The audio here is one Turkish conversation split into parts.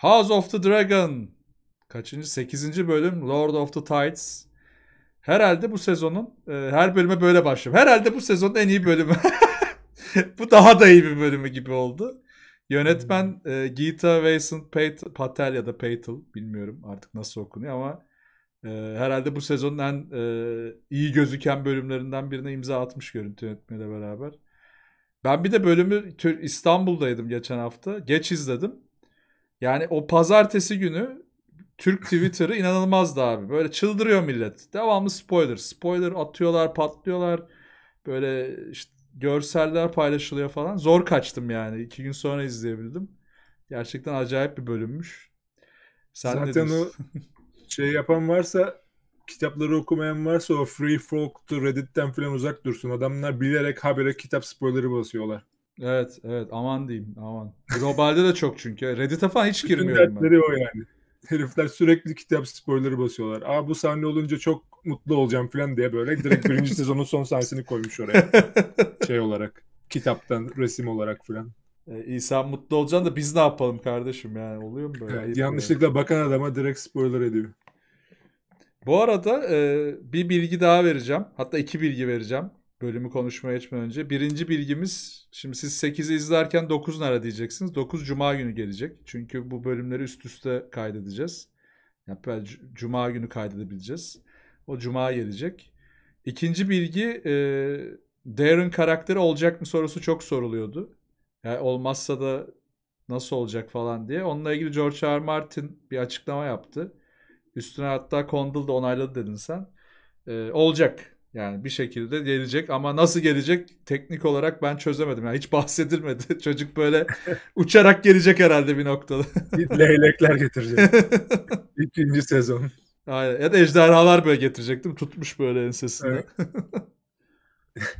House of the Dragon. Kaçıncı? sekizinci bölüm Lord of the Tides. Herhalde bu sezonun e, her bölüme böyle başlıyor. Herhalde bu sezonun en iyi bölümü. bu daha da iyi bir bölümü gibi oldu. Yönetmen hmm. e, Gita Wason Patel ya da Patel bilmiyorum artık nasıl okunuyor ama e, herhalde bu sezonun en e, iyi gözüken bölümlerinden birine imza atmış görüntü yönetmeyle beraber. Ben bir de bölümü İstanbul'daydım geçen hafta. Geç izledim. Yani o pazartesi günü Türk Twitter'ı inanılmazdı abi. Böyle çıldırıyor millet. Devamlı spoiler. Spoiler atıyorlar, patlıyorlar. Böyle işte görseller paylaşılıyor falan. Zor kaçtım yani. İki gün sonra izleyebildim. Gerçekten acayip bir bölümmüş Sen Zaten o şey yapan varsa kitapları okumayan varsa o Free Folk'tu Reddit'ten falan uzak dursun. Adamlar bilerek habere kitap spoiler'ı basıyorlar. Evet evet aman diyeyim aman. Globalde de çok çünkü. Reddit'e falan hiç Bütün girmiyorum ben. o yani. Herifler sürekli kitap spoiler'ı basıyorlar. Aa bu sahne olunca çok mutlu olacağım falan diye böyle direkt birinci sezonun son sahnesini koymuş oraya. şey olarak. Kitaptan resim olarak falan. Ee, İsa mutlu olacaksın da biz ne yapalım kardeşim yani oluyor mu böyle? Evet, yanlışlıkla böyle. bakan adama direkt spoiler ediyor. Bu arada e, bir bilgi daha vereceğim. Hatta iki bilgi vereceğim bölümü konuşmaya geçmeden önce. Birinci bilgimiz şimdi siz 8'i izlerken 9 nerede diyeceksiniz. 9 Cuma günü gelecek. Çünkü bu bölümleri üst üste kaydedeceğiz. Yani Cuma günü kaydedebileceğiz. O Cuma gelecek. İkinci bilgi e, Darren karakteri olacak mı sorusu çok soruluyordu. Yani olmazsa da nasıl olacak falan diye. Onunla ilgili George R. Martin bir açıklama yaptı. Üstüne hatta Condell de onayladı dedin sen. E, olacak yani bir şekilde gelecek ama nasıl gelecek teknik olarak ben çözemedim. Yani hiç bahsedilmedi. Çocuk böyle uçarak gelecek herhalde bir noktada. Leylekler getirecek. İkinci sezon. Aynen. Ya da ejderhalar böyle getirecektim. Tutmuş böyle ensesinde. Evet.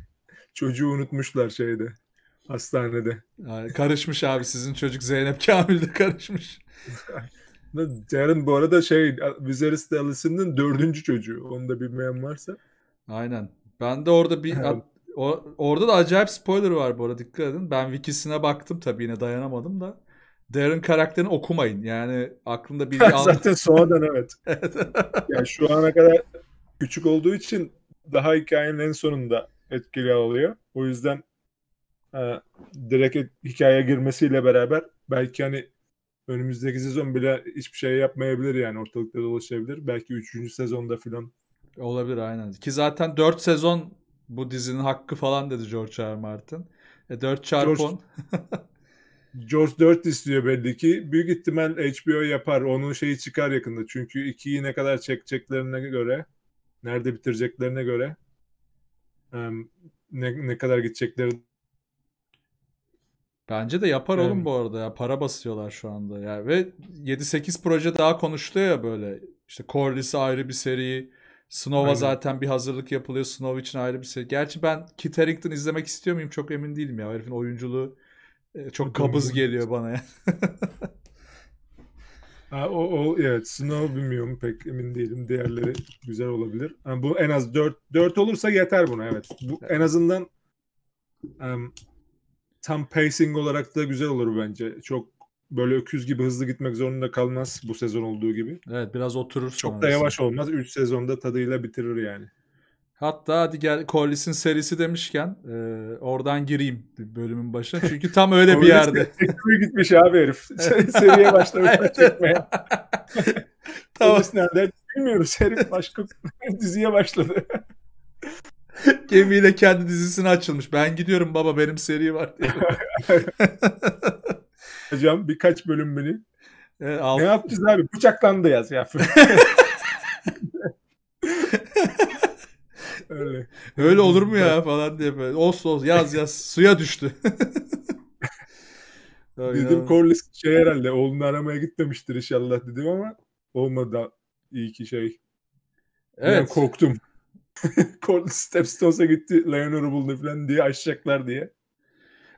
Çocuğu unutmuşlar şeyde. Hastanede. Yani karışmış abi sizin çocuk Zeynep Kamil'de karışmış. Darren bu arada şey Viserys Dallas'ının dördüncü çocuğu. Onu da bilmeyen varsa. Aynen. Ben de orada bir o, orada da acayip spoiler var bu arada dikkat edin. Ben wikisine baktım tabii yine dayanamadım da. Darren karakterini okumayın. Yani aklında bir al... Zaten sonradan evet. evet. yani şu ana kadar küçük olduğu için daha hikayenin en sonunda etkili oluyor. O yüzden e, direkt hikayeye girmesiyle beraber belki hani önümüzdeki sezon bile hiçbir şey yapmayabilir yani ortalıkta dolaşabilir. Belki 3. sezonda filan Olabilir aynen. Ki zaten 4 sezon bu dizinin hakkı falan dedi George R. Martin. E, 4 çarpı George... 10. George 4 istiyor belli ki. Büyük ihtimal HBO yapar. Onun şeyi çıkar yakında. Çünkü 2'yi ne kadar çekeceklerine göre, nerede bitireceklerine göre ne, ne kadar gidecekleri Bence de yapar hmm. oğlum bu arada ya. Para basıyorlar şu anda ya. Ve 7-8 proje daha konuştu ya böyle. İşte Corliss'i ayrı bir seri, Snow'a Aynen. zaten bir hazırlık yapılıyor. Snow için ayrı bir şey. Gerçi ben Kit Harington izlemek istiyor muyum çok emin değilim ya. Herifin oyunculuğu e, çok kabız geliyor bana ya. o, o evet Snow bilmiyorum pek emin değilim. Diğerleri güzel olabilir. Yani bu en az 4 4 olursa yeter buna evet. Bu en azından um, tam pacing olarak da güzel olur bence. Çok böyle öküz gibi hızlı gitmek zorunda kalmaz bu sezon olduğu gibi. Evet biraz oturur. Çok sonrası. da yavaş olmaz. 3 sezonda tadıyla bitirir yani. Hatta hadi gel Collins'in serisi demişken e, oradan gireyim bölümün başına. Çünkü tam öyle bir yerde. Collins gitmiş abi herif. Seriye başlamış evet. çekmeye. tamam. nerede bilmiyoruz. Herif başka diziye başladı. Gemiyle kendi dizisini açılmış. Ben gidiyorum baba benim seri var diye. Hocam birkaç bölümünü. Evet, Ne yapacağız abi? Bıçaklandı yaz ya. Şey Öyle. Öyle olur mu ya falan diye böyle. Os os yaz yaz suya düştü. dedim Corliss şey herhalde oğlunu aramaya gitmemiştir inşallah dedim ama olmadı iyi ki şey. Evet. Ben korktum. Corliss Stepstones'a gitti Leonor'u buldu falan diye açacaklar diye.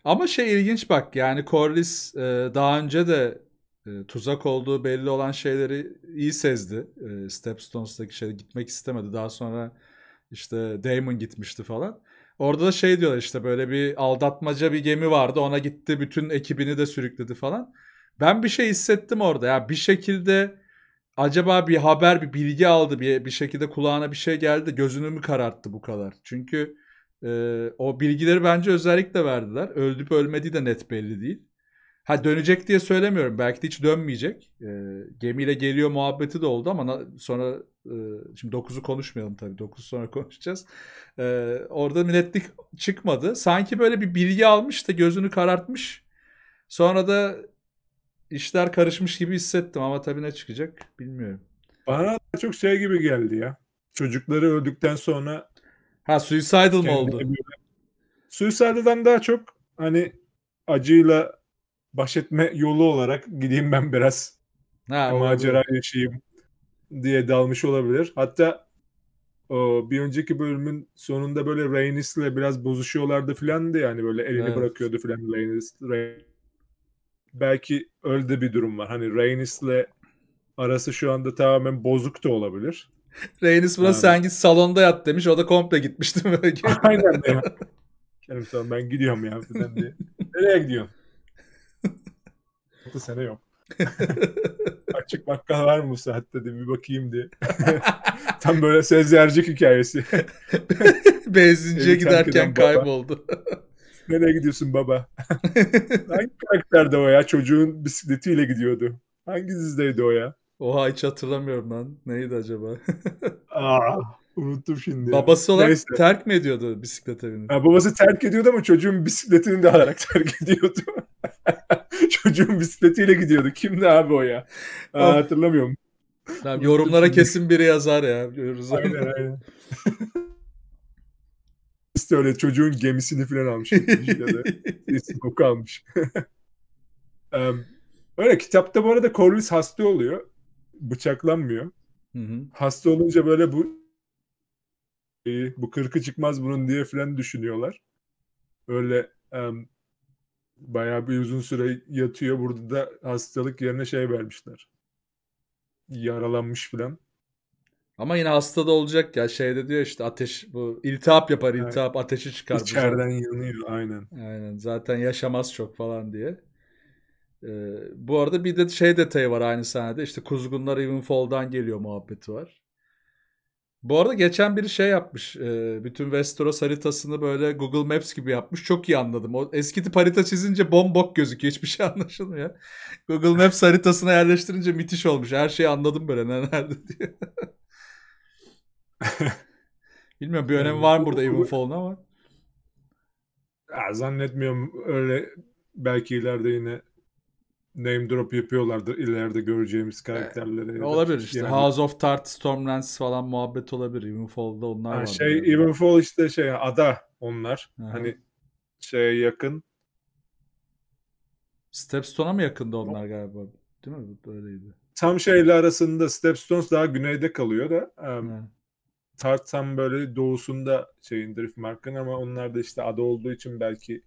Ama şey ilginç bak yani Corliss e, daha önce de e, tuzak olduğu belli olan şeyleri iyi sezdi. E, Stepstones'daki şeyde gitmek istemedi. Daha sonra işte Damon gitmişti falan. Orada da şey diyorlar işte böyle bir aldatmaca bir gemi vardı. Ona gitti bütün ekibini de sürükledi falan. Ben bir şey hissettim orada ya. Bir şekilde acaba bir haber bir bilgi aldı bir, bir şekilde kulağına bir şey geldi. Gözünü mü kararttı bu kadar? Çünkü ee, o bilgileri bence özellikle verdiler. Öldüp ölmediği de net belli değil. Ha dönecek diye söylemiyorum. Belki de hiç dönmeyecek. E, gemiyle geliyor muhabbeti de oldu ama sonra e, şimdi 9'u konuşmayalım tabii. 9 sonra konuşacağız. E, orada netlik çıkmadı. Sanki böyle bir bilgi almış da gözünü karartmış. Sonra da işler karışmış gibi hissettim ama tabii ne çıkacak bilmiyorum. Bana çok şey gibi geldi ya. Çocukları öldükten sonra Ha suicidal mı oldu? Suicidal'dan daha çok hani acıyla baş etme yolu olarak gideyim ben biraz ha, macera oldu. yaşayayım diye dalmış olabilir. Hatta o, bir önceki bölümün sonunda böyle Rainis ile biraz bozuşuyorlardı filan da yani böyle elini evet. bırakıyordu filan Rainis. Belki öyle de bir durum var. Hani Rainis ile arası şu anda tamamen bozuk da olabilir. Reynis buna sen git salonda yat demiş. O da komple gitmişti böyle. Aynen ya. Canım tamam ben gidiyorum ya. Falan diye. Nereye gidiyorsun? Bu sene yok. Açık bakkal var mı bu saatte de bir bakayım diye. Tam böyle sezercik hikayesi. Benzinciye giderken kayboldu. Nereye gidiyorsun baba? Hangi karakterde o ya? Çocuğun bisikletiyle gidiyordu. Hangi dizideydi o ya? Oha hiç hatırlamıyorum lan. Neydi acaba? Aa, unuttum şimdi. Babası olarak Neyse. terk mi ediyordu bisiklete binip? Ha, babası terk ediyordu ama çocuğun bisikletini de alarak terk ediyordu. çocuğun bisikletiyle gidiyordu. Kimdi abi o ya? Aa, hatırlamıyorum. Tamam, yorumlara şimdi. kesin biri yazar ya. Görürüz. Aynen aynen. işte öyle çocuğun gemisini falan almış. ya da almış. um, öyle kitapta bu arada Corliss hasta oluyor bıçaklanmıyor. Hı hı. Hasta olunca böyle bu e, bu kırkı çıkmaz bunun diye falan düşünüyorlar. Öyle um, bayağı bir uzun süre yatıyor. Burada da hastalık yerine şey vermişler. Yaralanmış falan. Ama yine hasta da olacak ya. Şeyde diyor işte ateş bu iltihap yapar iltihap evet. ateşi çıkar. İçeriden yanıyor aynen. Aynen zaten yaşamaz çok falan diye. Ee, bu arada bir de şey detayı var aynı sahnede. İşte kuzgunlar Evenfall'dan geliyor muhabbeti var. Bu arada geçen biri şey yapmış. E, bütün Westeros haritasını böyle Google Maps gibi yapmış. Çok iyi anladım. O eski tip harita çizince bombok gözüküyor. Hiçbir şey anlaşılmıyor. Google Maps haritasına yerleştirince müthiş olmuş. Her şeyi anladım böyle ne nerede diye. Bilmiyorum bir önemi var mı burada Evenfall'un ama. Ya, zannetmiyorum öyle belki ileride yine name drop yapıyorlardır ileride göreceğimiz ee, karakterlere. Ee, olabilir işte. Yani. House of Tart, Stormlands falan muhabbet olabilir. Evenfall'da onlar ha, var. Şey yani. Evenfall işte şey ada onlar. Aha. Hani şey yakın. Stepstone'a mı yakında onlar galiba? Değil mi? Öyleydi. Tam şeyle arasında Stepstones daha güneyde kalıyor da um, Tart tam böyle doğusunda şeyin Driftmark'ın ama onlar da işte ada olduğu için belki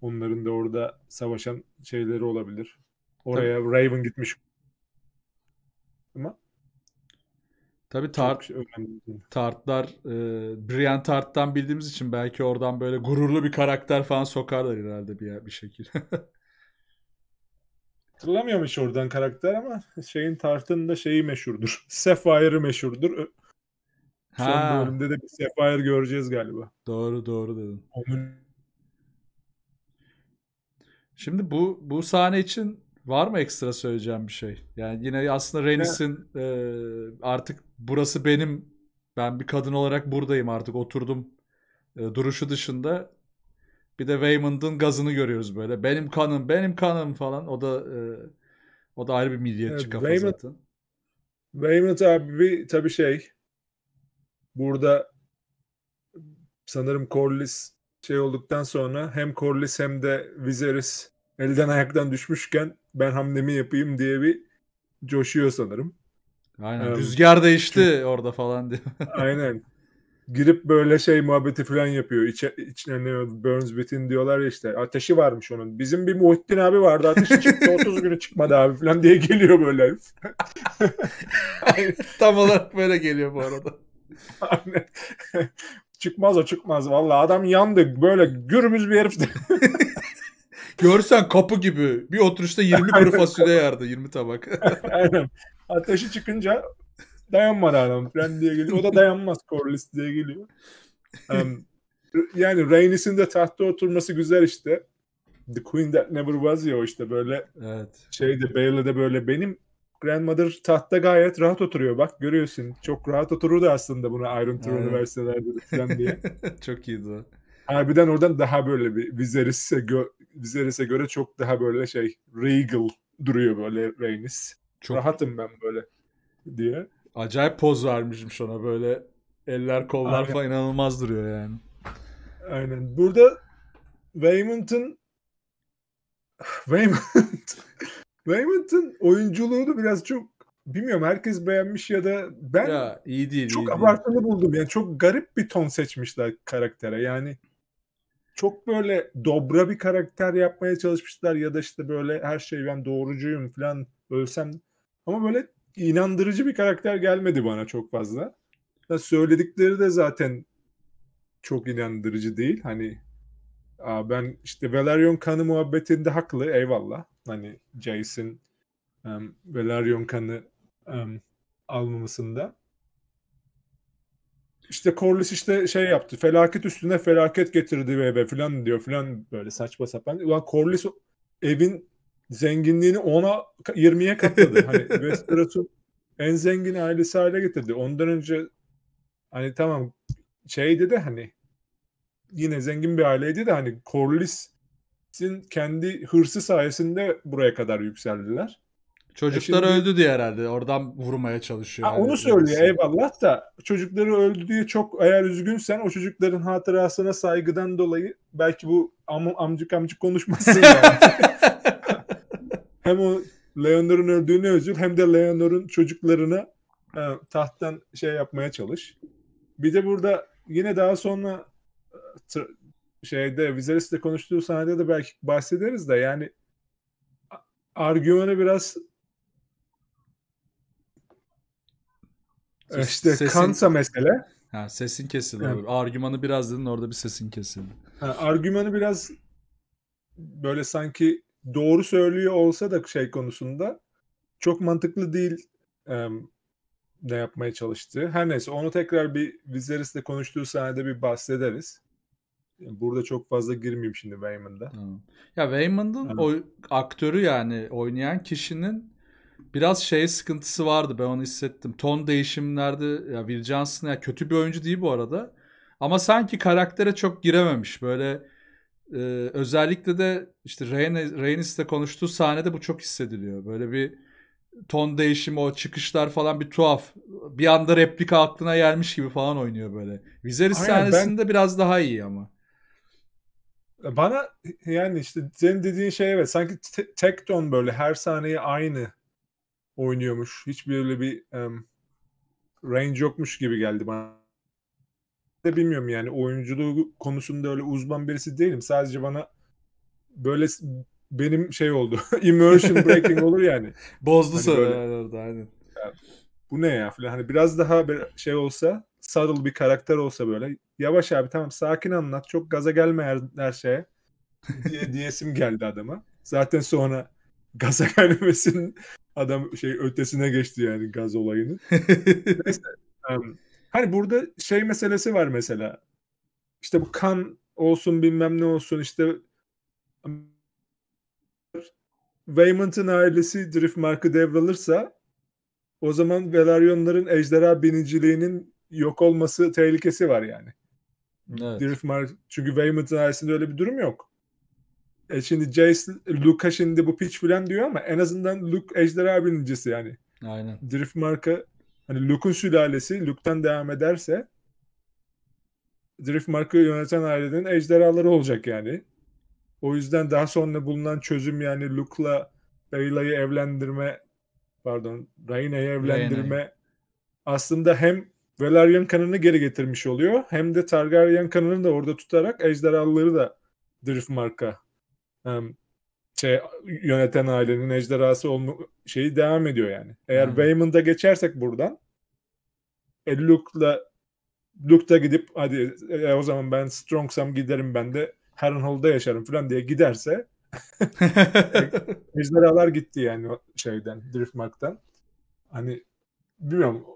onların da orada savaşan şeyleri olabilir. Oraya Tabii. Raven gitmiş. Ama Tabii Tart, şey Tartlar, e, Brian Tart'tan bildiğimiz için belki oradan böyle gururlu bir karakter falan sokarlar herhalde bir bir şekilde. Hatırlamıyorum hiç oradan karakter ama şeyin Tart'ın da şeyi meşhurdur. Sapphire'ı meşhurdur. Son ha. Son bölümde de bir Sapphire göreceğiz galiba. Doğru doğru dedin. Onun... Şimdi bu bu sahne için Var mı ekstra söyleyeceğim bir şey? Yani yine aslında Renis'in e, artık burası benim, ben bir kadın olarak buradayım artık oturdum e, duruşu dışında. Bir de Waymond'ın gazını görüyoruz böyle. Benim kanım, benim kanım falan. O da e, o da ayrı bir milliyetçi evet, kafa Waymond, zaten. Waymond abi tabii şey burada sanırım Corliss şey olduktan sonra hem Corliss hem de Viserys elden ayaktan düşmüşken ben hamlemi yapayım diye bir coşuyor sanırım. Aynen. Ee, Rüzgar değişti çünkü, orada falan diyor. aynen. Girip böyle şey muhabbeti falan yapıyor. İç, içlerine Burns Bitin diyorlar ya işte. Ateşi varmış onun. Bizim bir Muhittin abi vardı. Ateşi çıktı. 30 günü çıkmadı abi falan diye geliyor böyle. Tam olarak böyle geliyor bu arada. çıkmaz o çıkmaz. Vallahi adam yandı. Böyle gürümüz bir herif. Görsen kapı gibi. Bir oturuşta 20 kuru fasulye yerdi. 20 tabak. Aynen. Ateşi çıkınca dayanmadı adam fren diye geliyor. O da dayanmaz Corliss diye geliyor. Um, yani Rhaenys'in de tahta oturması güzel işte. The Queen That Never Was ya işte böyle evet. şeyde Bale'de böyle benim Grandmother tahtta gayet rahat oturuyor bak görüyorsun. Çok rahat otururdu aslında bunu Iron Throne verselerde diye. Çok iyiydi o harbiden oradan daha böyle bir Viserys'e gö- Viserys'e göre çok daha böyle şey regal duruyor böyle Rhaenys. Çok... Rahatım ben böyle diye. Acayip poz vermişim sana böyle eller kollar Aynen. falan inanılmaz duruyor yani. Aynen. Burada Waymond'ın Waymond Waymond'ın oyunculuğunu biraz çok bilmiyorum herkes beğenmiş ya da ben ya, iyi değil, çok iyi abartılı değil. buldum. Yani çok garip bir ton seçmişler karaktere. Yani çok böyle dobra bir karakter yapmaya çalışmışlar ya da işte böyle her şey ben doğrucuyum falan ölsem ama böyle inandırıcı bir karakter gelmedi bana çok fazla. Ya söyledikleri de zaten çok inandırıcı değil. Hani aa ben işte Velaryon kanı muhabbetinde haklı eyvallah. Hani Jason um, Velaryon kanı um, almamasında işte Corliss işte şey yaptı. Felaket üstüne felaket getirdi ve filan diyor filan böyle saçma sapan. Ulan Corliss evin zenginliğini 10'a 20'ye katladı. hani Westeros'un en zengin ailesi hale getirdi. Ondan önce hani tamam şeydi de hani yine zengin bir aileydi de hani Corliss'in kendi hırsı sayesinde buraya kadar yükseldiler. Çocuklar şimdi, öldü diye herhalde oradan vurmaya çalışıyor. Ha, onu söylüyor eyvallah da çocukları öldü diye çok eğer üzgünsen o çocukların hatırasına saygıdan dolayı belki bu am amcık amcık konuşmasın hem o Leonor'un öldüğünü özür hem de Leonor'un çocuklarını e, tahttan şey yapmaya çalış. Bir de burada yine daha sonra e, şeyde Viserys'le konuştuğu sahnede de belki bahsederiz de yani argümanı biraz İşte sesin... kansa mesele. Ha, sesin kesildi. Evet. Argümanı biraz dedin orada bir sesin kesildi. Ha, argümanı biraz böyle sanki doğru söylüyor olsa da şey konusunda çok mantıklı değil e, ne yapmaya çalıştığı. Her neyse onu tekrar bir Viserys'le konuştuğu sahnede bir bahsederiz. Burada çok fazla girmeyeyim şimdi Waymond'a. Ya Waymond'un yani. o aktörü yani oynayan kişinin biraz şey sıkıntısı vardı ben onu hissettim. Ton değişimlerde ya Will Johnson ya kötü bir oyuncu değil bu arada. Ama sanki karaktere çok girememiş böyle e, özellikle de işte Reynis'le konuştuğu sahnede bu çok hissediliyor. Böyle bir ton değişimi o çıkışlar falan bir tuhaf. Bir anda replika aklına gelmiş gibi falan oynuyor böyle. Viserys Aynen, sahnesinde ben... biraz daha iyi ama. Bana yani işte senin dediğin şey evet sanki tek ton böyle her sahneyi aynı oynuyormuş. Hiçbir öyle bir um, range yokmuş gibi geldi bana. De bilmiyorum yani oyunculuğu konusunda öyle uzman birisi değilim. Sadece bana böyle benim şey oldu. immersion breaking olur yani. Bozdu hani sana böyle, orada aynen. Ya, bu ne ya falan. Hani biraz daha bir şey olsa subtle bir karakter olsa böyle yavaş abi tamam sakin anlat çok gaza gelme her, her şeye diye diyesim geldi adama. Zaten sonra gaza gelmesin. Adam şey ötesine geçti yani gaz olayını. Neyse. Um, hani burada şey meselesi var mesela. İşte bu kan olsun bilmem ne olsun işte Waymont'ın ailesi Drift markı devralırsa o zaman Velaryonların ejderha biniciliğinin yok olması tehlikesi var yani. Evet. Drift mark çünkü Waymont'ın ailesinde öyle bir durum yok. E şimdi Jace, Luke'a şimdi bu pitch falan diyor ama en azından Luke ejderha binicisi yani. Aynen. Drift marka hani Luke'un sülalesi Luke'tan devam ederse Drift markayı yöneten ailenin ejderhaları olacak yani. O yüzden daha sonra bulunan çözüm yani Luke'la Beyla'yı evlendirme pardon Rhaena'yı evlendirme Rhaena. aslında hem Velaryon kanını geri getirmiş oluyor hem de Targaryen kanını da orada tutarak ejderhaları da Drift marka şey yöneten ailenin ejderhası olma şeyi devam ediyor yani. Eğer hmm. Waymond'a geçersek buradan e, Luke'la Luke da gidip hadi e, o zaman ben Strongsam giderim ben de Harrenhal'da yaşarım falan diye giderse ejderhalar gitti yani şeyden Driftmark'tan. Hani bilmiyorum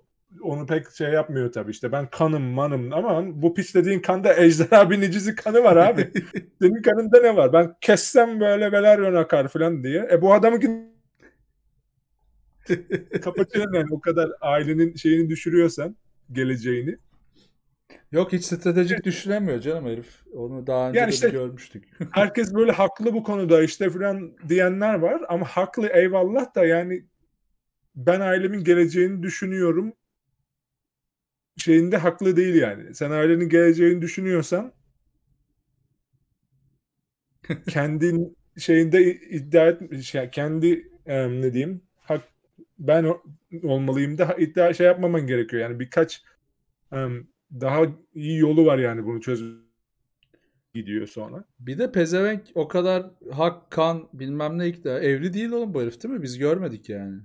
onu pek şey yapmıyor tabii işte ben kanım manım ama bu piç dediğin kanda ejderha binicizi kanı var abi. Senin kanında ne var? Ben kessem böyle beler velaryon akar falan diye. E bu adamı kapatıyorsun yani o kadar ailenin şeyini düşürüyorsan geleceğini. Yok hiç stratejik düşünemiyor canım herif. Onu daha önce yani işte, de görmüştük. herkes böyle haklı bu konuda işte falan diyenler var ama haklı eyvallah da yani ben ailemin geleceğini düşünüyorum şeyinde haklı değil yani. Sen ailenin geleceğini düşünüyorsan kendin şeyinde iddia et yani şey, kendi e, ne diyeyim hak ben o, olmalıyım da iddia şey yapmaman gerekiyor yani birkaç e, daha iyi yolu var yani bunu çöz gidiyor sonra. Bir de pezevenk o kadar hak kan bilmem ne ikna evli değil oğlum bu herif değil mi? Biz görmedik yani.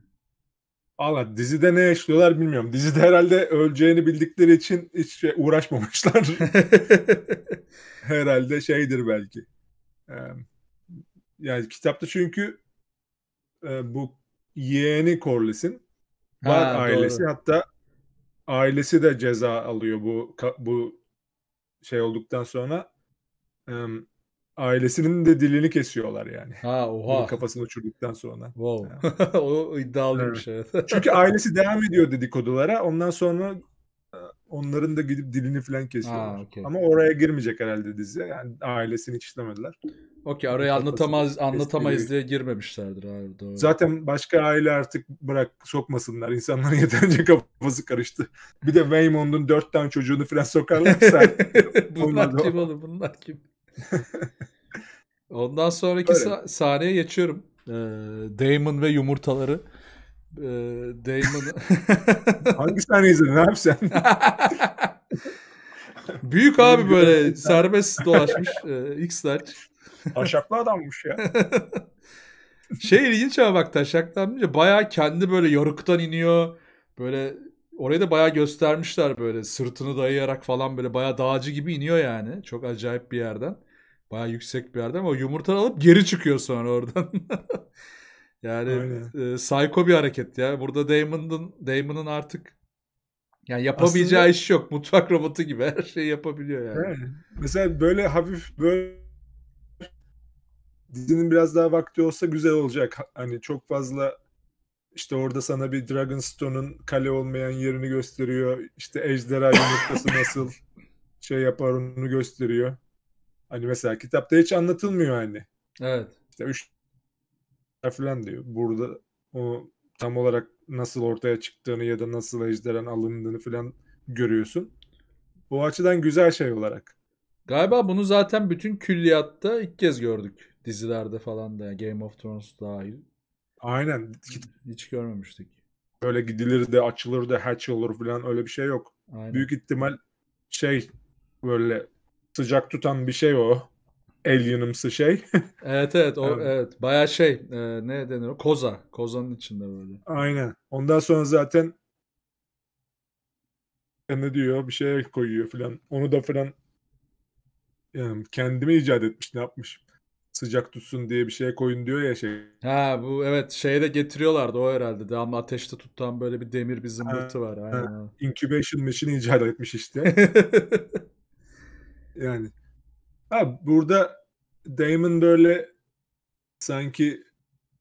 Valla dizide ne yaşıyorlar bilmiyorum. Dizide herhalde öleceğini bildikleri için hiç şey uğraşmamışlar. herhalde şeydir belki. Yani kitapta çünkü e, bu yeğeni Corliss'in var ha, ailesi doğru. hatta ailesi de ceza alıyor bu bu şey olduktan sonra ailesinin de dilini kesiyorlar yani. Ha oha. Bunu kafasını uçurduktan sonra. Wow. o iddialıymış evet. evet. Çünkü ailesi devam ediyor dedikodulara. Ondan sonra e, onların da gidip dilini falan kesiyorlar. Ha, okay. Ama oraya girmeyecek herhalde dizi. Yani ailesini hiç işlemediler. Okey araya anlatamaz anlatamayız şey. diye girmemişlerdir abi doğru. Zaten başka aile artık bırak sokmasınlar. İnsanların yeterince kafası karıştı. Bir de Waymond'un dört tane çocuğunu falan sokarlarsa. bunlar kim oğlum bunlar kim? Ondan sonraki Öyle. sahneye geçiyorum. Ee, Damon ve yumurtaları. Ee, Damon... Hangi sahneyi izledin abi sen? Büyük abi böyle serbest dolaşmış. Ee, X-Large. Taşaklı adammış ya. şey ilginç ama bak taşaklanınca bayağı kendi böyle yarıktan iniyor. Böyle orayı da bayağı göstermişler böyle sırtını dayayarak falan böyle bayağı dağcı gibi iniyor yani. Çok acayip bir yerden. Baya yüksek bir yerde ama yumurta alıp geri çıkıyor sonra oradan. yani Aynen. e, psycho bir hareket ya. Burada Damon'ın Damon'ın artık yani yapabileceği Aslında... iş yok. Mutfak robotu gibi her şeyi yapabiliyor yani. He. Mesela böyle hafif böyle dizinin biraz daha vakti olsa güzel olacak. Hani çok fazla işte orada sana bir Dragonstone'un kale olmayan yerini gösteriyor. İşte ejderha yumurtası nasıl şey yapar onu gösteriyor. Hani mesela kitapta hiç anlatılmıyor hani. Evet. İşte üç falan diyor. Burada o tam olarak nasıl ortaya çıktığını ya da nasıl ejderhan alındığını falan görüyorsun. Bu açıdan güzel şey olarak. Galiba bunu zaten bütün külliyatta ilk kez gördük. Dizilerde falan da Game of Thrones dahil. Aynen. Hiç görmemiştik. Öyle gidilir de açılır da hatch olur falan öyle bir şey yok. Aynen. Büyük ihtimal şey böyle sıcak tutan bir şey o. Alien'ımsı şey. evet evet o evet. evet bayağı şey e, ne denir o? Koza. Kozanın içinde böyle. Aynen. Ondan sonra zaten ne diyor bir şey koyuyor filan. Onu da filan yani kendimi icat etmiş ne yapmış. Sıcak tutsun diye bir şey koyun diyor ya şey. Ha bu evet şeye de getiriyorlardı o herhalde. Devamlı ateşte tutan böyle bir demir bir zımbırtı ha, var. Aynen. Ha, incubation machine icat etmiş işte. Yani ha, burada Damon böyle sanki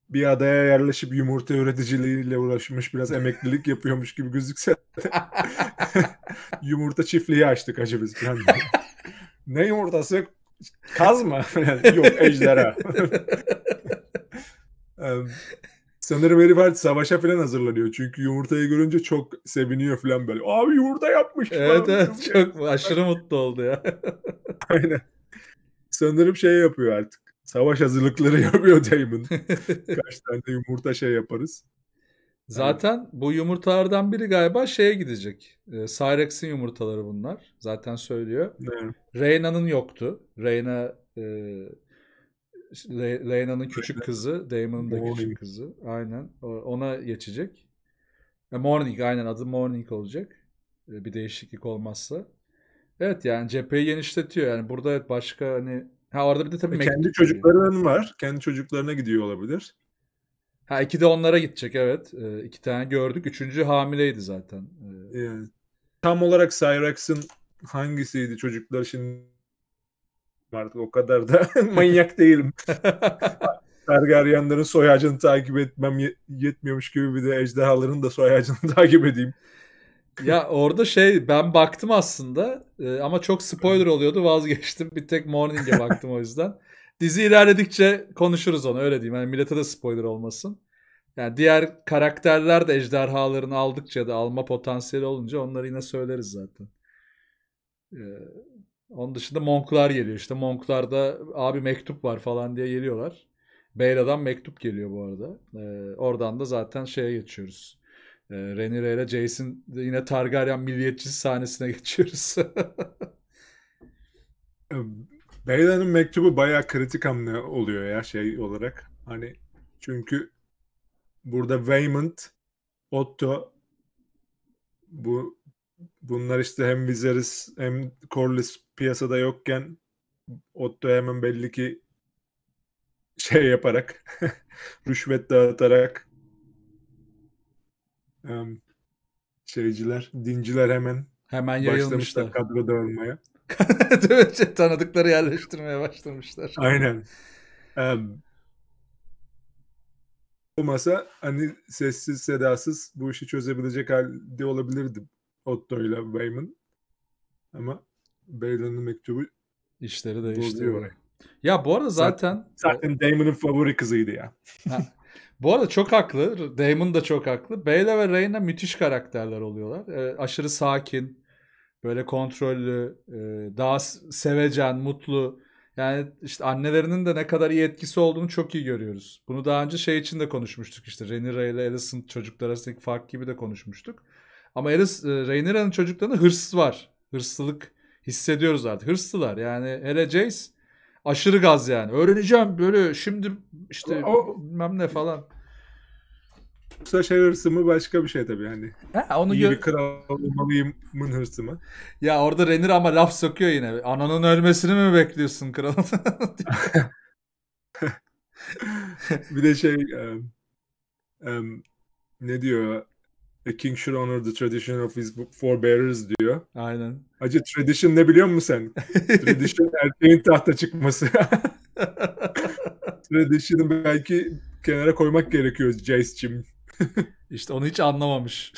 bir adaya yerleşip yumurta üreticiliğiyle uğraşmış biraz emeklilik yapıyormuş gibi gözükse yumurta çiftliği açtık acı biz falan. ne yumurtası? mı? Yok ejderha. Sanırım herif artık savaşa falan hazırlanıyor. Çünkü yumurtayı görünce çok seviniyor falan böyle. Abi yumurta yapmış. Evet falan. evet çok aşırı mutlu oldu ya. Aynen. Sanırım şey yapıyor artık. Savaş hazırlıkları yapıyor Damon. Kaç tane yumurta şey yaparız. Zaten evet. bu yumurtalardan biri galiba şeye gidecek. E, Cyrex'in yumurtaları bunlar. Zaten söylüyor. Evet. Reyna'nın yoktu. Reyna e, Leyna'nın küçük kızı, Damon'ın da küçük kızı. Aynen. Ona geçecek. E, morning aynen adı Morning olacak. E, bir değişiklik olmazsa. Evet yani cepheyi genişletiyor. Yani burada evet başka hani ha orada bir de tabii e, kendi çocuklarının var. Kendi çocuklarına gidiyor olabilir. Ha iki de onlara gidecek evet. E, iki tane gördük. Üçüncü hamileydi zaten. E, e, tam olarak Cyrax'ın hangisiydi çocuklar şimdi artık o kadar da manyak değilim. Targaryenlerin soy ağacını takip etmem yetmiyormuş gibi bir de ejderhaların da soy ağacını takip edeyim. ya orada şey ben baktım aslında e, ama çok spoiler oluyordu vazgeçtim. Bir tek Morning'e baktım o yüzden. Dizi ilerledikçe konuşuruz onu öyle diyeyim. Yani millete de spoiler olmasın. Yani diğer karakterler de ejderhalarını aldıkça da alma potansiyeli olunca onları yine söyleriz zaten. Ee, onun dışında Monklar geliyor. işte Monklar'da abi mektup var falan diye geliyorlar. Beyla'dan mektup geliyor bu arada. Ee, oradan da zaten şeye geçiyoruz. Ee, Rhaenyra ile Jason yine Targaryen milliyetçisi sahnesine geçiyoruz. Beyla'nın mektubu bayağı kritik hamle oluyor ya şey olarak. Hani çünkü burada Waymond, Otto bu bunlar işte hem Viserys hem Corlys piyasada yokken Otto Hemen belli ki şey yaparak rüşvet dağıtarak um, şeyciler, dinciler hemen hemen yayılmışlar kadroda olmaya. Şey, tanıdıkları yerleştirmeye başlamışlar. Aynen. Um, masa hani sessiz sedasız bu işi çözebilecek halde olabilirdi Otto ile Wayman. Ama Bale'ın mektubu işleri değişti. Orayı. Ya bu arada zaten zaten Damon'ın favori kızıydı ya. Ha. Bu arada çok haklı. Damon da çok haklı. Beyla ve Reyna müthiş karakterler oluyorlar. E, aşırı sakin, böyle kontrollü, e, daha sevecen, mutlu. Yani işte annelerinin de ne kadar iyi etkisi olduğunu çok iyi görüyoruz. Bunu daha önce şey için de konuşmuştuk işte. Rhaenyra ile Alicent çocuklar arasındaki fark gibi de konuşmuştuk. Ama Alice, e, Rhaenyra'nın çocuklarında hırs var. Hırslılık hissediyoruz artık. Hırslılar yani hele Jace aşırı gaz yani. Öğreneceğim böyle şimdi işte o, bilmem ne falan. Yoksa şey hırsı mı başka bir şey tabii hani. Ha, onu İyi bir kral olmalıyımın hırsı mı? Ya orada Renir ama laf sokuyor yine. Ananın ölmesini mi bekliyorsun kralın? bir de şey um, um, ne diyor A king should honor the tradition of his forebears diyor. Aynen. Acı tradition ne biliyor musun sen? tradition erkeğin tahta çıkması. Tradition'ı belki kenara koymak gerekiyor Jace'cim. İşte onu hiç anlamamış.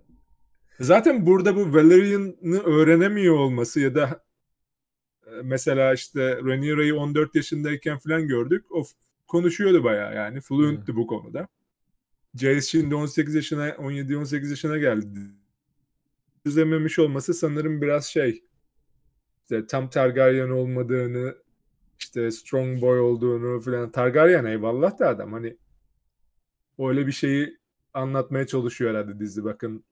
Zaten burada bu Valerian'ı öğrenemiyor olması ya da e, mesela işte Rhaenyra'yı 14 yaşındayken falan gördük. O konuşuyordu bayağı yani. Fluent'ti bu konuda. Jace şimdi 18 yaşına 17-18 yaşına geldi. Düzememiş olması sanırım biraz şey işte tam Targaryen olmadığını işte strong boy olduğunu falan Targaryen eyvallah da adam hani öyle bir şeyi anlatmaya çalışıyor herhalde dizi bakın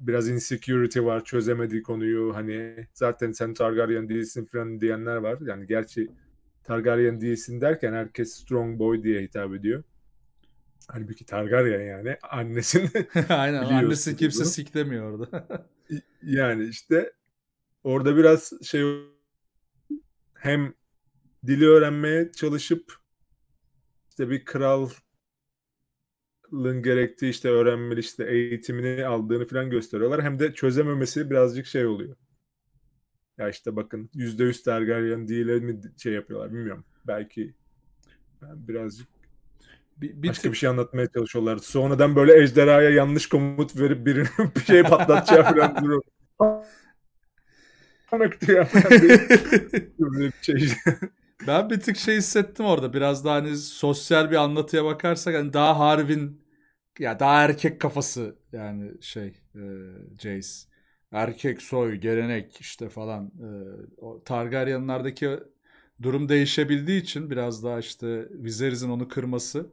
biraz insecurity var çözemediği konuyu hani zaten sen Targaryen değilsin falan diyenler var yani gerçi Targaryen değilsin derken herkes strong boy diye hitap ediyor Halbuki Targaryen yani annesini Aynen annesi kimse bunu. siklemiyor orada. yani işte orada biraz şey hem dili öğrenmeye çalışıp işte bir krallığın gerektiği işte öğrenmeli işte eğitimini aldığını falan gösteriyorlar. Hem de çözememesi birazcık şey oluyor. Ya işte bakın yüzde yüz Targaryen değil mi şey yapıyorlar bilmiyorum. Belki ben birazcık bir, bir Başka tık... bir şey anlatmaya çalışıyorlar. Sonradan böyle ejderhaya yanlış komut verip birinin bir şey patlatacağı falan durum. Şey- ben bir tık şey hissettim orada. Biraz daha hani sosyal bir anlatıya bakarsak hani daha Harvin ya daha erkek kafası yani şey e, Jace. Erkek soy, gelenek işte falan. E, o Targaryen'lardaki durum değişebildiği için biraz daha işte Viserys'in onu kırması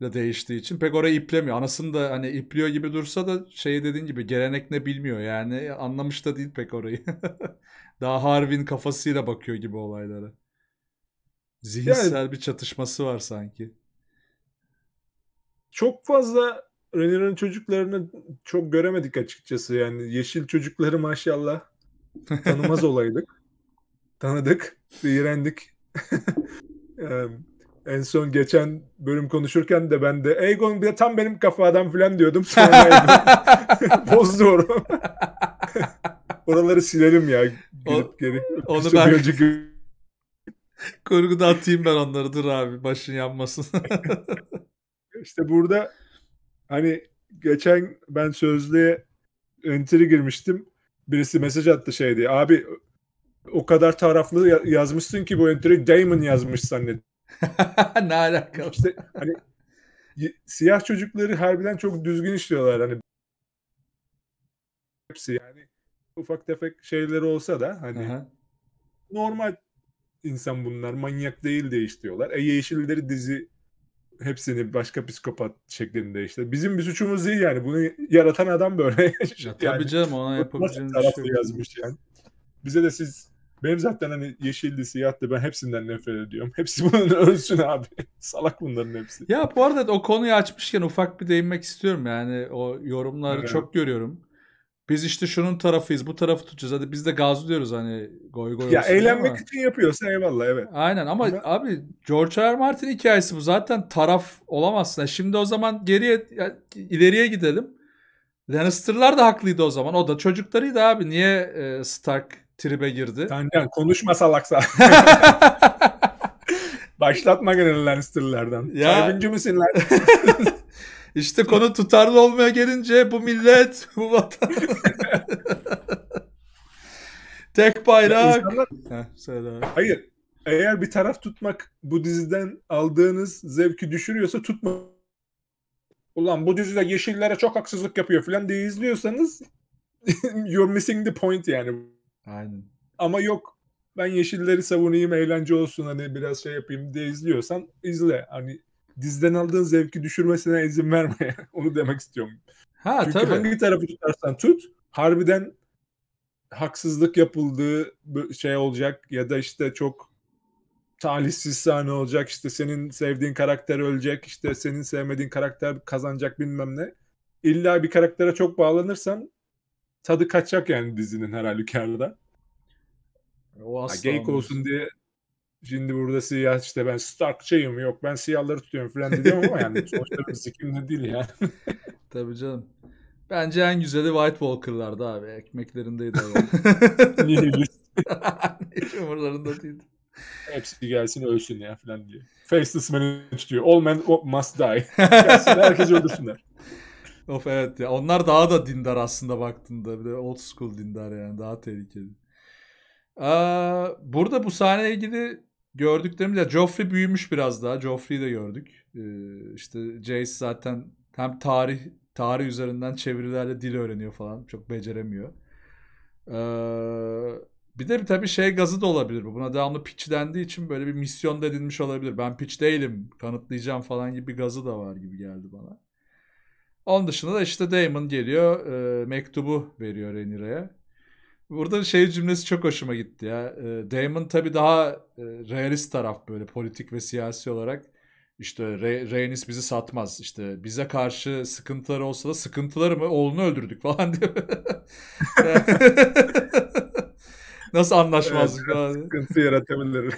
de değiştiği için pek oraya iplemiyor. Anasını da hani ipliyor gibi dursa da şey dediğin gibi gelenek ne bilmiyor yani anlamış da değil pek orayı. Daha Harvin kafasıyla bakıyor gibi olaylara. Zihinsel yani, bir çatışması var sanki. Çok fazla Renier'ın çocuklarını çok göremedik açıkçası. Yani yeşil çocukları maşallah tanımaz olaydık. Tanıdık, iğrendik. En son geçen bölüm konuşurken de ben de Egon bir de tam benim kafadan falan diyordum. Sonra Egon bozdu Oraları silelim ya. Gidip o, geri. Onu işte ben... Önceki... Kurguda atayım ben onları dur abi başın yanmasın. İşte burada hani geçen ben sözlüğe entry girmiştim. Birisi mesaj attı şey diye. Abi o kadar taraflı yazmışsın ki bu entry Damon yazmış zannettim ne alakalı? İşte hani siyah çocukları harbiden çok düzgün işliyorlar hani hepsi yani ufak tefek şeyleri olsa da hani Aha. normal insan bunlar manyak değil de işliyorlar. E yeşilleri dizi hepsini başka psikopat şeklinde işte. Bizim bir suçumuz değil yani. Bunu yaratan adam böyle. Ya, yani, tabii canım ona yapabileceğiniz bir şey. Yazmış yani. Bize de siz benim zaten hani yeşildi, siyahtı ben hepsinden nefret ediyorum. Hepsi bunun ölsün abi. Salak bunların hepsi. Ya bu arada o konuyu açmışken ufak bir değinmek istiyorum yani. O yorumları evet. çok görüyorum. Biz işte şunun tarafıyız, bu tarafı tutacağız. Hadi biz de gazlıyoruz hani goy goy. Ya eğlenmek ama. için yapıyorsa eyvallah evet. Aynen ama, ama abi George R. R. Martin hikayesi bu. Zaten taraf olamazsın. Şimdi o zaman geriye ileriye gidelim. Lannister'lar da haklıydı o zaman. O da çocuklarıydı abi. Niye e, Stark tribe girdi. Tancan konuşma salaksa. Başlatma gene Lannister'lardan. Sahibinci misin lan? İşte konu tutarlı olmaya gelince bu millet, bu vatan. Tek bayrak. İnsanlar... Heh, Hayır. Eğer bir taraf tutmak bu diziden aldığınız zevki düşürüyorsa tutma. Ulan bu dizide yeşillere çok haksızlık yapıyor falan diye izliyorsanız you're missing the point yani. Aynen. Ama yok ben yeşilleri savunayım eğlence olsun hani biraz şey yapayım diye izliyorsan izle. Hani dizden aldığın zevki düşürmesine izin verme. Onu demek istiyorum. Ha Çünkü tabii. hangi tarafı tutarsan tut harbiden haksızlık yapıldığı şey olacak ya da işte çok talihsiz sahne olacak işte senin sevdiğin karakter ölecek işte senin sevmediğin karakter kazanacak bilmem ne. İlla bir karaktere çok bağlanırsan tadı kaçacak yani dizinin her halükarda. O asla geyik olsun diye şimdi burada siyah işte ben Starkçıyım yok ben siyahları tutuyorum falan diyorum ama yani sonuçta bir kimde değil yani. Tabii canım. Bence en güzeli White Walker'lardı abi. Ekmeklerindeydi abi. Nihilist. umurlarında değildi. Hepsi gelsin ölsün ya falan diyor. Faceless Man diyor. All men must die. Gelsin herkes öldürsünler. Of evet ya. Onlar daha da dindar aslında baktığında. Bir de old school dindar yani. Daha tehlikeli. Ee, burada bu sahneyle ilgili gördüklerimizde, Joffrey büyümüş biraz daha. Joffrey'i de gördük. Ee, işte Jace zaten hem tarih tarih üzerinden çevirilerle dil öğreniyor falan. Çok beceremiyor. Ee, bir de tabii şey gazı da olabilir bu. Buna devamlı piçlendiği için böyle bir misyon da edilmiş olabilir. Ben piç değilim, kanıtlayacağım falan gibi bir gazı da var gibi geldi bana. Onun dışında da işte Damon geliyor e, mektubu veriyor Renira'ya. Burada şey cümlesi çok hoşuma gitti ya. E, Damon tabii daha e, realist taraf böyle politik ve siyasi olarak. İşte Re bizi satmaz. İşte bize karşı sıkıntıları olsa da sıkıntıları mı? Oğlunu öldürdük falan diyor. Nasıl anlaşmazlık evet, falan. Sıkıntı yaratabilir.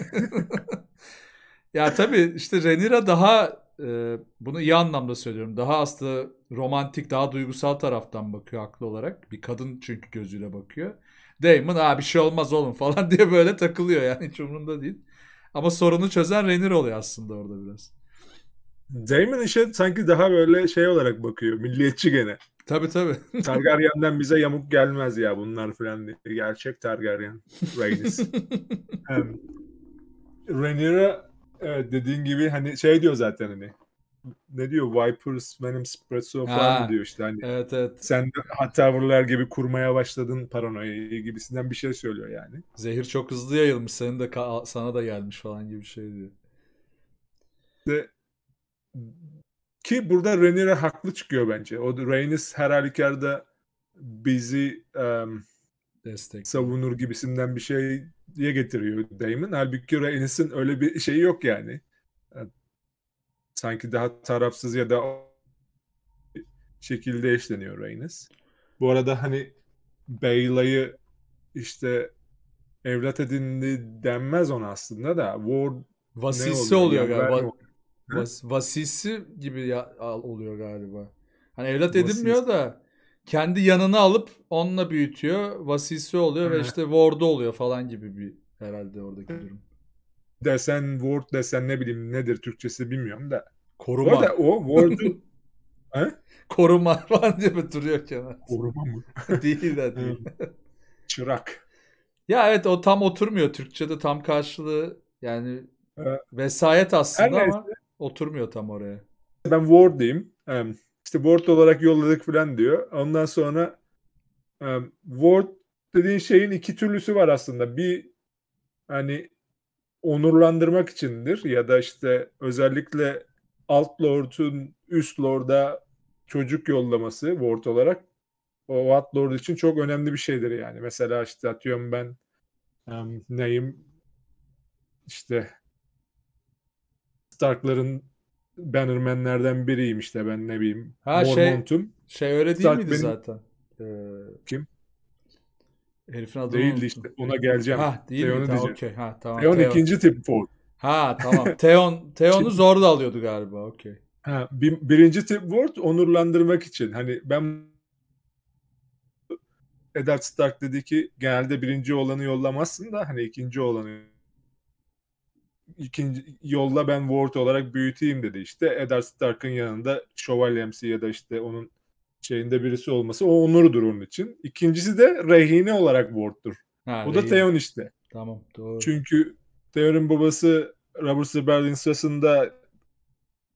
ya tabii işte Renira daha e, bunu iyi anlamda söylüyorum. Daha aslında romantik, daha duygusal taraftan bakıyor haklı olarak. Bir kadın çünkü gözüyle bakıyor. Damon abi bir şey olmaz oğlum falan diye böyle takılıyor yani hiç umurunda değil. Ama sorunu çözen Renir oluyor aslında orada biraz. Damon işe sanki daha böyle şey olarak bakıyor. Milliyetçi gene. Tabi tabi. Targaryen'den bize yamuk gelmez ya bunlar falan diye. Gerçek Targaryen. Rhaenys. um, Rhaenyra Evet dediğin gibi hani şey diyor zaten hani ne diyor Vipers benim Spretso falan ha, diyor işte hani. Evet evet. Sen tavırlar gibi kurmaya başladın paranoyayı gibisinden bir şey söylüyor yani. Zehir çok hızlı yayılmış senin de sana da gelmiş falan gibi bir şey diyor. De, ki burada Rhaenyra haklı çıkıyor bence. O Rhaenys her halükarda bizi um, destek savunur gibisinden bir şey diye getiriyor Damon. Halbuki Reynes'in öyle bir şeyi yok yani. E, sanki daha tarafsız ya da şekilde işleniyor Reynes. Bu arada hani Baylay'ı işte evlat edindi denmez ona aslında da Ward Vasisi oluyor, oluyor galiba. Va- vas- vasisi gibi ya, oluyor galiba. Hani evlat edinmiyor da kendi yanını alıp onunla büyütüyor. Vasisi oluyor Hı. ve işte ward'u oluyor falan gibi bir herhalde oradaki durum. Desen ward desen ne bileyim nedir Türkçesi bilmiyorum da. Koruma. Orada o ward'u Koruma falan diye mi duruyor Kenan? Koruma mı? değil de değil. Çırak. Ya evet o tam oturmuyor Türkçe'de tam karşılığı yani ee, vesayet aslında ama oturmuyor tam oraya. Ben ward Um, işte Word olarak yolladık falan diyor. Ondan sonra e, Word dediğin şeyin iki türlüsü var aslında. Bir hani onurlandırmak içindir ya da işte özellikle alt lord'un üst lord'a çocuk yollaması Word olarak o alt lord için çok önemli bir şeydir yani. Mesela işte atıyorum ben um, neyim işte Stark'ların Bannerman'lerden biriyim işte ben ne bileyim. Ha Mormontum. şey, şey öyle değil zaten miydi benim... zaten? Ee, Kim? Herifin adı Değildi unuttum. işte ona geleceğim. Ha değil Theon'u mi? Tamam, okay. ha, tamam, Theon, Theon ikinci tip Ford. Ha tamam. Theon, Theon'u zor da alıyordu galiba okey. Ha, bir, birinci tip Word onurlandırmak için. Hani ben Eddard Stark dedi ki genelde birinci olanı yollamazsın da hani ikinci olanı ikinci yolla ben Ward olarak büyüteyim dedi işte. Eddard Stark'ın yanında MC ya da işte onun şeyinde birisi olması o onurudur onun için. İkincisi de rehine olarak Ward'dur. Ha, o da Theon işte. Tamam doğru. Çünkü Theon'un babası Robert Zeberlin sırasında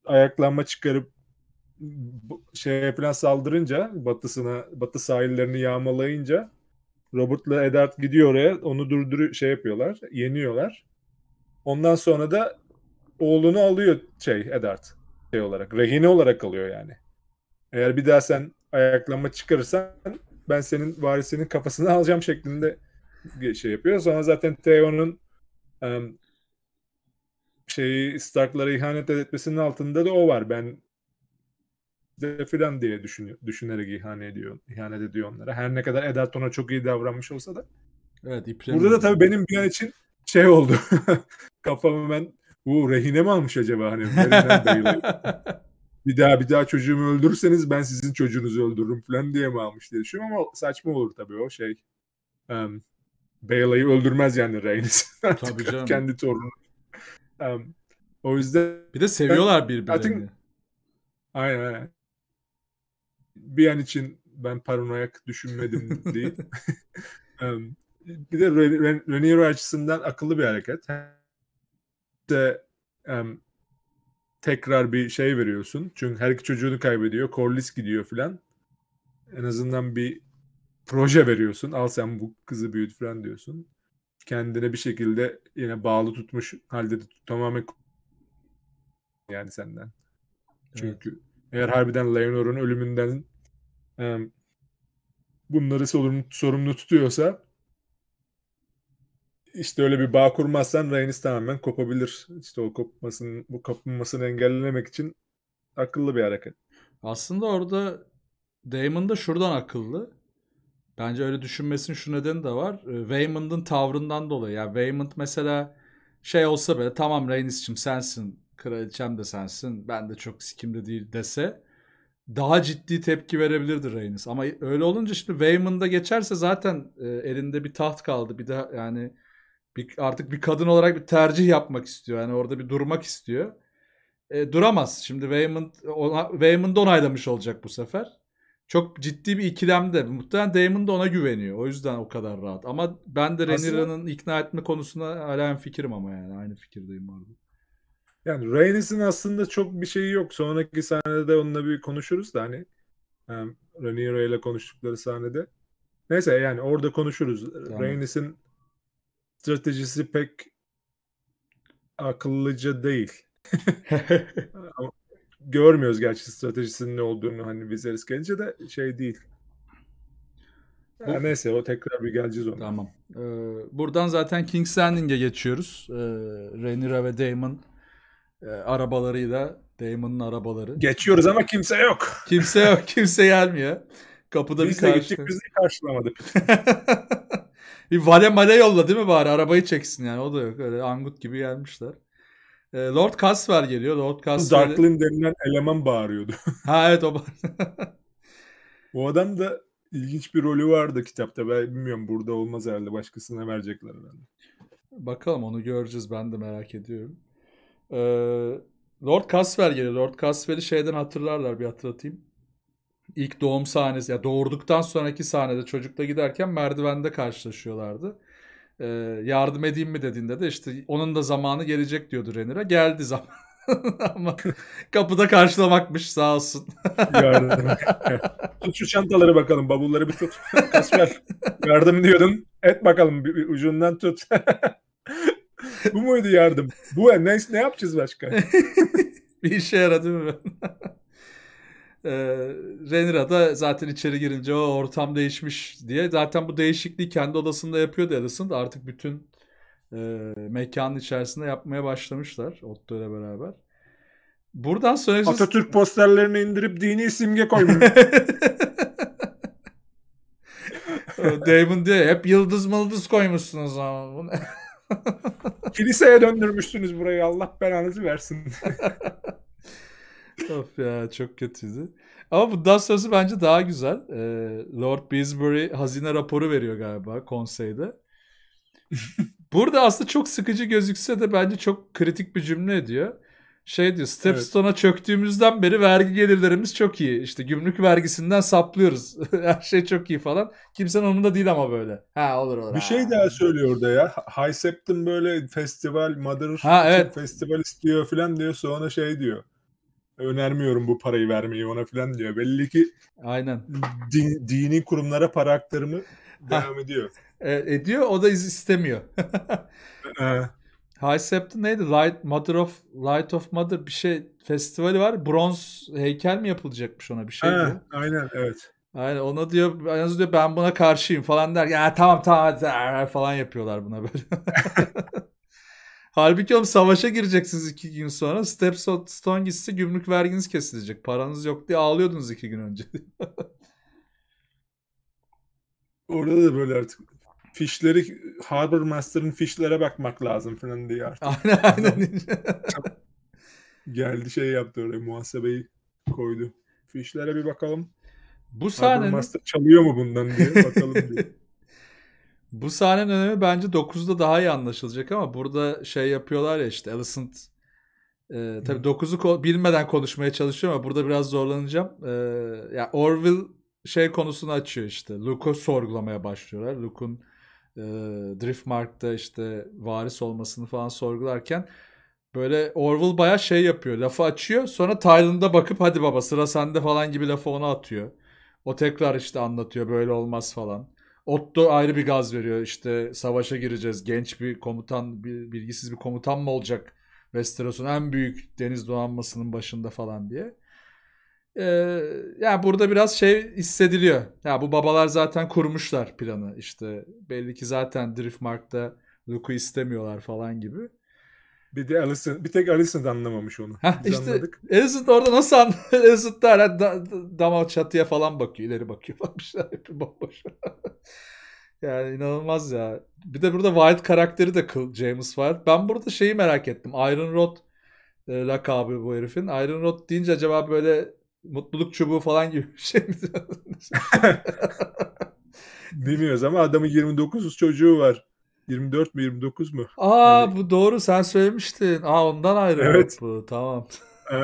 ayaklanma çıkarıp şey falan saldırınca batısına batı sahillerini yağmalayınca Robert'la Eddard gidiyor oraya onu durduru şey yapıyorlar yeniyorlar Ondan sonra da oğlunu alıyor şey Edart şey olarak. Rehine olarak alıyor yani. Eğer bir daha sen ayaklanma çıkarırsan ben senin varisinin kafasını alacağım şeklinde şey yapıyor. Sonra zaten Theon'un um, şeyi Stark'lara ihanet etmesinin altında da o var. Ben de filan diye düşünüyor, düşünerek ihanet ediyor, ihanet ediyor onlara. Her ne kadar Edart ona çok iyi davranmış olsa da. Evet, Burada da tabii benim bir an için şey oldu. kafamı ben bu rehine mi almış acaba hani? bir daha bir daha çocuğumu öldürürseniz ben sizin çocuğunuzu öldürürüm falan diye mi almış diye düşünüyorum ama saçma olur tabii o şey. Um, Bayla'yı öldürmez yani Reigns. Tabii canım. Kendi torunu. Um, o yüzden... Bir de seviyorlar birbirlerini. Artık... Aynen aynen. Bir an için ben paranoyak düşünmedim değil. um, bir de Ranieri açısından akıllı bir hareket. İşte um, tekrar bir şey veriyorsun. Çünkü her iki çocuğunu kaybediyor. Corliss gidiyor filan. En azından bir proje veriyorsun. Al sen bu kızı büyüt filan diyorsun. Kendine bir şekilde yine bağlı tutmuş halde de tamamen yani senden. Çünkü evet. eğer harbiden Leonor'un ölümünden um, bunları sorumlu, sorumlu tutuyorsa işte öyle bir bağ kurmazsan Reigns tamamen kopabilir. İşte o kopmasının bu kopmasını engellemek için akıllı bir hareket. Aslında orada Damon da şuradan akıllı. Bence öyle düşünmesinin şu nedeni de var. Ee, Waymond'ın tavrından dolayı. Ya yani Waymond mesela şey olsa böyle tamam Reynis'cim sensin, kraliçem de sensin, ben de çok sikimde değil dese daha ciddi tepki verebilirdi Reynis. Ama öyle olunca şimdi Waymond'a geçerse zaten e, elinde bir taht kaldı. Bir de yani bir, artık bir kadın olarak bir tercih yapmak istiyor. Yani orada bir durmak istiyor. E, duramaz. Şimdi Waymond, ona, Waymond onaylamış olacak bu sefer. Çok ciddi bir ikilemde. Muhtemelen Damon da ona güveniyor. O yüzden o kadar rahat. Ama ben de Rhaenyra'nın ikna etme konusunda hala fikrim ama yani. Aynı fikirdeyim orada. Yani Rhaenys'in aslında çok bir şeyi yok. Sonraki sahnede de onunla bir konuşuruz da hani yani Rhaenyra ile konuştukları sahnede. Neyse yani orada konuşuruz. Tamam. Rhaenys'in stratejisi pek akıllıca değil. Görmüyoruz gerçi stratejisinin ne olduğunu hani Viserys gelince de şey değil. Ya neyse o tekrar bir geleceğiz ona. Tamam. Ee, buradan zaten King's Landing'e geçiyoruz. Ee, Rhaenyra ve Daemon e, arabalarıyla Damon'un arabaları. Geçiyoruz ama kimse yok. Kimse yok. Kimse gelmiyor. Kapıda biz bir karşı... gittik biz de karşılamadık. bir vale male yolla değil mi bari arabayı çeksin yani o da yok öyle angut gibi gelmişler. E, Lord Casper geliyor. Lord Casper Darklin denilen eleman bağırıyordu. ha evet o bağırıyordu. o adam da ilginç bir rolü vardı kitapta. Ben bilmiyorum burada olmaz herhalde başkasına verecekler herhalde. Bakalım onu göreceğiz ben de merak ediyorum. Ee, Lord Casper geliyor. Lord Casper'i şeyden hatırlarlar bir hatırlatayım ilk doğum sahnesi ya doğurduktan sonraki sahnede çocukla giderken merdivende karşılaşıyorlardı. Ee, yardım edeyim mi dediğinde de işte onun da zamanı gelecek diyordu Renira. Geldi zaman. Ama kapıda karşılamakmış sağ olsun. Yardım. tut şu çantaları bakalım. Bavulları bir tut. Kasper yardım diyordun. Et bakalım bir, bir ucundan tut. Bu muydu yardım? Bu ne, ne yapacağız başka? bir işe yaradı mı? E, ee, Renira da zaten içeri girince o ortam değişmiş diye. Zaten bu değişikliği kendi odasında yapıyordu Edison da artık bütün e, mekanın içerisinde yapmaya başlamışlar Otto ile beraber. Buradan sonra Atatürk posterlerini indirip dini simge koymuş. Damon diye hep yıldız mıldız koymuşsunuz ama. Kiliseye döndürmüşsünüz burayı Allah belanızı versin. of ya çok kötüydü. Ama bundan sonrası bence daha güzel. Ee, Lord Beesbury hazine raporu veriyor galiba konseyde. Burada aslında çok sıkıcı gözükse de bence çok kritik bir cümle ediyor. Şey diyor Stepstone'a evet. çöktüğümüzden beri vergi gelirlerimiz çok iyi. İşte gümrük vergisinden saplıyoruz. Her şey çok iyi falan. Kimsenin onun da değil ama böyle. Ha olur olur. Bir şey ha. şey daha söylüyor da ya. High Septim böyle festival, Mother ha, evet. festival istiyor falan diyor. Sonra şey diyor önermiyorum bu parayı vermeyi ona filan diyor. Belli ki Aynen. Din, dini kurumlara para aktarımı devam ediyor. E, ediyor o da istemiyor. High Sept'in neydi? Light Mother of Light of Mother bir şey festivali var. Bronz heykel mi yapılacakmış ona bir şey ha, Aynen evet. Aynen ona diyor en az diyor ben buna karşıyım falan der. Ya tamam tamam falan yapıyorlar buna böyle. Halbuki oğlum savaşa gireceksiniz iki gün sonra. Stepstone gitse gümrük verginiz kesilecek. Paranız yok diye ağlıyordunuz iki gün önce. Orada da böyle artık fişleri Harbor Master'ın fişlere bakmak lazım falan diye artık. Aynen aynen. Geldi şey yaptı oraya muhasebeyi koydu. Fişlere bir bakalım. Bu sahnenin... Harbor Master çalıyor mu bundan diye bakalım diye. Bu sahnenin önemi bence 9'da daha iyi anlaşılacak ama burada şey yapıyorlar ya işte Alicent e, tabii 9'u ko- bilmeden konuşmaya çalışıyor ama burada biraz zorlanacağım. E, ya yani Orville şey konusunu açıyor işte. Luke'u sorgulamaya başlıyorlar. Luke'un e, Driftmark'ta işte varis olmasını falan sorgularken böyle Orville baya şey yapıyor. Lafı açıyor. Sonra Tayland'a bakıp hadi baba sıra sende falan gibi lafı ona atıyor. O tekrar işte anlatıyor böyle olmaz falan. Otto ayrı bir gaz veriyor. İşte savaşa gireceğiz. Genç bir komutan, bir, bilgisiz bir komutan mı olacak Westeros'un en büyük deniz donanmasının başında falan diye. Ee, yani burada biraz şey hissediliyor. Ya bu babalar zaten kurmuşlar planı. İşte belli ki zaten Driftmark'ta Luke'u istemiyorlar falan gibi. Bir de Alison, bir tek Alison da anlamamış onu. Heh, Biz anladık. Alison orada nasıl anladı? Alison da herhalde da, da, dama çatıya falan bakıyor, ileri bakıyor. Bakmışlar hep bomboş. yani inanılmaz ya. Bir de burada Wild karakteri de kıl. James var. Ben burada şeyi merak ettim. Iron Rod e, lakabı bu herifin. Iron Rod deyince acaba böyle mutluluk çubuğu falan gibi bir şey mi? Bilmiyoruz ama adamın 29 çocuğu var. 24 mi 29 mu? Aa yani... bu doğru sen söylemiştin. Aa ondan ayrı evet. bu tamam. Ee,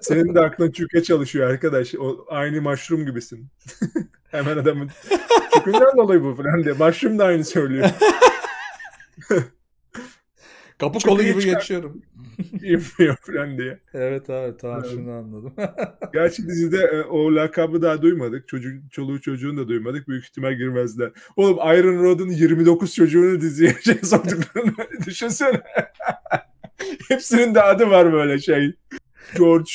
senin de aklın çüke çalışıyor arkadaş. O, aynı mushroom gibisin. Hemen adamın çükünden dolayı bu falan diye. Mushroom da aynı söylüyor. Kapı Çok kolu gibi çıkar. geçiyorum. İnmiyor falan diye. Evet abi tamam evet. şunu anladım. Gerçi dizide e, o lakabı daha duymadık. Çocuk, çoluğu çocuğunu da duymadık. Büyük ihtimal girmezler. Oğlum Iron Rod'un 29 çocuğunu diziye şey soktuklarını düşünsene. Hepsinin de adı var böyle şey. George,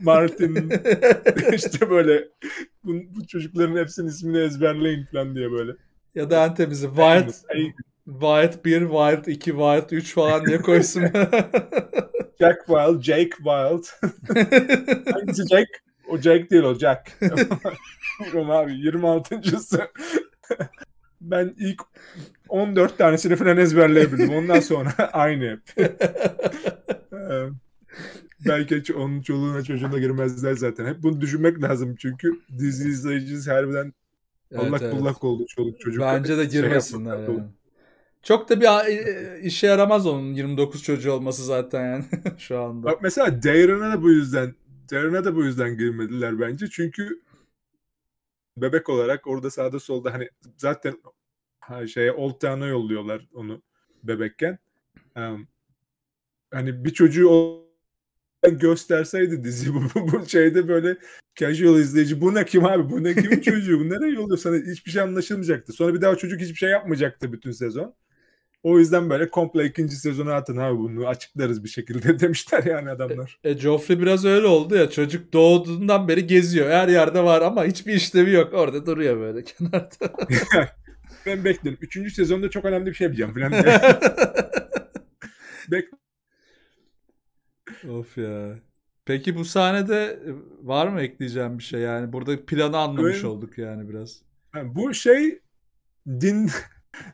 Martin işte böyle bu, bu çocukların hepsinin ismini ezberleyin falan diye böyle. Ya da Antep'imizi Wild, Wild 1, Wild 2, Wild 3 falan diye koysun. Jack Wild, Jake Wild. Hangisi Jack? O Jake değil o Jack. Bilmiyorum abi 26.sı. ben ilk 14 tanesini falan ezberleyebildim. Ondan sonra aynı ee, Belki hiç onun çoluğuna çocuğuna girmezler zaten. Hep bunu düşünmek lazım çünkü dizi izleyicisi harbiden evet, Allah evet. kullak oldu çoluk çocuk. Bence de şey girmesinler şey yani. Çok da bir e, işe yaramaz onun 29 çocuğu olması zaten yani şu anda. Bak mesela Darren'a da bu yüzden Darren'a da bu yüzden girmediler bence. Çünkü bebek olarak orada sağda solda hani zaten ha, şeye Old Town'a yolluyorlar onu bebekken. Um, hani bir çocuğu gösterseydi dizi bu, bu, bu şeyde böyle casual izleyici bu ne kim abi bu ne kim çocuğu bu nereye yolluyor sana hiçbir şey anlaşılmayacaktı. Sonra bir daha çocuk hiçbir şey yapmayacaktı bütün sezon. O yüzden böyle komple ikinci sezonu atın abi bunu açıklarız bir şekilde demişler yani adamlar. E, e Joffrey biraz öyle oldu ya çocuk doğduğundan beri geziyor. Her yerde var ama hiçbir işlevi yok. Orada duruyor böyle kenarda. ben bekliyorum Üçüncü sezonda çok önemli bir şey yapacağım falan. Bek Of ya. Peki bu sahnede e, var mı ekleyeceğim bir şey? Yani burada planı anlamış Öyle... olduk yani biraz. bu şey din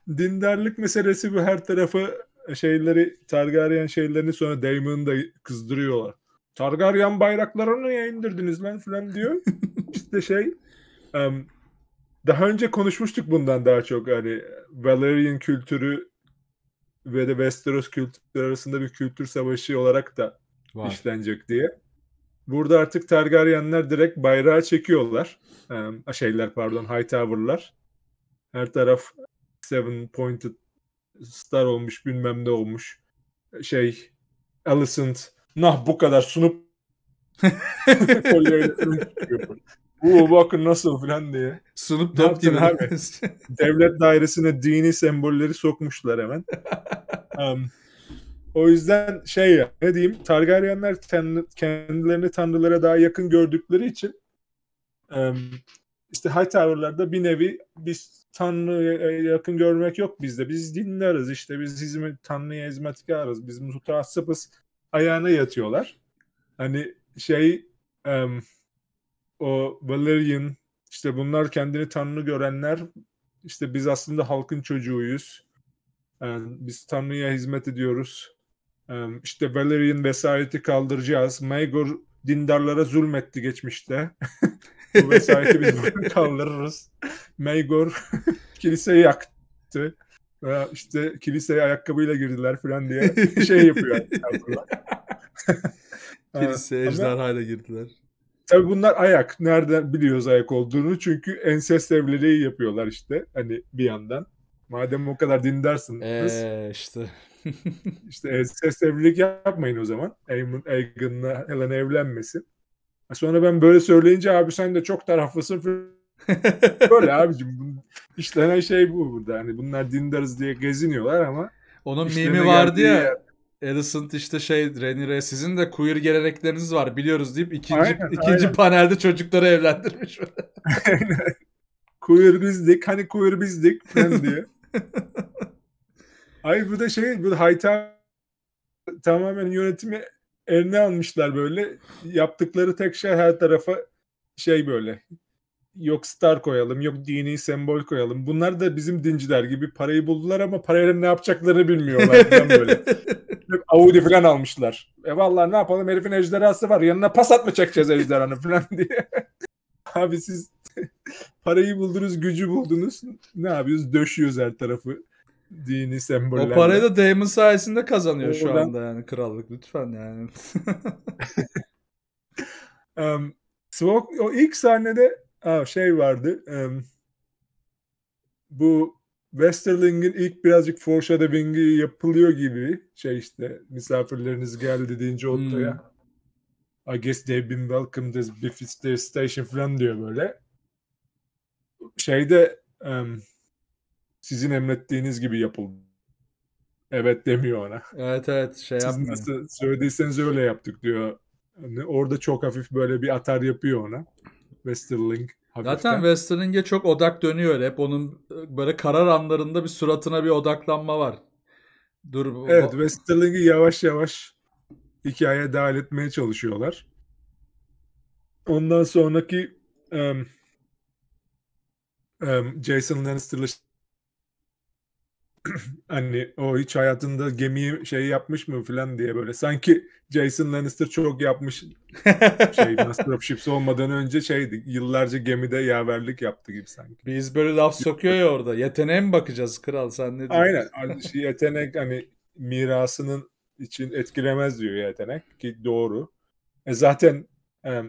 dindarlık meselesi bu her tarafı şeyleri Targaryen şeylerini sonra Damon'u da kızdırıyorlar. Targaryen bayraklarını niye indirdiniz lan filan diyor. İşte şey um, daha önce konuşmuştuk bundan daha çok hani Valyrian kültürü ve de Westeros kültürü arasında bir kültür savaşı olarak da Var. işlenecek diye. Burada artık Targaryenler direkt bayrağı çekiyorlar. Um, şeyler pardon Hightower'lar. Her taraf Seven Pointed Star olmuş bilmem ne olmuş. Şey Alicent nah bu kadar sunup bu bakın nasıl falan diye. Sunup top gibi. Abi? Devlet dairesine dini sembolleri sokmuşlar hemen. um, o yüzden şey ya ne diyeyim Targaryenler ten, kendilerini tanrılara daha yakın gördükleri için um, işte Hightower'larda bir nevi bir Tanrı'ya e, yakın görmek yok bizde. Biz dinleriz işte biz hizmet, Tanrı'ya hizmetkarız. Biz mutasıpız ayağına yatıyorlar. Hani şey um, o Valerian işte bunlar kendini Tanrı görenler işte biz aslında halkın çocuğuyuz. Yani e, biz Tanrı'ya hizmet ediyoruz. Um, işte Valerian vesayeti kaldıracağız. Maegor dindarlara zulmetti geçmişte. Bu vesayeti biz buradan kaldırırız. Meygor kiliseyi yaktı. Veya işte kiliseye ayakkabıyla girdiler falan diye şey yapıyor. kiliseye ejderhayla girdiler. Tabii bunlar ayak. Nereden biliyoruz ayak olduğunu? Çünkü ensest evliliği yapıyorlar işte. Hani bir yandan. Madem o kadar dindarsın. Ee, işte. İşte e, ses evlilik yapmayın o zaman. Egan'la Helen evlenmesin. Sonra ben böyle söyleyince abi sen de çok taraflısın böyle abicim işlenen şey bu burada. Hani bunlar dindarız diye geziniyorlar ama onun mimi vardı ya. Yer... işte şey Renire sizin de queer gelenekleriniz var biliyoruz deyip ikinci aynen, ikinci aynen. panelde çocukları evlendirmiş. aynen. Queer bizdik hani queer bizdik ben diye. Ay bu da şey bu da hayta tamamen yönetimi eline almışlar böyle. Yaptıkları tek şey her tarafa şey böyle. Yok star koyalım, yok dini sembol koyalım. Bunlar da bizim dinciler gibi parayı buldular ama parayla ne yapacaklarını bilmiyorlar böyle. Audi falan almışlar. E vallahi ne yapalım herifin ejderhası var. Yanına pas mı çekeceğiz ejderhanı falan diye. Abi siz parayı buldunuz, gücü buldunuz. Ne yapıyoruz? Döşüyoruz her tarafı dini sembollerle. O parayı da Damon sayesinde kazanıyor o şu anda yani krallık lütfen yani. um, Smoke, o ilk sahnede aa, şey vardı. Um, bu Westerling'in ilk birazcık foreshadowing'i yapılıyor gibi şey işte misafirleriniz geldi deyince ortaya. Hmm. I guess they've been welcomed as Biffy's station falan diyor böyle. Şeyde um, sizin emrettiğiniz gibi yapıldı. Evet demiyor ona. Evet evet şey Siz yapmıyor. nasıl söylediyseniz öyle yaptık diyor. Yani orada çok hafif böyle bir atar yapıyor ona. Westerling. Hafiften. Zaten Westerling'e çok odak dönüyor. Hep onun e, böyle karar anlarında bir suratına bir odaklanma var. Dur. Evet o... Westerling'i yavaş yavaş hikayeye dahil etmeye çalışıyorlar. Ondan sonraki um, um, Jason Lannister'la hani o hiç hayatında gemiyi şey yapmış mı falan diye böyle sanki Jason Lannister çok yapmış şey Master of Ships olmadan önce şeydi yıllarca gemide yaverlik yaptı gibi sanki. Biz böyle laf sokuyor ya orada yeteneğe mi bakacağız kral sen ne diyorsun? Aynen hani şey, yetenek hani mirasının için etkilemez diyor yetenek ki doğru. E zaten e,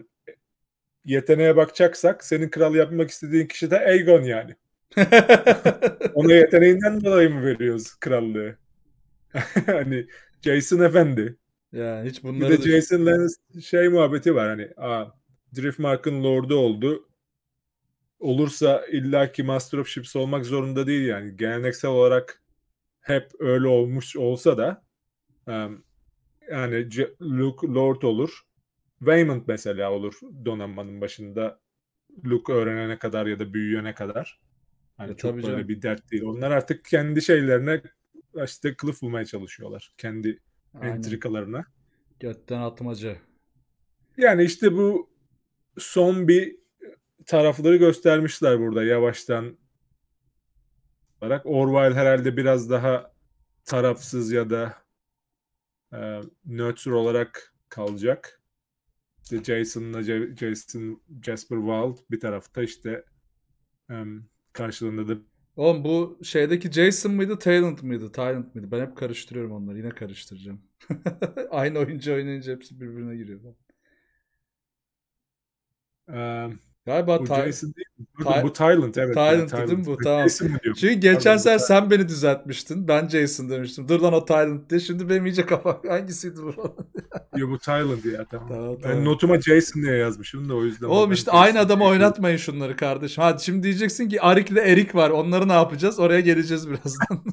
yeteneğe bakacaksak senin kral yapmak istediğin kişi de Aegon yani. Ona yeteneğinden dolayı mı veriyoruz krallığı? hani Jason Efendi. Yani hiç bunları Bir de Jason şey muhabbeti var hani aa, Driftmark'ın lordu oldu. Olursa illaki Master of Ships olmak zorunda değil yani. Geleneksel olarak hep öyle olmuş olsa da um, yani Luke Lord olur. Waymond mesela olur donanmanın başında Luke öğrenene kadar ya da büyüyene kadar. Hani çok böyle bir dert değil. Onlar artık kendi şeylerine işte kılıf bulmaya çalışıyorlar. Kendi Aynen. entrikalarına. Götten atmaca. Yani işte bu son bir tarafları göstermişler burada yavaştan olarak. Orwell herhalde biraz daha tarafsız ya da e, nötr olarak kalacak. İşte Jason'la Jason Jasper Wald bir tarafta işte um, karşılığındadır. Oğlum bu şeydeki Jason mıydı, Talent mıydı, Talent mıydı? Ben hep karıştırıyorum onları. Yine karıştıracağım. Aynı oyuncu oynayınca hepsi birbirine giriyor. Ee, Galiba bu Ty- Jason değil mi? Ty- bu Thailand evet. Thailand, yani, Thailand. değil bu? Tamam. Çünkü geçen sefer sen beni düzeltmiştin. Ben Jason demiştim. Dur lan o Thailand diye. Şimdi benim iyice kafam hangisiydi bu? Yo bu Thailand ya tamam. tamam, tamam. notuma Jason diye yazmışım da o yüzden. Oğlum işte Jason aynı adama oynatmayın şunları kardeşim. Hadi şimdi diyeceksin ki Arik ile Erik var. Onları ne yapacağız? Oraya geleceğiz birazdan.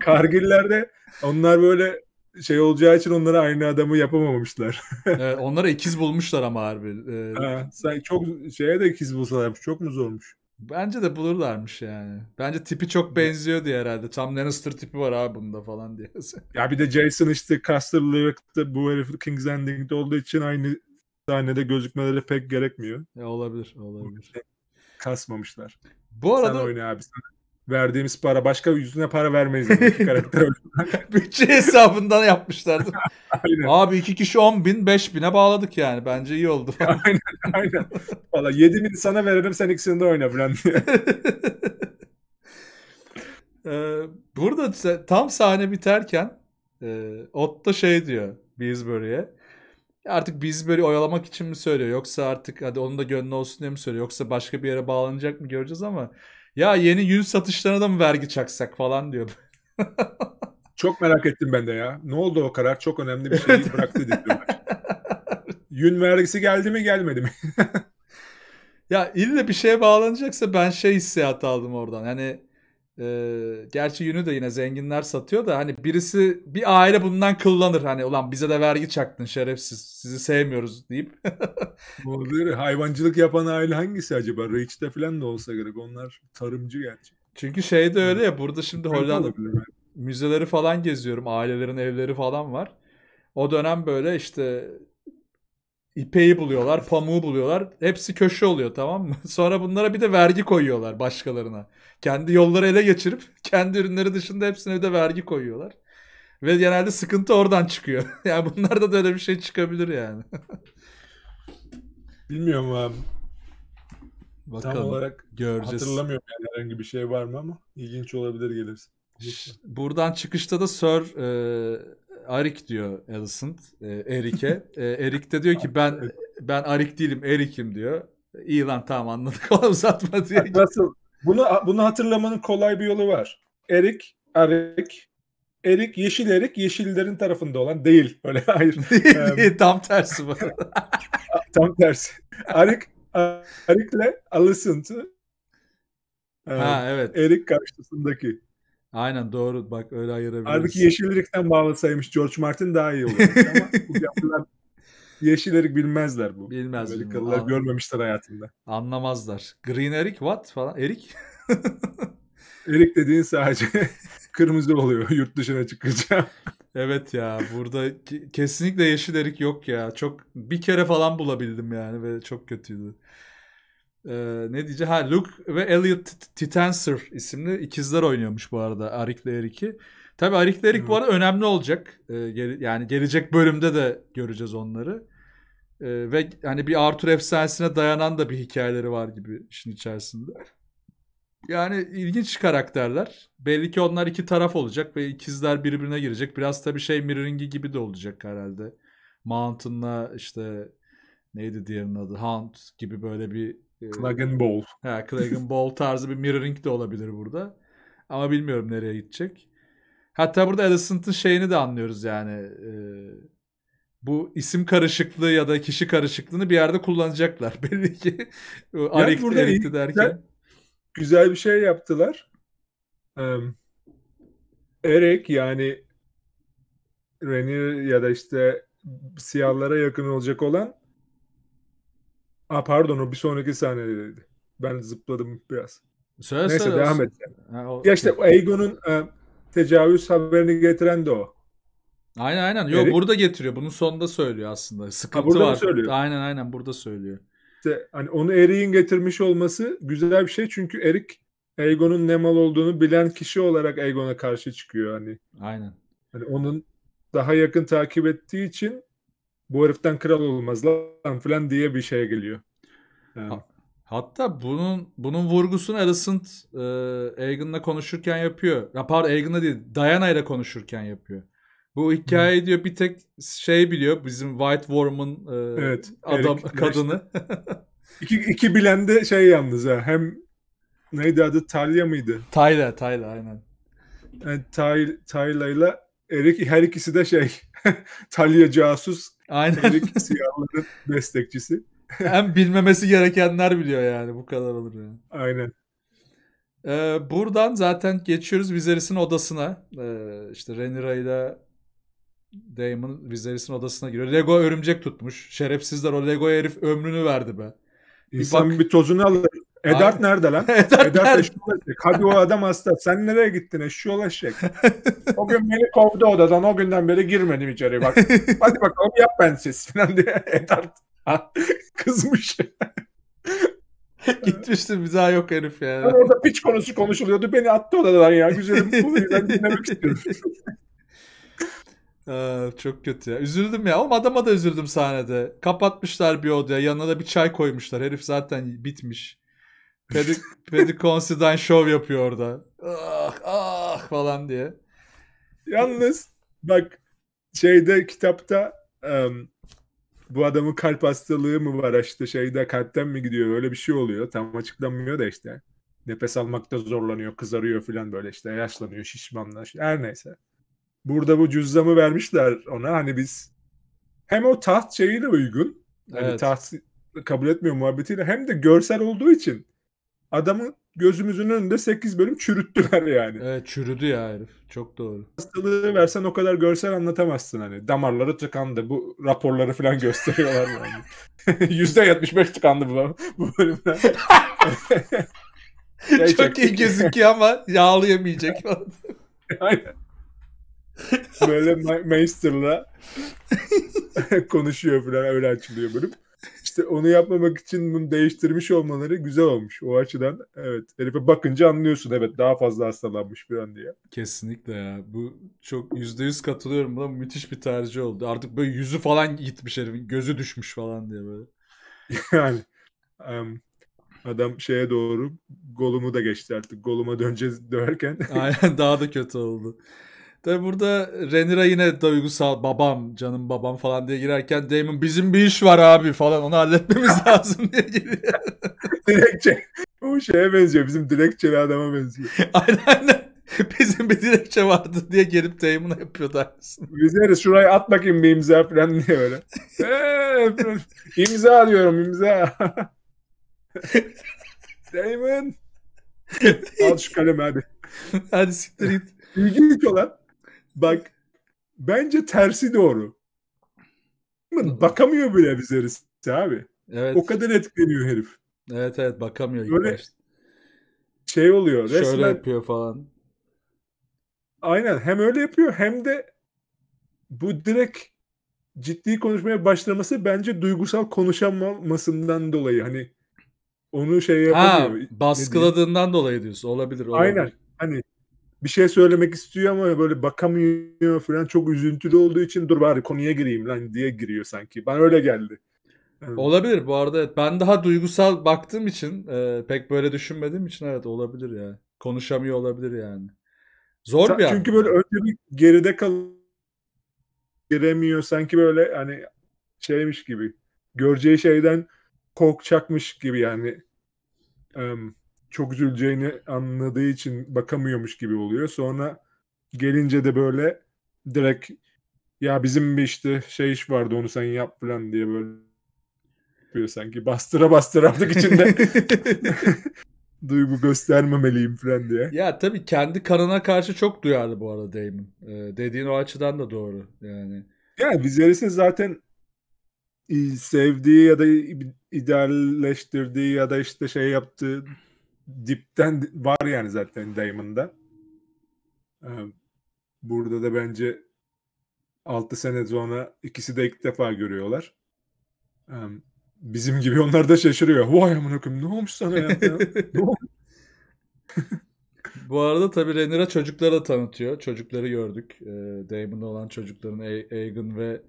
Kargillerde onlar böyle şey olacağı için onlara aynı adamı yapamamışlar. evet, onlara ikiz bulmuşlar ama harbi. Ee, ha, sen çok şeye de ikiz bulsalarmış çok mu zormuş? Bence de bulurlarmış yani. Bence tipi çok benziyor diye herhalde. Tam Lannister tipi var abi bunda falan diye. ya bir de Jason işte Caster'lıkta bu herif King's Landing'de olduğu için aynı sahnede gözükmeleri pek gerekmiyor. Ya e, olabilir, olabilir. Kasmamışlar. Bu arada sen oyna abi. Sen verdiğimiz para başka yüzüne para vermeyiz. Yani karakter Bütçe hesabından yapmışlardı. aynen. Abi iki kişi 10 bin 5 bine bağladık yani bence iyi oldu. aynen aynen. Valla 7 bin sana veririm sen ikisini de oyna falan diye. ee, burada tam sahne biterken e, Ot da şey diyor Beesbury'e. Artık biz böyle oyalamak için mi söylüyor yoksa artık hadi onun da gönlü olsun diye mi söylüyor yoksa başka bir yere bağlanacak mı göreceğiz ama ya yeni yün satışlarına da mı vergi çaksak falan diyordu. Çok merak ettim ben de ya. Ne oldu o karar? Çok önemli bir şey bıraktı dedim. yün vergisi geldi mi gelmedi mi? ya illa bir şeye bağlanacaksa ben şey hissiyatı aldım oradan. Hani ee, gerçi yünü de yine zenginler satıyor da hani birisi bir aile bundan kullanır hani ulan bize de vergi çaktın şerefsiz sizi sevmiyoruz deyip. Olabilir. Hayvancılık yapan aile hangisi acaba? Reach'te falan da olsa gerek. Onlar tarımcı gerçi. Çünkü şey de öyle ya burada şimdi Hollanda müzeleri falan geziyorum. Ailelerin evleri falan var. O dönem böyle işte İpeyi buluyorlar, pamuğu buluyorlar. Hepsi köşe oluyor tamam mı? Sonra bunlara bir de vergi koyuyorlar başkalarına. Kendi yolları ele geçirip kendi ürünleri dışında hepsine bir de vergi koyuyorlar. Ve genelde sıkıntı oradan çıkıyor. yani bunlarda da öyle bir şey çıkabilir yani. Bilmiyorum abi. Bakalım. Tam olarak göreceğiz. hatırlamıyorum yani herhangi bir şey var mı ama ilginç olabilir gelirse. Buradan çıkışta da Sir e, Arik diyor Alicent e, Erik'e. E, Erik de diyor ki ben ben Arik değilim Erik'im diyor. İyi lan tamam anladık ama uzatma diye. Nasıl? Bunu, bunu hatırlamanın kolay bir yolu var. Erik, Arik, Erik, Yeşil Erik, Yeşillerin tarafında olan değil. Öyle hayır. tam tersi bu. tam tersi. Arik, Arik'le Alicent'ı Ha, e, evet. Erik karşısındaki. Aynen doğru bak öyle ayırabiliriz. Halbuki yeşil lirikten bağlasaymış George Martin daha iyi olurdu ama bu yapılan yeşil erik bilmezler bu. Bilmez. Amerikalılar bilmem. görmemişler hayatında. Anlamazlar. Green erik, what falan. erik. Erik dediğin sadece kırmızı oluyor yurt dışına çıkacağım. Evet ya burada kesinlikle yeşil erik yok ya. Çok bir kere falan bulabildim yani ve çok kötüydü. Ee, ne diyeceğim? Ha Luke ve Elliot Titensor isimli ikizler oynuyormuş bu arada Arik ile Eric'i. Tabii Arik ile Eric hmm. bu arada önemli olacak. Ee, geri, yani gelecek bölümde de göreceğiz onları. Ee, ve hani bir Arthur efsanesine dayanan da bir hikayeleri var gibi işin içerisinde. Yani ilginç karakterler. Belli ki onlar iki taraf olacak ve ikizler birbirine girecek. Biraz tabii şey Mirroring'i gibi de olacak herhalde. Mountain'la işte neydi diğerinin adı Hunt gibi böyle bir Clagan ee, Ball. Ha, Clagan Ball tarzı bir mirroring de olabilir burada. Ama bilmiyorum nereye gidecek. Hatta burada Alicent'ın şeyini de anlıyoruz yani. E, bu isim karışıklığı ya da kişi karışıklığını bir yerde kullanacaklar belli ki. Arik, yani Erik'ti derken. Güzel bir şey yaptılar. Um, Erik yani Renir ya da işte siyahlara yakın olacak olan Aa, pardon o bir sonraki sahnedeydi. Ben zıpladım biraz. Söyle Neyse söyle devam et. Ya işte şey. Egon'un e, tecavüz haberini getiren de o. Aynen aynen. Yok burada getiriyor. Bunun sonunda söylüyor aslında. Sıkıntı ha, burada var. söylüyor? Aynen aynen burada söylüyor. İşte hani onu Erik'in getirmiş olması güzel bir şey çünkü Erik Egon'un ne mal olduğunu bilen kişi olarak Egon'a karşı çıkıyor hani. Aynen. Hani onun daha yakın takip ettiği için bu heriften kral olmaz lan falan diye bir şeye geliyor. Yani. hatta bunun bunun vurgusunu Alicent e, Egan'la konuşurken yapıyor. Ya pardon Egan'la değil Diana ile konuşurken yapıyor. Bu hikaye hmm. diyor bir tek şey biliyor bizim White Worm'un e, evet, adam Eric, kadını. İki iki, bilen de şey yalnız ha hem neydi adı Talia mıydı? Tayla Tayla aynen. Yani Tayla ile Erik her ikisi de şey Talya casus. Aynen. Siyahların destekçisi. Hem bilmemesi gerekenler biliyor yani. Bu kadar olur yani. Aynen. Ee, buradan zaten geçiyoruz Viserys'in odasına. Ee, işte Rhaenyra ile Damon Viserys'in odasına giriyor. Lego örümcek tutmuş. Şerefsizler o Lego herif ömrünü verdi be. Bir İnsan bak... bir tozunu alır. Edart nerede lan? Edart, Edart eşyolaşacak. Hadi o adam hasta. Sen nereye gittin eşyolaşacak? o gün beni kovdu odadan. O günden beri girmedim içeri bak. Hadi bakalım yap ben ses falan diye. Edart kızmış. Gitmiştim bir daha yok herif yani. Ben orada piç konusu konuşuluyordu. Beni attı odadan ya. Güzelim. Bunu ben dinlemek istiyorum. çok kötü ya. Üzüldüm ya. Oğlum adama da üzüldüm sahnede. Kapatmışlar bir odaya. Yanına da bir çay koymuşlar. Herif zaten bitmiş. Paddy, Paddy Considine şov yapıyor orada. Ah ah falan diye. Yalnız bak şeyde kitapta um, bu adamın kalp hastalığı mı var işte şeyde kalpten mi gidiyor öyle bir şey oluyor. Tam açıklanmıyor da işte. Nefes almakta zorlanıyor, kızarıyor falan böyle işte yaşlanıyor, şişmanlaşıyor. Her neyse. Burada bu cüzdanı vermişler ona. Hani biz hem o taht şeyiyle uygun. Hani taht kabul etmiyor muhabbetiyle hem de görsel olduğu için adamı gözümüzün önünde 8 bölüm çürüttüler yani. Evet çürüdü ya herif. Çok doğru. Hastalığı versen o kadar görsel anlatamazsın hani. Damarları tıkandı. Bu raporları falan gösteriyorlar yani. %75 tıkandı bu, bu bölümde. Çok iyi gözüküyor ama yağlayamayacak. Aynen. Böyle Ma- Meister'la konuşuyor falan öyle açılıyor bölüm. İşte onu yapmamak için bunu değiştirmiş olmaları güzel olmuş. O açıdan evet. Herife bakınca anlıyorsun evet daha fazla hastalanmış bir an diye. Kesinlikle ya. Bu çok yüzde yüz katılıyorum buna. Müthiş bir tercih oldu. Artık böyle yüzü falan gitmiş herifin. Gözü düşmüş falan diye böyle. yani um, adam şeye doğru Golum'u da geçti artık. Golum'a döneceğiz döverken. Aynen daha da kötü oldu. Tabi burada Renira yine duygusal babam canım babam falan diye girerken Damon bizim bir iş var abi falan onu halletmemiz lazım diye giriyor. Dilekçe. O şeye benziyor bizim dilekçeli adama benziyor. aynen aynen. Bizim bir dilekçe vardı diye gelip Damon'a yapıyordu aynısını. Bizleriz şuraya at bakayım bir imza falan diye öyle. İmza diyorum imza. Damon. Al şu kalemi hadi. hadi siktir git. İlginç olan Bak bence tersi doğru. Bakamıyor bile bize Rize abi. Evet. O kadar etkileniyor herif. Evet evet bakamıyor. Böyle başta. şey oluyor. Resmen... yapıyor falan. Aynen hem öyle yapıyor hem de bu direkt ciddi konuşmaya başlaması bence duygusal konuşamamasından dolayı hani onu şey yapamıyor. Ha, baskıladığından dolayı diyorsun. Olabilir, olabilir. Aynen. Hani bir şey söylemek istiyor ama böyle bakamıyor falan çok üzüntülü olduğu için dur bari konuya gireyim lan diye giriyor sanki. Ben öyle geldi. Evet. Olabilir bu arada. Ben daha duygusal baktığım için e, pek böyle düşünmediğim için evet olabilir ya. Konuşamıyor olabilir yani. Zor Sa- bir Çünkü yani. böyle önce bir geride kal giremiyor sanki böyle hani şeymiş gibi. Göreceği şeyden korkacakmış gibi yani. Um, çok üzüleceğini anladığı için bakamıyormuş gibi oluyor. Sonra gelince de böyle direkt ya bizim bir işte şey iş vardı onu sen yap falan diye böyle yapıyor sanki. Bastıra bastıra artık içinde duygu göstermemeliyim falan diye. Ya tabii kendi kanına karşı çok duyarlı bu arada Damon. Ee, dediğin o açıdan da doğru yani. Ya yani Viserys'in zaten sevdiği ya da idealleştirdiği ya da işte şey yaptığı dipten var yani zaten Diamond'da. Ee, burada da bence 6 sene sonra ikisi de ilk defa görüyorlar. Ee, bizim gibi onlar da şaşırıyor. Vay amına ne olmuş sana ya? ne Bu arada tabii Renira çocukları da tanıtıyor. Çocukları gördük. Ee, Damon'da olan çocukların Aegon ve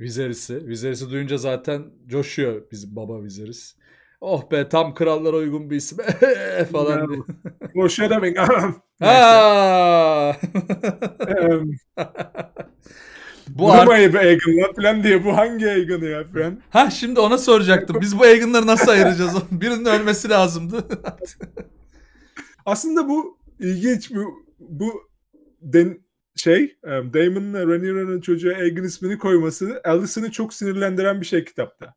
Viserys'i. Viserys'i duyunca zaten coşuyor bizim baba Viserys. Oh be tam krallara uygun bir isim falan diye. Boşa şey demek. Ha. Bu hangi mu Egan falan diye bu hangi Egan'ı ya falan. Ha şimdi ona soracaktım. Biz bu Egan'ları nasıl ayıracağız? Birinin ölmesi lazımdı. Aslında bu ilginç bu bu den, şey Damon'la Rhaenyra'nın çocuğa Egan ismini koyması Alice'ını çok sinirlendiren bir şey kitapta.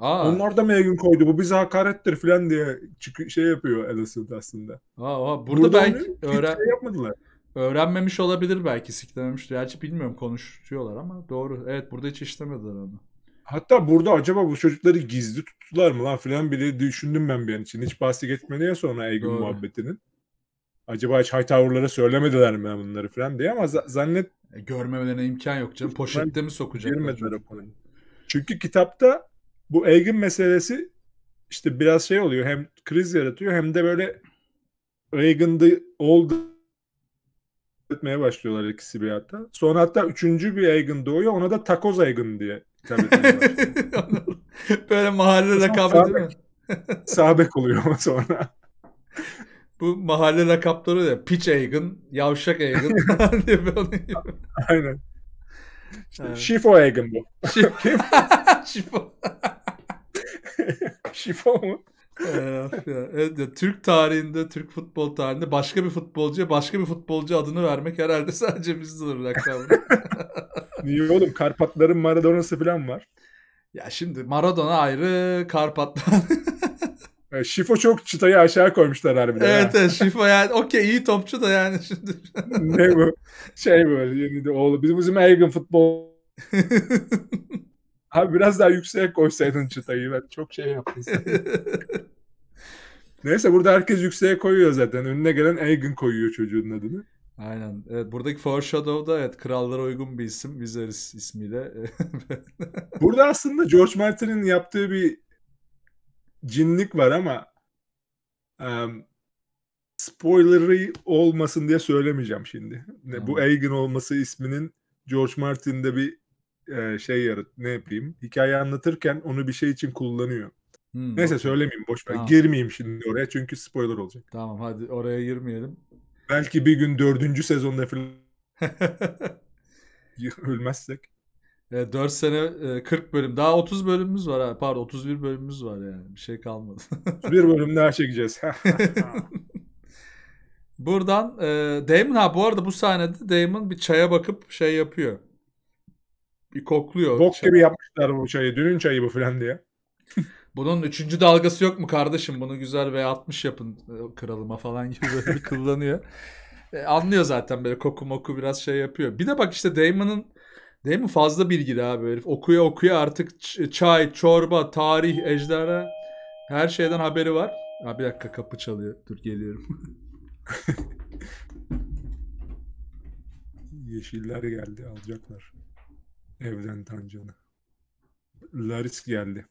Aa. Onlar da mevgun koydu. Bu bize hakarettir falan diye şey yapıyor Elliot aslında. Aa, aa, burada, burada belki öğren şey yapmadılar. Öğrenmemiş olabilir belki siklememiş. Gerçi bilmiyorum konuşuyorlar ama doğru. Evet burada hiç işlemediler onu. Hatta burada acaba bu çocukları gizli tuttular mı lan filan bile düşündüm ben bir an için. Hiç bahsi geçmedi ya sonra Eygün doğru. muhabbetinin. Acaba hiç Hightower'lara söylemediler mi bunları filan diye ama zannet... E, görmemelerine imkan yok canım. Poşette mi sokacaklar? Girmediler o konuyu. Çünkü kitapta bu Elgin meselesi işte biraz şey oluyor hem kriz yaratıyor hem de böyle Reagan oldu etmeye başlıyorlar ikisi bir hatta. Sonra hatta üçüncü bir Egan doğuyor. Ona da takoz Egan diye hitap Böyle mahalle lakabı değil Sabek oluyor ama sonra. Bu mahalle lakapları da piç Egan, yavşak Egan diye Aynen. İşte evet. Şifo Egan bu. Şifo. Şifo. Şifa mı? Ah evet, Türk tarihinde, Türk futbol tarihinde başka bir futbolcuya başka bir futbolcu adını vermek herhalde sadece bizde olarak kaldı. Niye oğlum? Karpatların Maradona'sı falan var. Ya şimdi Maradona ayrı, Karpatlar. E, Şifo çok çıtayı aşağı koymuşlar harbiden. Evet evet Şifo yani okey iyi topçu da yani şimdi. ne bu? Şey böyle yeni de oğlu bizim, bizim Ergun futbol Abi biraz daha yükseğe koysaydın çıtayı. Ben çok şey yaptım. Neyse burada herkes yükseğe koyuyor zaten. Önüne gelen Aegon koyuyor çocuğun adını. Aynen. Evet, buradaki da evet krallara uygun bir isim. Viserys ismiyle. burada aslında George Martin'in yaptığı bir cinlik var ama um, spoiler'ı olmasın diye söylemeyeceğim şimdi. Ne, bu Aegon olması isminin George Martin'de bir şey yarat ne yapayım hikaye anlatırken onu bir şey için kullanıyor. Hmm, Neyse okay. söylemeyeyim boş ver. Tamam. Girmeyeyim şimdi oraya çünkü spoiler olacak. Tamam hadi oraya girmeyelim. Belki bir gün dördüncü sezonda falan ölmezsek. E, 4 sene e, 40 bölüm. Daha 30 bölümümüz var abi. Pardon 31 bölümümüz var yani. Bir şey kalmadı. bir bölüm daha çekeceğiz. Buradan e, Damon ha bu arada bu sahnede Damon bir çaya bakıp şey yapıyor bir kokluyor. Bok şey- gibi yapmışlar bu çayı. Dünün çayı bu falan diye. Bunun üçüncü dalgası yok mu kardeşim? Bunu güzel ve 60 yapın e, kralıma falan gibi böyle bir kullanıyor. E, anlıyor zaten böyle koku moku biraz şey yapıyor. Bir de bak işte Damon'ın Damon fazla bilgili abi herif. Okuya okuya artık çay, çorba, tarih, ejderha her şeyden haberi var. Ha bir dakika kapı çalıyor. Dur geliyorum. Yeşiller geldi alacaklar. Evden Tancan'ı. Laris geldi.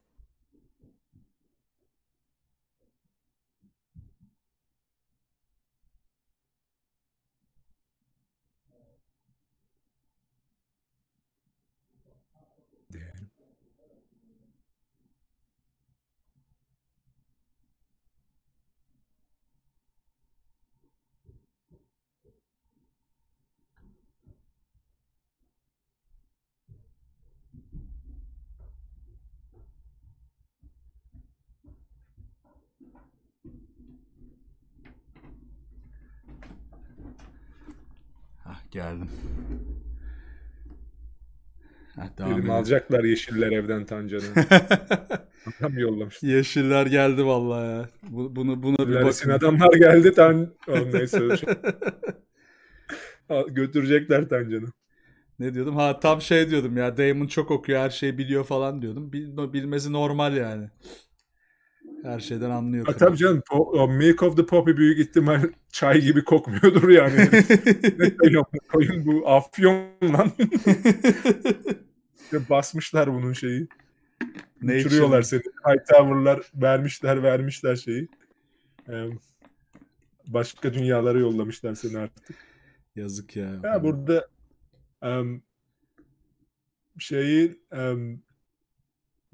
geldim. Dedim alacaklar yeşiller evden Tancan'ı. Adam yollamış. Yeşiller geldi vallahi ya. Bu, bunu buna bir bakın. adamlar geldi tan. Oh, neyse. Şey. Götürecekler Tancan'ı. Ne diyordum? Ha tam şey diyordum ya Damon çok okuyor her şeyi biliyor falan diyordum. Bil, bilmesi normal yani. Her şeyden anlıyor. Ha, tabii canım. Po- o of the Poppy büyük ihtimal çay gibi kokmuyordur yani. ne koyun, koyun bu afyon lan. basmışlar bunun şeyi. Ne Uçuruyorlar seni. Hightower'lar vermişler vermişler şeyi. Ee, başka dünyalara yollamışlar seni artık. Yazık ya. Ya burada um, şeyi um,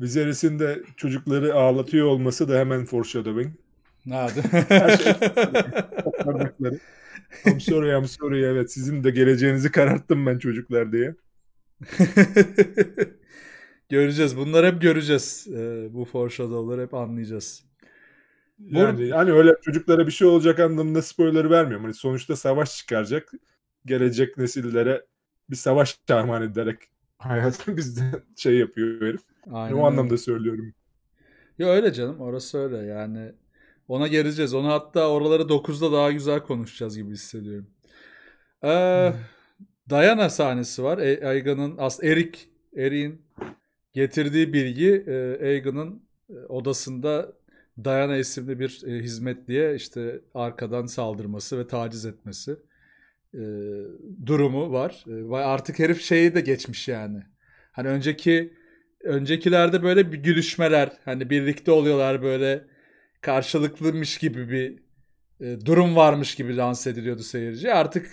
Viserys'in de çocukları ağlatıyor olması da hemen foreshadowing. Nerede? Her şey. I'm sorry, I'm sorry. Evet sizin de geleceğinizi kararttım ben çocuklar diye. göreceğiz. Bunları hep göreceğiz. Ee, bu foreshadowları hep anlayacağız. Yani hani öyle çocuklara bir şey olacak anlamında spoiler vermiyorum. Hani sonuçta savaş çıkaracak. Gelecek nesillere bir savaş armağan ederek hayatını bizden şey yapıyor herif. Aynen. O anlamda söylüyorum. Ya öyle canım orası öyle yani. Ona geleceğiz. Onu hatta oraları 9'da daha güzel konuşacağız gibi hissediyorum. Ee, hmm. sahnesi var. E, as Erik Erik'in getirdiği bilgi e, e odasında Dayana isimli bir e, hizmetliye işte arkadan saldırması ve taciz etmesi e, durumu var. E, artık herif şeyi de geçmiş yani. Hani önceki öncekilerde böyle bir gülüşmeler hani birlikte oluyorlar böyle karşılıklıymış gibi bir e, durum varmış gibi lanse ediliyordu seyirci. Artık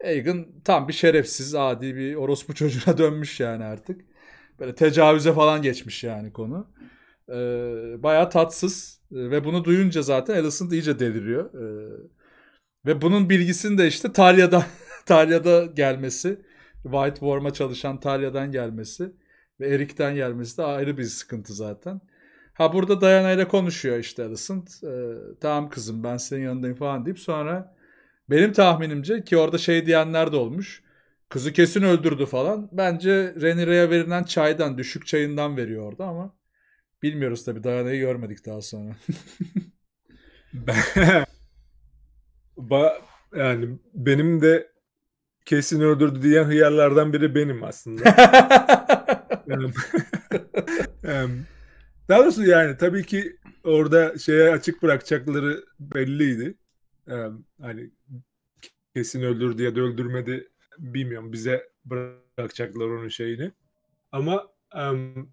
Egan tam bir şerefsiz adi bir orospu çocuğuna dönmüş yani artık. Böyle tecavüze falan geçmiş yani konu. E, bayağı tatsız e, ve bunu duyunca zaten Alison iyice deliriyor. E, ve bunun bilgisini de işte Talya'dan Talya'da gelmesi, White Worm'a çalışan Talya'dan gelmesi ve Erik'ten gelmesi de ayrı bir sıkıntı zaten. Ha burada Diana ile konuşuyor işte Alicent. Ee, tamam kızım ben senin yanındayım falan deyip sonra benim tahminimce ki orada şey diyenler de olmuş. Kızı kesin öldürdü falan. Bence Renire'ye verilen çaydan, düşük çayından veriyor orada ama bilmiyoruz tabii Diana'yı görmedik daha sonra. ben, Ba yani benim de kesin öldürdü diyen hıyarlardan biri benim aslında. yani, yani, daha doğrusu yani tabii ki orada şeye açık bırakacakları belliydi. hani kesin öldürdü ya da öldürmedi bilmiyorum. Bize bırakacaklar onun şeyini. Ama um,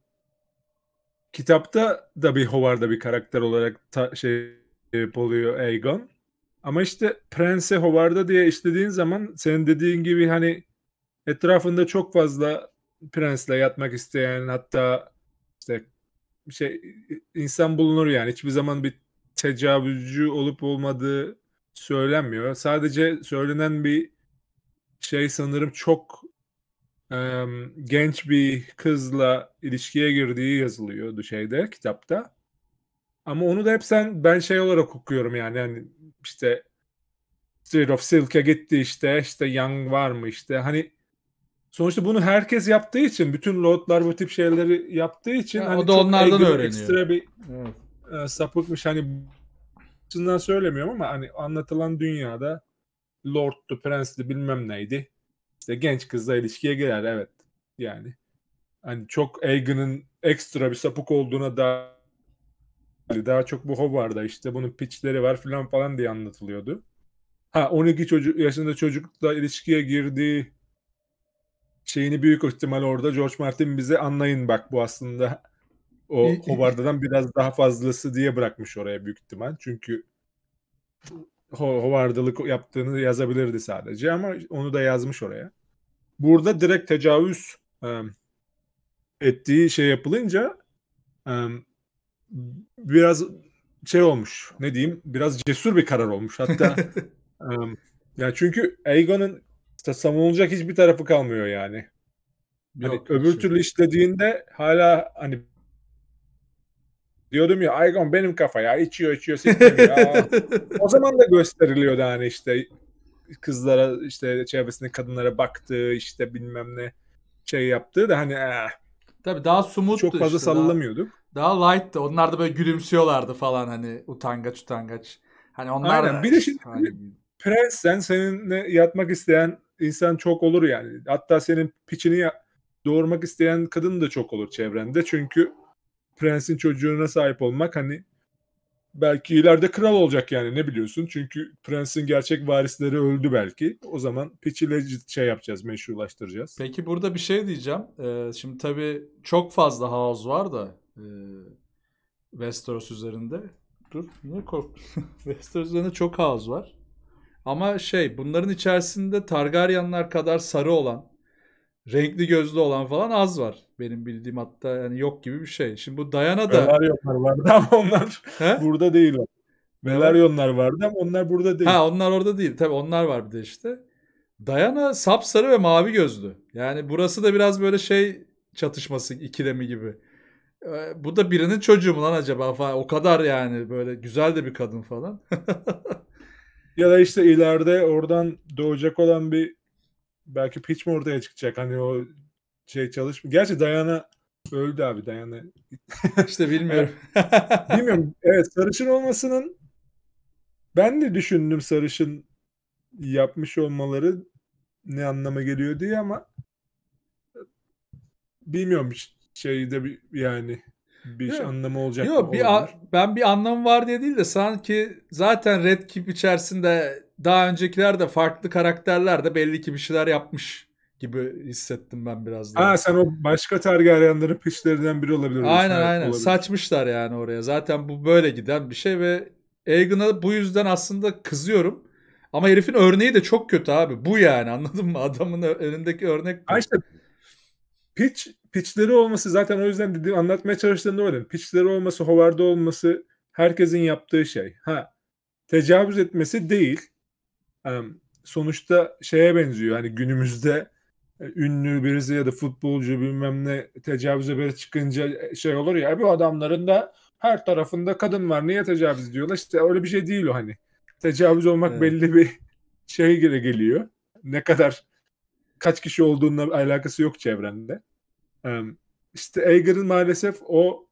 kitapta da bir Howard'a bir karakter olarak ta- şey oluyor e, Aegon. Ama işte Prince Howard'a diye işlediğin zaman senin dediğin gibi hani etrafında çok fazla prensle yatmak isteyen hatta işte şey insan bulunur yani hiçbir zaman bir tecavüzcü olup olmadığı söylenmiyor. Sadece söylenen bir şey sanırım çok e, genç bir kızla ilişkiye girdiği yazılıyor şeyde kitapta. Ama onu da hep sen ben şey olarak okuyorum yani hani işte Street of Silk'e gitti işte işte Young var mı işte hani sonuçta bunu herkes yaptığı için bütün Lordlar bu tip şeyleri yaptığı için ha, hani o da onlardan öğreniyor. Ekstra bir evet. e, sapıkmış hani açısından söylemiyorum ama hani anlatılan dünyada lordtu, prensti bilmem neydi. İşte genç kızla ilişkiye girer evet yani. Hani çok Egan'ın ekstra bir sapık olduğuna da Hani daha çok bu Hobard'a işte bunun pitchleri var falan falan diye anlatılıyordu. Ha 12 çocuk yaşında çocukla ilişkiye girdiği şeyini büyük ihtimal orada George Martin bize anlayın bak bu aslında o Hobard'dan biraz daha fazlası diye bırakmış oraya büyük ihtimal. Çünkü hovardalık yaptığını yazabilirdi sadece ama onu da yazmış oraya. Burada direkt tecavüz um, ettiği şey yapılınca um, biraz şey olmuş ne diyeyim biraz cesur bir karar olmuş hatta um, yani çünkü Aegon'un savunulacak hiçbir tarafı kalmıyor yani. Hani öbür şey türlü işlediğinde hala hani diyordum ya Aegon benim kafa ya içiyor içiyor o zaman da gösteriliyordu hani işte kızlara işte çevresinde kadınlara baktığı işte bilmem ne şey yaptığı da hani eh, Tabii daha sumuttu. Çok fazla işte, sallamıyorduk. Daha daha light'tı. Onlar da böyle gülümsüyorlardı falan hani utangaç utangaç. Hani onlar Aynen. da... Bir de şimdi hani... Prens'ten seninle yatmak isteyen insan çok olur yani. Hatta senin piçini doğurmak isteyen kadın da çok olur çevrende. Çünkü Prens'in çocuğuna sahip olmak hani belki ileride kral olacak yani ne biliyorsun? Çünkü prensin gerçek varisleri öldü belki. O zaman piçiyle şey yapacağız, meşrulaştıracağız. Peki burada bir şey diyeceğim. Ee, şimdi tabii çok fazla house var da e, Westeros üzerinde. Dur niye korktun? Westeros üzerinde çok ağız var. Ama şey bunların içerisinde Targaryenler kadar sarı olan, renkli gözlü olan falan az var. Benim bildiğim hatta yani yok gibi bir şey. Şimdi bu Dayana da... Velaryonlar vardı ama onlar He? burada değil. Velaryonlar vardı ama onlar burada değil. Ha onlar orada değil. Tabii onlar var bir de işte. Dayana sapsarı ve mavi gözlü. Yani burası da biraz böyle şey çatışması ikilemi gibi. Ee, bu da birinin çocuğu mu lan acaba falan. O kadar yani böyle güzel de bir kadın falan. ya da işte ileride oradan doğacak olan bir belki Peach mi ortaya çıkacak? Hani o şey çalış. Gerçi Dayana öldü abi Dayana. işte bilmiyorum. bilmiyorum. Evet sarışın olmasının ben de düşündüm sarışın yapmış olmaları ne anlama geliyor diye ama bilmiyorum şeyde bir yani bir Değil anlamı olacak Yok, Bir a- ben bir anlamı var diye değil de sanki zaten Red Keep içerisinde daha öncekiler de farklı karakterler de belli ki bir şeyler yapmış gibi hissettim ben biraz daha. Ha sen o başka Targaryen'ların peşlerinden biri olabilir. Aynen aynen. Olabilir. Saçmışlar yani oraya. Zaten bu böyle giden bir şey ve Aegon'a bu yüzden aslında kızıyorum. Ama herifin örneği de çok kötü abi. Bu yani anladın mı? Adamın önündeki örnek. Ayşe işte Pitch pitchleri olması zaten o yüzden dediğim anlatmaya çalıştığımda oydu. Pitchleri olması, Howard'da olması herkesin yaptığı şey. Ha tecavüz etmesi değil. sonuçta şeye benziyor. Hani günümüzde e, ünlü birisi ya da futbolcu bilmem ne tecavüze böyle çıkınca e, şey olur ya bu adamların da her tarafında kadın var niye tecavüz diyorlar İşte öyle bir şey değil o hani tecavüz olmak evet. belli bir şey gire geliyor ne kadar kaç kişi olduğunla alakası yok çevrende işte Aeger'ın maalesef o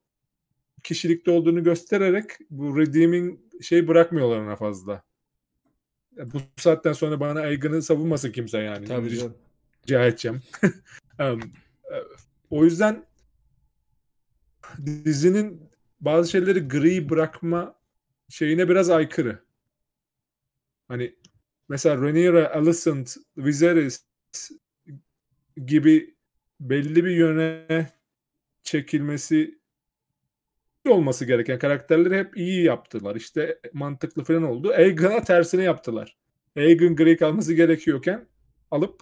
kişilikte olduğunu göstererek bu redeeming şey bırakmıyorlar ona fazla. E, bu saatten sonra bana Aeger'ı savunmasın kimse yani. Tabii canım. Rica edeceğim. E, o yüzden dizinin bazı şeyleri gri bırakma şeyine biraz aykırı. Hani mesela Rhaenyra, Alicent, Viserys gibi belli bir yöne çekilmesi olması gereken karakterleri hep iyi yaptılar. İşte mantıklı falan oldu. Aegon'a tersini yaptılar. Aegon gri kalması gerekiyorken alıp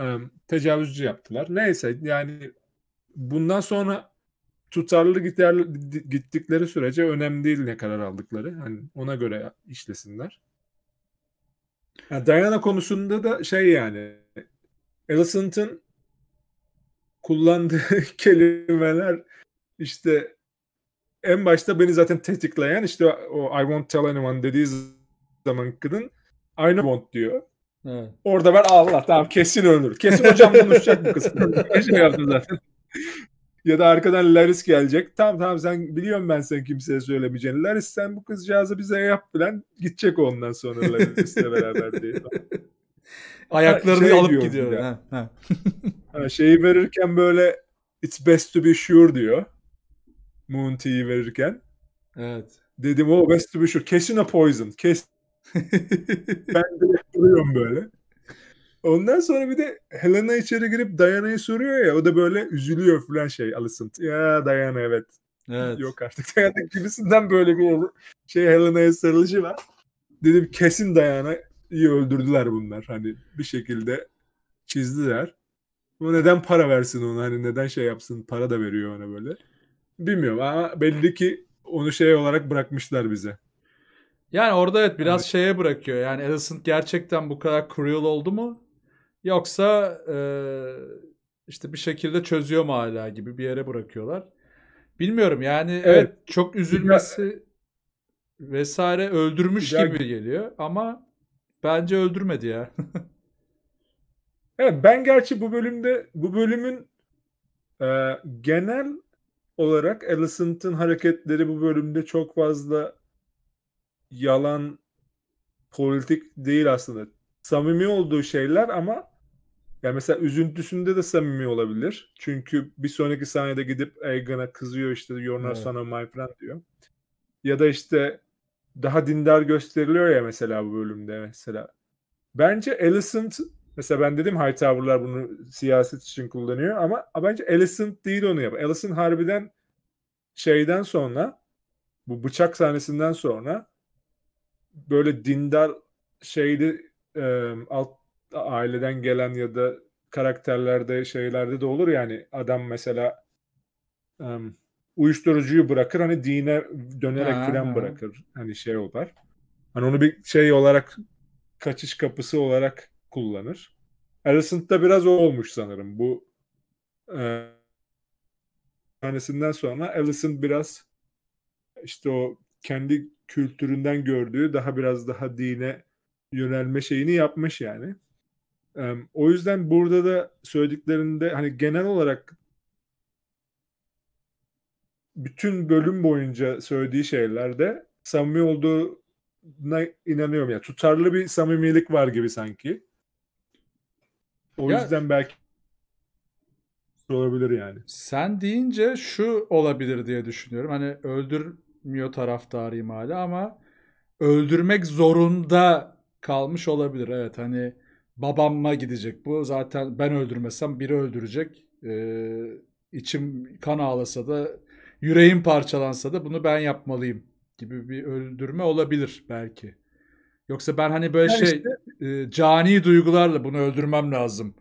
ıı, tecavüzcü yaptılar. Neyse yani bundan sonra tutarlı gider, gittikleri sürece önemli değil ne karar aldıkları. Hani ona göre işlesinler. Yani Diana konusunda da şey yani Alicent'ın kullandığı kelimeler işte en başta beni zaten tetikleyen işte o I won't tell anyone dediği zaman kadın I won't diyor. Evet. Orada ben Allah tamam kesin ölür. Kesin hocam konuşacak bu kız. şey yaptım zaten. ya da arkadan Laris gelecek. Tamam tamam sen biliyorum ben sen kimseye söylemeyeceğini. Laris sen bu kızcağızı bize yap bilen gidecek ondan sonra Laris'le beraber diye. Ayaklarını şey alıp gidiyor. Ha, ha. ha, şeyi verirken böyle it's best to be sure diyor. Moon Tea'yi verirken. Evet. Dedim o oh, best to be sure. Kesin a poison. Kes. ben direkt duruyorum böyle. Ondan sonra bir de Helena içeri girip Diana'yı soruyor ya o da böyle üzülüyor falan şey Alicent. Ya Diana evet. evet. Yok artık Diana gibisinden böyle bir şey Helena'ya sarılışı var. Dedim kesin Diana iyi öldürdüler bunlar. Hani bir şekilde çizdiler. Ama neden para versin ona? Hani neden şey yapsın? Para da veriyor ona böyle. Bilmiyorum ama belli ki onu şey olarak bırakmışlar bize. Yani orada evet biraz evet. şeye bırakıyor. Yani Alicent gerçekten bu kadar cruel oldu mu? Yoksa e, işte bir şekilde çözüyor mu hala gibi bir yere bırakıyorlar. Bilmiyorum yani evet, evet çok üzülmesi ya, vesaire öldürmüş gibi geliyor ama Bence öldürmedi ya. evet ben gerçi bu bölümde bu bölümün e, genel olarak Alicent'ın hareketleri bu bölümde çok fazla yalan politik değil aslında. Samimi olduğu şeyler ama yani mesela üzüntüsünde de samimi olabilir. Çünkü bir sonraki sahnede gidip Aegon'a kızıyor işte you're not son of my friend diyor. Ya da işte daha dindar gösteriliyor ya mesela bu bölümde mesela. Bence Alicent mesela ben dedim Hightower'lar bunu siyaset için kullanıyor ama bence Alicent değil onu yapıyor Alicent harbiden şeyden sonra bu bıçak sahnesinden sonra böyle dindar şeyli e, alt aileden gelen ya da karakterlerde şeylerde de olur yani adam mesela uyuşturucuyu bırakır hani dine dönerek ha, falan ha. bırakır. Hani şey olur. Hani onu bir şey olarak kaçış kapısı olarak kullanır. Alicent'da biraz o olmuş sanırım. Bu e, sonra Alicent biraz işte o kendi kültüründen gördüğü daha biraz daha dine yönelme şeyini yapmış yani. E, o yüzden burada da söylediklerinde hani genel olarak bütün bölüm boyunca söylediği şeylerde samimi olduğuna inanıyorum. Yani tutarlı bir samimilik var gibi sanki. O ya, yüzden belki olabilir yani. Sen deyince şu olabilir diye düşünüyorum. Hani öldürmüyor taraftarıyım hala ama öldürmek zorunda kalmış olabilir. Evet hani babamma gidecek bu. Zaten ben öldürmesem biri öldürecek. Ee, içim kan ağlasa da yüreğim parçalansa da bunu ben yapmalıyım gibi bir öldürme olabilir belki. Yoksa ben hani böyle yani şey işte, e, cani duygularla bunu öldürmem lazım.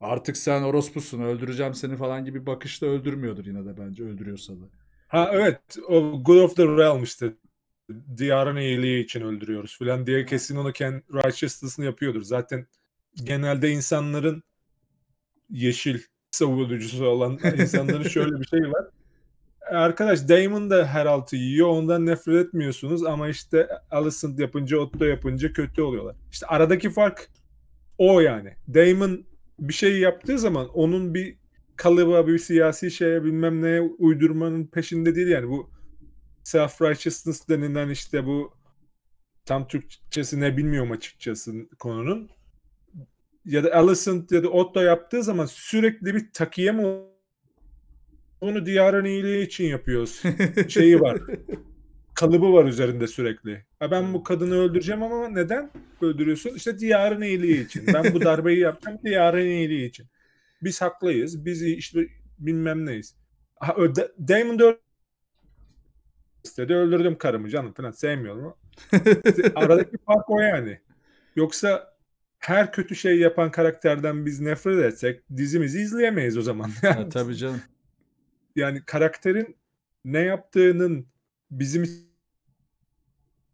Artık sen orospusun öldüreceğim seni falan gibi bakışla öldürmüyordur yine de bence öldürüyorsa da. Ha evet o God of the Realm işte diyarın iyiliği için öldürüyoruz falan diye kesin onu kendi righteousness'ını yapıyordur. Zaten genelde insanların yeşil savunucusu olan insanların şöyle bir şey var arkadaş Damon da her altı yiyor. Ondan nefret etmiyorsunuz ama işte Allison yapınca Otto yapınca kötü oluyorlar. İşte aradaki fark o yani. Damon bir şey yaptığı zaman onun bir kalıba bir siyasi şeye bilmem neye uydurmanın peşinde değil yani bu self-righteousness denilen işte bu tam Türkçesi ne bilmiyorum açıkçası konunun. Ya da Alicent ya da Otto yaptığı zaman sürekli bir takiye mi onu diyarın iyiliği için yapıyoruz. Şeyi var. kalıbı var üzerinde sürekli. Ha ben bu kadını öldüreceğim ama neden öldürüyorsun? İşte diyarın iyiliği için. Ben bu darbeyi yaptım diyarın iyiliği için. Biz haklıyız. Biz işte bilmem neyiz. Ha, öde, Damon de istedi. Öldürdüm karımı canım falan. Sevmiyorum. aradaki fark o yani. Yoksa her kötü şey yapan karakterden biz nefret etsek dizimizi izleyemeyiz o zaman. Yani. Ha, tabii canım yani karakterin ne yaptığının bizim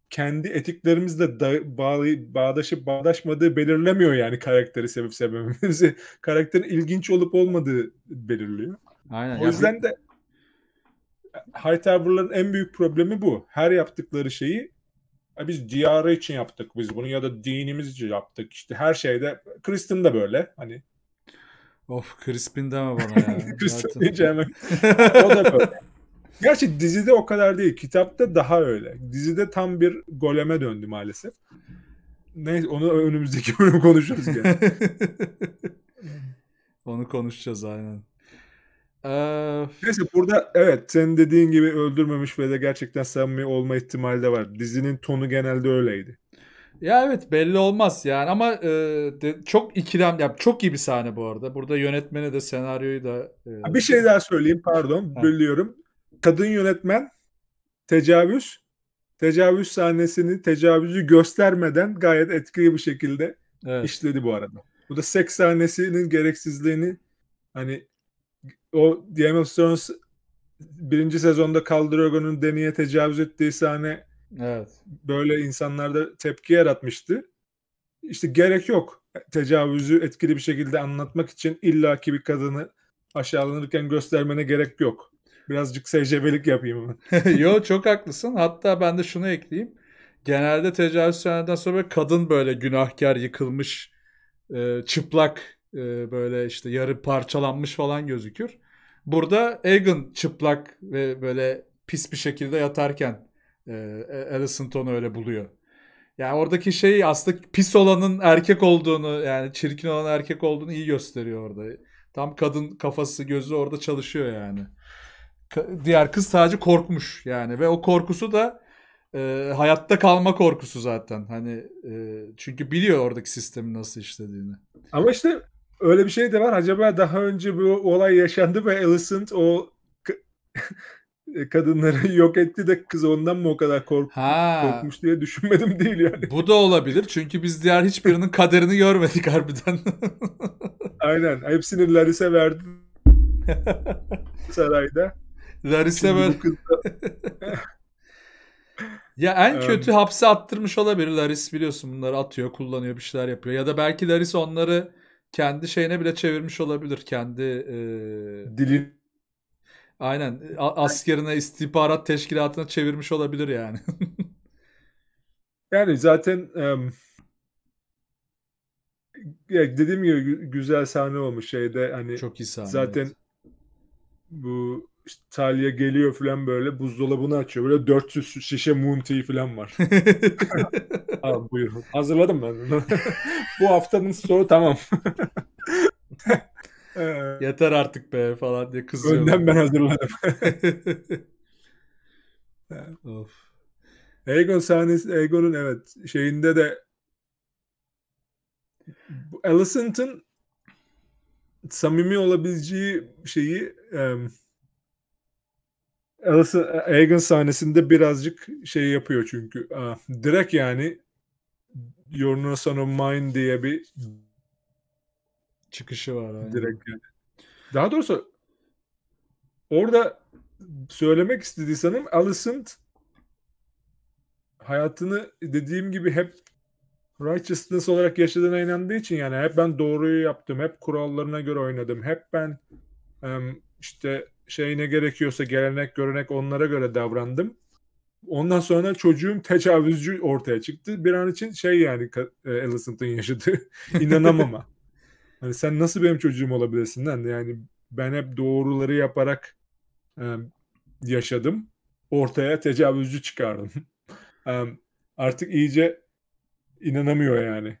kendi etiklerimizle da, bağlı, bağdaşıp bağdaşmadığı belirlemiyor yani karakteri sebep sebebimizi. Karakterin ilginç olup olmadığı belirliyor. Aynen. O yüzden yani... de Hightower'ların en büyük problemi bu. Her yaptıkları şeyi biz diyarı için yaptık biz bunu ya da dinimiz için yaptık. İşte her şeyde Kristen de böyle. Hani Of Crispin deme bana ya. Crispin deyince hemen. o da böyle. Gerçi dizide o kadar değil. Kitapta daha öyle. Dizide tam bir goleme döndü maalesef. Neyse onu önümüzdeki bölüm konuşuruz gene. onu konuşacağız aynen. Ee... Neyse burada evet senin dediğin gibi öldürmemiş ve de gerçekten samimi olma ihtimali de var. Dizinin tonu genelde öyleydi. Ya evet belli olmaz yani ama e, de, çok ikilem ya çok iyi bir sahne bu arada. Burada yönetmeni de senaryoyu da e, bir şey daha söyleyeyim pardon ha. bölüyorum. Kadın yönetmen tecavüz tecavüz sahnesini tecavüzü göstermeden gayet etkili bir şekilde evet. işledi bu arada. Bu da seks sahnesinin gereksizliğini hani o Game of Thrones birinci sezonda Khal Drogo'nun Deni'ye tecavüz ettiği sahne Evet. Böyle insanlarda tepki yaratmıştı. İşte gerek yok. Tecavüzü etkili bir şekilde anlatmak için illaki bir kadını aşağılanırken göstermene gerek yok. Birazcık seycebelik yapayım. Yo çok haklısın. Hatta ben de şunu ekleyeyim. Genelde tecavüz sönenden sonra kadın böyle günahkar, yıkılmış, e, çıplak, e, böyle işte yarı parçalanmış falan gözükür. Burada Egan çıplak ve böyle pis bir şekilde yatarken ee, e, Alison Ton'u öyle buluyor. Yani oradaki şey aslında pis olanın erkek olduğunu yani çirkin olan erkek olduğunu iyi gösteriyor orada. Tam kadın kafası gözü orada çalışıyor yani. Diğer kız sadece korkmuş yani ve o korkusu da e, hayatta kalma korkusu zaten. Hani e, çünkü biliyor oradaki sistemin nasıl işlediğini. Ama işte öyle bir şey de var. Acaba daha önce bu olay yaşandı ve Alicent o E, kadınları yok etti de kız ondan mı o kadar kork ha. korkmuş diye düşünmedim değil yani. Bu da olabilir çünkü biz diğer hiçbirinin kaderini görmedik harbiden. Aynen. Hepsini Laris'e verdi sarayda. Laris'e ver. ya en kötü um... hapse attırmış olabilir Laris biliyorsun bunları atıyor, kullanıyor, bir şeyler yapıyor. Ya da belki Laris onları kendi şeyine bile çevirmiş olabilir. Kendi e... dilin Aynen. A- askerine istihbarat teşkilatına çevirmiş olabilir yani. yani zaten um, dediğim gibi güzel sahne olmuş şeyde hani çok iyi sahne. Zaten evet. bu işte Talya geliyor falan böyle buzdolabını açıyor. Böyle 400 şişe Moon Tea falan var. tamam buyurun. Hazırladım ben. Bu haftanın soru tamam. Ee, Yeter artık be falan diye kızıyor. Önden ben hazırladım. Ee, of. Egon sahnesi, Egon'un evet şeyinde de Alicent'ın samimi olabileceği şeyi um, Alison Egan sahnesinde birazcık şey yapıyor çünkü. Aa, ah, direkt yani You're not Nursing of Mine diye bir Çıkışı var. Yani. Direkt yani. Daha doğrusu orada söylemek istediği sanırım Alicent hayatını dediğim gibi hep righteousness olarak yaşadığına inandığı için yani hep ben doğruyu yaptım, hep kurallarına göre oynadım, hep ben işte şey ne gerekiyorsa gelenek görenek onlara göre davrandım. Ondan sonra çocuğum tecavüzcü ortaya çıktı. Bir an için şey yani e, Alicent'ın yaşadığı inanamama. Hani sen nasıl benim çocuğum olabilirsin lan? Yani ben hep doğruları yaparak e, yaşadım. Ortaya tecavüzcü çıkardım. e, artık iyice inanamıyor yani.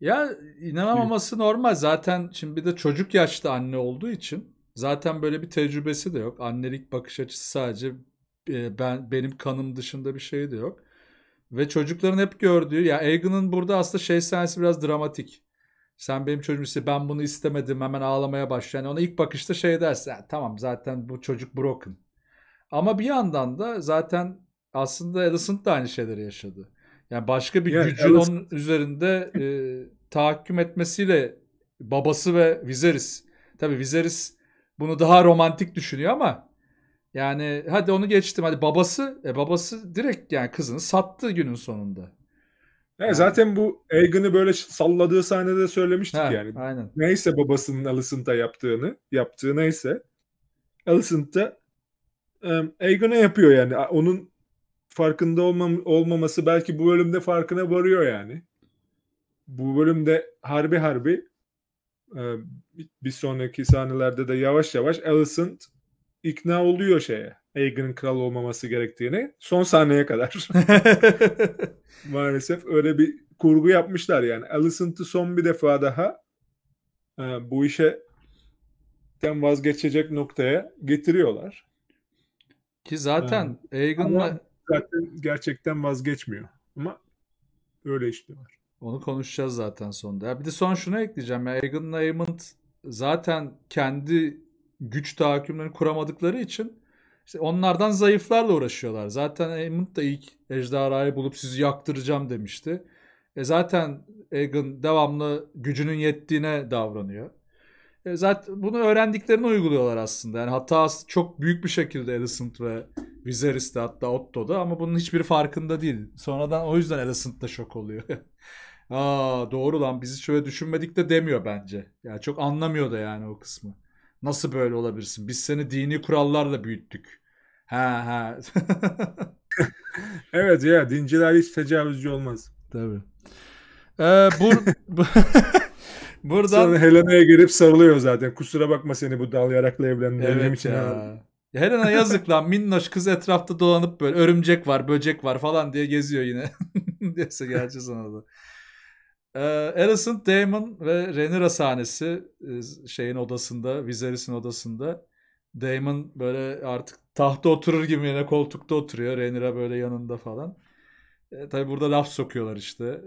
Ya inanamaması normal. Zaten şimdi bir de çocuk yaşta anne olduğu için zaten böyle bir tecrübesi de yok. Annelik bakış açısı sadece ben benim kanım dışında bir şey de yok. Ve çocukların hep gördüğü ya Egan'ın burada aslında şey sahnesi biraz dramatik. Sen benim çocuğum ise ben bunu istemedim hemen ağlamaya başla. Yani ona ilk bakışta şey dersin tamam zaten bu çocuk broken. Ama bir yandan da zaten aslında Edison da aynı şeyleri yaşadı. Yani başka bir yeah, gücü Alicent. onun üzerinde e, tahakküm etmesiyle babası ve Viserys. Tabii Viserys bunu daha romantik düşünüyor ama yani hadi onu geçtim. Hadi babası, e, babası direkt yani kızını sattı günün sonunda. Yani zaten bu Egan'ı böyle salladığı sahnede söylemiştik ha, yani. Aynen. Neyse babasının Alicent'a yaptığını, yaptığı neyse. Alicent'ta um, Egan'a yapıyor yani. Onun farkında olmam olmaması belki bu bölümde farkına varıyor yani. Bu bölümde harbi harbi um, bir sonraki sahnelerde de yavaş yavaş Alicent ikna oluyor şeye. Aegon'un kral olmaması gerektiğini son sahneye kadar. Maalesef öyle bir kurgu yapmışlar yani. Alicent'ı son bir defa daha e, bu işe vazgeçecek noktaya getiriyorlar. Ki zaten e, Aegon'la zaten gerçekten vazgeçmiyor. Ama öyle işte var. Onu konuşacağız zaten sonda. Ya bir de son şunu ekleyeceğim. Aegon'la Aemond zaten kendi güç tahakkümlerini kuramadıkları için işte onlardan zayıflarla uğraşıyorlar. Zaten Aemond da ilk ejderhayı bulup sizi yaktıracağım demişti. E zaten Aegon devamlı gücünün yettiğine davranıyor. E zaten bunu öğrendiklerini uyguluyorlar aslında. Yani hata çok büyük bir şekilde Alicent ve Viserys'te hatta Otto'da ama bunun hiçbir farkında değil. Sonradan o yüzden Alicent da şok oluyor. Aa doğru lan bizi şöyle düşünmedik de demiyor bence. yani çok anlamıyor da yani o kısmı. Nasıl böyle olabilirsin? Biz seni dini kurallarla büyüttük. Ha ha. evet ya dinciler hiç tecavüzcü olmaz. Tabii. Ee, bur Buradan... Sonra Helena'ya girip sarılıyor zaten. Kusura bakma seni bu dal yarakla evlendim. Evet için ya. Aldım. Helena yazık lan minnoş kız etrafta dolanıp böyle örümcek var böcek var falan diye geziyor yine. Neyse gerçi sana da. Ee, Alison, Damon ve Rhaenyra sahnesi şeyin odasında, Viserys'in odasında. Damon böyle artık tahta oturur gibi yine koltukta oturuyor. Rhaenyra böyle yanında falan. E, tabii burada laf sokuyorlar işte.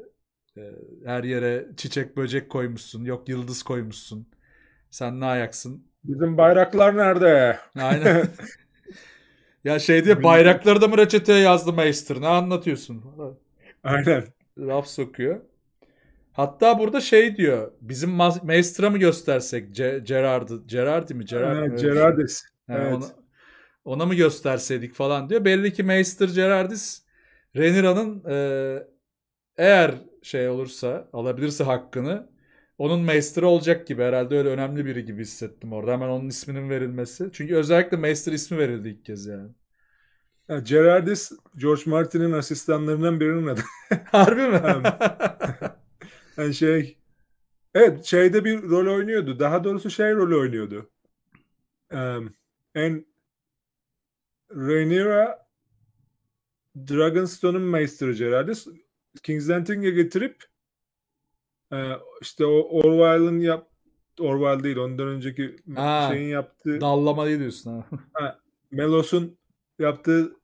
E, her yere çiçek böcek koymuşsun. Yok yıldız koymuşsun. Sen ne ayaksın? Bizim bayraklar nerede? Aynen. ya şey diye bayrakları da mı reçeteye yazdı Meister? Ne anlatıyorsun? Aynen. Laf sokuyor. Hatta burada şey diyor. Bizim Maestra mı göstersek Ce Gerard'ı Gerardi mi? Gerard, evet, Gerardis. Yani evet. Ona, ona mı gösterseydik falan diyor. Belli ki Maester Gerardis Renira'nın e, eğer şey olursa alabilirse hakkını onun Maester'ı olacak gibi herhalde öyle önemli biri gibi hissettim orada. Hemen onun isminin verilmesi. Çünkü özellikle Maester ismi verildi ilk kez yani. Ya, Gerardis George Martin'in asistanlarından birinin adı. Harbi mi? Yani şey evet şeyde bir rol oynuyordu. Daha doğrusu şey rol oynuyordu. Um, en Rhaenyra Dragonstone'un maestrıcı herhalde. King's Landing'e getirip e, işte o Orwell'ın yap Orwell değil ondan önceki ha, şeyin yaptığı dallama diyorsun ha. ha Melos'un yaptığı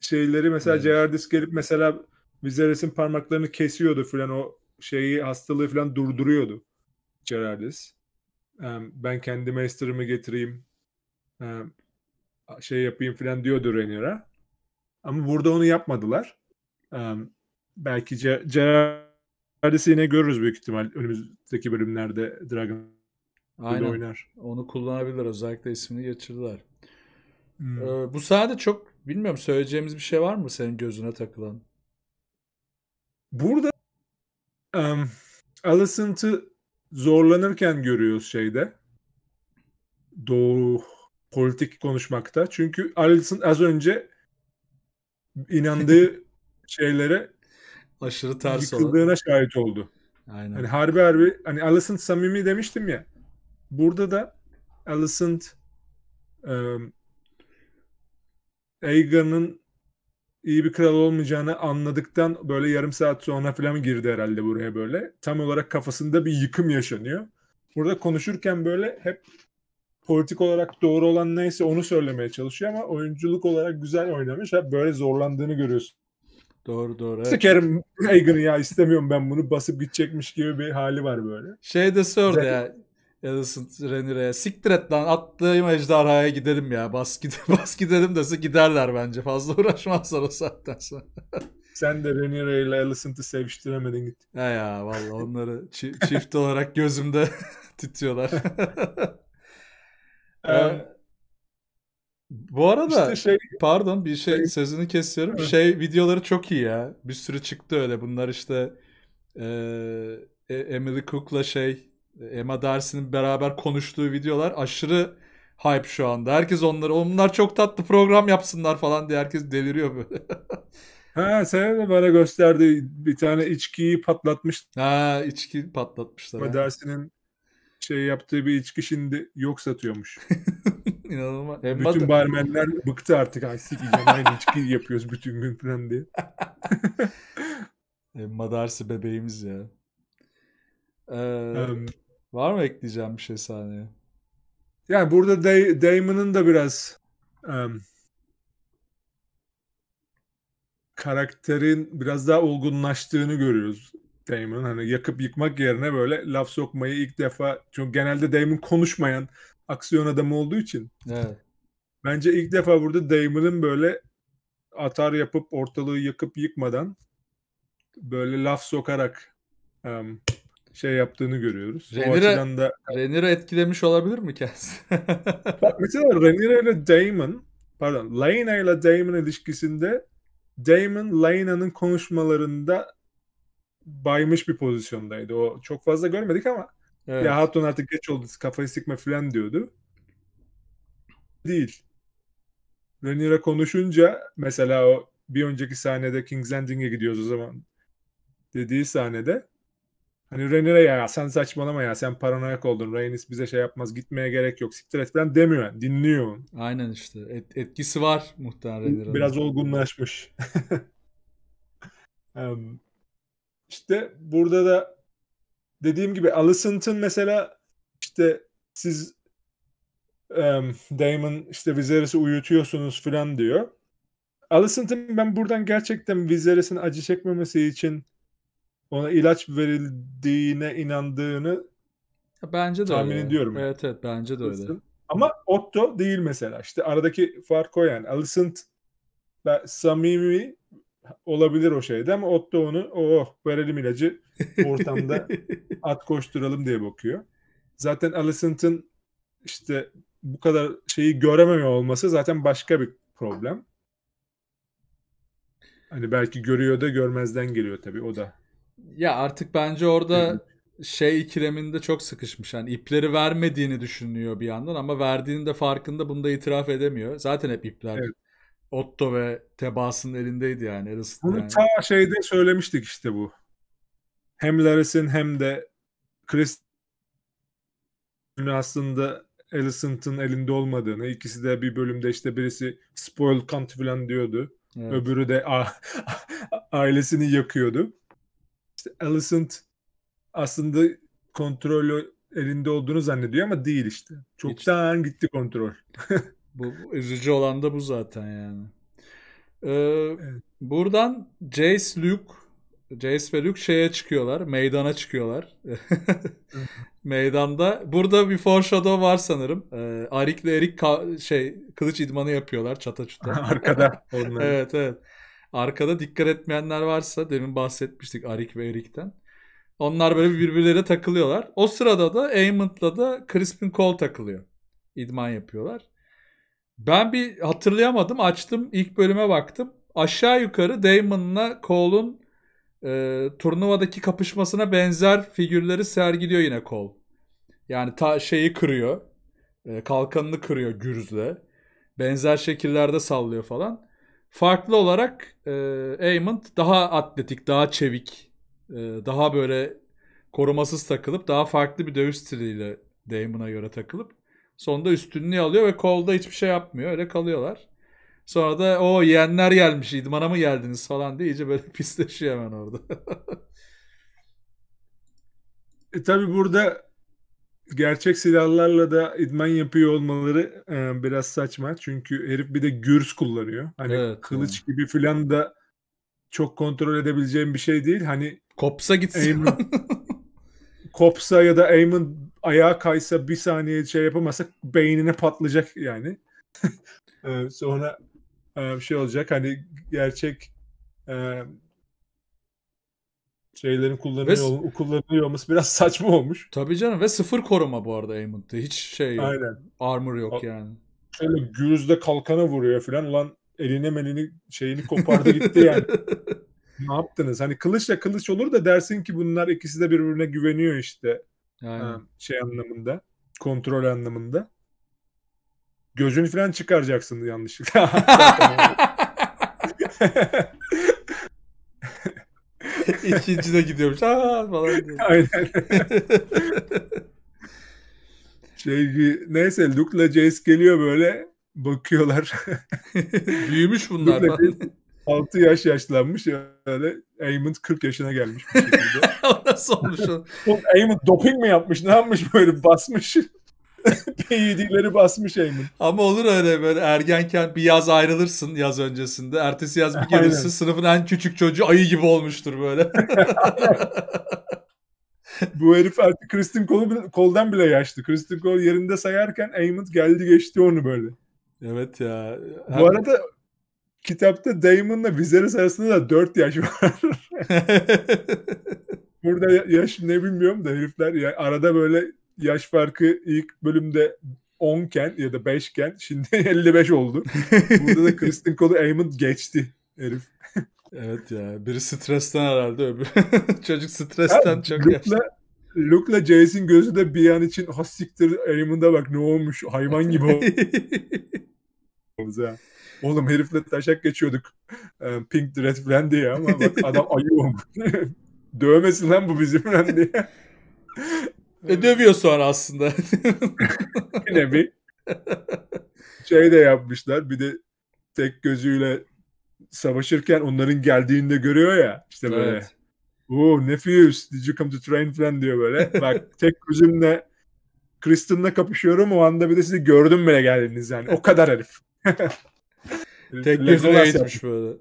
şeyleri mesela evet. gelip mesela Viserys'in parmaklarını kesiyordu filan o şeyi hastalığı falan durduruyordu Gerardis. Ben kendi Master'ımı getireyim şey yapayım falan diyordu Renier'a. Ama burada onu yapmadılar. Belki Gerardis'i yine görürüz büyük ihtimal önümüzdeki bölümlerde Dragon Aynen. oynar. Onu kullanabilirler Özellikle ismini geçirdiler. Hmm. Ee, bu sahne çok bilmiyorum söyleyeceğimiz bir şey var mı senin gözüne takılan? Burada um, Alicent'ı zorlanırken görüyoruz şeyde. Doğu politik konuşmakta. Çünkü Alison az önce inandığı şeylere aşırı ters yıkıldığına olan. şahit oldu. Aynen. Hani harbi harbi hani Alicent samimi demiştim ya. Burada da Alicent um, Aegon'un iyi bir kral olmayacağını anladıktan böyle yarım saat sonra falan girdi herhalde buraya böyle. Tam olarak kafasında bir yıkım yaşanıyor. Burada konuşurken böyle hep politik olarak doğru olan neyse onu söylemeye çalışıyor ama oyunculuk olarak güzel oynamış. Hep böyle zorlandığını görüyorsun. Doğru doğru. Evet. Sikerim Reagan'ı ya istemiyorum ben bunu basıp gidecekmiş gibi bir hali var böyle. Şey de sordu Zaten... ya Edison Renire'ye siktir et lan attığım ejderhaya gidelim ya bas, gide bas gidelim dese giderler bence fazla uğraşmazlar o saatten sonra. Sen de Reniere ile Alicent'ı seviştiremedin git. He ya vallahi onları çi çift olarak gözümde titriyorlar. ee, bu arada işte şey, pardon bir şey, şey sözünü kesiyorum. Şey videoları çok iyi ya. Bir sürü çıktı öyle. Bunlar işte e, Emily Cook'la şey Emma Darcy'nin beraber konuştuğu videolar aşırı hype şu anda. Herkes onları onlar çok tatlı program yapsınlar falan diye herkes deliriyor böyle. ha sen de bana gösterdi bir tane içkiyi patlatmış. Ha içki patlatmışlar. Emma dersinin şey yaptığı bir içki şimdi yok satıyormuş. İnanılmaz. Emma bütün barmenler bıktı artık. Ay sikeceğim aynı içki yapıyoruz bütün gün falan diye. Emma Darcy bebeğimiz ya. Ee, um, var mı ekleyeceğim bir şey saniye? Yani burada Day Damon'ın da biraz um, karakterin biraz daha olgunlaştığını görüyoruz. Damon hani yakıp yıkmak yerine böyle laf sokmayı ilk defa çünkü genelde Damon konuşmayan aksiyon adamı olduğu için. Evet. Bence ilk defa burada Damon'ın böyle atar yapıp ortalığı yakıp yıkmadan böyle laf sokarak um, şey yaptığını görüyoruz. Renira, da... Renira etkilemiş olabilir mi kendisi? Bak mesela Renira ile Damon pardon Lena ile Damon ilişkisinde Damon Lena'nın konuşmalarında baymış bir pozisyondaydı. O çok fazla görmedik ama evet. ya Hatun artık geç oldu kafayı sıkma falan diyordu. Değil. Renira konuşunca mesela o bir önceki sahnede King's Landing'e gidiyoruz o zaman dediği sahnede Hani Renner'e ya sen saçmalama ya sen paranoyak oldun. Reynis bize şey yapmaz gitmeye gerek yok. Siktir et falan demiyor. Yani, dinliyor. Aynen işte. Et, etkisi var muhtemelen Biraz olgunlaşmış. um, işte burada da dediğim gibi Alicent'ın mesela işte siz um, Damon işte Viserys'i uyutuyorsunuz falan diyor. Alicent'ın ben buradan gerçekten Viserys'in acı çekmemesi için ona ilaç verildiğine inandığını bence de tahmin öyle. ediyorum. Evet evet bence de öyle. Ama Otto değil mesela. İşte aradaki fark o yani. Alicent samimi olabilir o şeyde ama Otto onu oh, oh verelim ilacı ortamda at koşturalım diye bakıyor. Zaten Alicent'ın işte bu kadar şeyi görememe olması zaten başka bir problem. Hani belki görüyor da görmezden geliyor tabii o da ya artık bence orada şey ikileminde çok sıkışmış. Yani ipleri vermediğini düşünüyor bir yandan ama verdiğinin de farkında bunu da itiraf edemiyor. Zaten hep ipler evet. Otto ve Tebas'ın elindeydi yani. Edison bunu yani. ta şeyde söylemiştik işte bu. Hem Laris'in hem de Chris aslında Alicent'ın elinde olmadığını ikisi de bir bölümde işte birisi spoil country falan diyordu. Evet. Öbürü de ailesini yakıyordu. İşte Alicent aslında kontrolü elinde olduğunu zannediyor ama değil işte. Çoktan Hiç. gitti kontrol. bu, bu üzücü olan da bu zaten yani. Ee, evet. Buradan Jace Luke Jace ve Luke şeye çıkıyorlar. Meydana çıkıyorlar. Meydanda. Burada bir foreshadow var sanırım. Ee, Arik ile Erik şey kılıç idmanı yapıyorlar çata çuta. Arkada. evet evet. Arkada dikkat etmeyenler varsa demin bahsetmiştik Arik ve Erik'ten. Onlar böyle birbirleriyle takılıyorlar. O sırada da Amon'la da Crispin Cole takılıyor. İdman yapıyorlar. Ben bir hatırlayamadım. Açtım ilk bölüme baktım. Aşağı yukarı Damon'la Cole'un e, turnuvadaki kapışmasına benzer figürleri sergiliyor yine Cole. Yani ta şeyi kırıyor. E, kalkanını kırıyor gürzle. Benzer şekillerde sallıyor falan. Farklı olarak e, Aymond daha atletik, daha çevik, e, daha böyle korumasız takılıp daha farklı bir dövüş stiliyle Damon'a göre takılıp sonunda üstünlüğü alıyor ve kolda hiçbir şey yapmıyor. Öyle kalıyorlar. Sonra da o yeğenler gelmiş idmana mı geldiniz falan diye iyice böyle pisleşiyor hemen orada. e tabi burada gerçek silahlarla da idman yapıyor olmaları e, biraz saçma. Çünkü herif bir de gürs kullanıyor. Hani evet, kılıç yani. gibi filan da çok kontrol edebileceğim bir şey değil. Hani kopsa gitsin. Eamon, kopsa ya da Eamon ayağa kaysa bir saniye şey yapamasa beynine patlayacak yani. E, sonra e, şey olacak hani gerçek e, şeylerin kullanılıyor, ve, kullanılıyor olması biraz saçma olmuş. Tabii canım ve sıfır koruma bu arada Aimant'ta. Hiç şey yok. Aynen. Armor yok A- yani. Şöyle gürzde kalkana vuruyor falan. Lan eline melini şeyini kopardı gitti yani. ne yaptınız? Hani kılıçla kılıç olur da dersin ki bunlar ikisi de birbirine güveniyor işte. Aynen. şey anlamında. Kontrol anlamında. Gözünü falan çıkaracaksın yanlışlıkla. İkinci de gidiyormuş. Aa falan diye. Aynen. şey, neyse Luke'la Jace geliyor böyle bakıyorlar. Büyümüş bunlar. Luke'la 6 yaş yaşlanmış öyle. Aymond 40 yaşına gelmiş bir şekilde. Nasıl olmuş o? Aymond doping mi yapmış? Ne yapmış böyle basmış? PYD'leri basmış Eamon. Ama olur öyle böyle ergenken bir yaz ayrılırsın yaz öncesinde. Ertesi yaz bir gelirsin sınıfın en küçük çocuğu ayı gibi olmuştur böyle. Bu herif artık Kristin Cole'dan bile yaşlı. Kristin Cole yerinde sayarken Eamon geldi geçti onu böyle. Evet ya. Hem... Bu arada kitapta Damon'la Viserys arasında da 4 yaş var. Burada yaş ne bilmiyorum da herifler ya, arada böyle yaş farkı ilk bölümde 10 iken ya da 5'ken şimdi 55 oldu. Burada da Kristen Cole Eamon geçti herif. evet ya biri stresten herhalde öbür. Çocuk stresten ya, çok Luke'la, yaşlı. Luke'la Jason gözü de bir an için hassiktir Eamon'da bak ne olmuş hayvan gibi olmuş. Oğlum herifle taşak geçiyorduk. Ee, Pink Red falan diye ama bak adam ayı olmuş. Dövmesin lan bu bizim lan diye. E dövüyor sonra aslında. yine bir Şey de yapmışlar. Bir de tek gözüyle savaşırken onların geldiğini de görüyor ya. İşte böyle. Evet. Oo Nefius did you come to train falan diyor böyle. Bak tek gözümle Kristen'la kapışıyorum o anda bir de sizi gördüm bile geldiniz yani. O kadar herif. tek gözüyle eğitmiş böyle.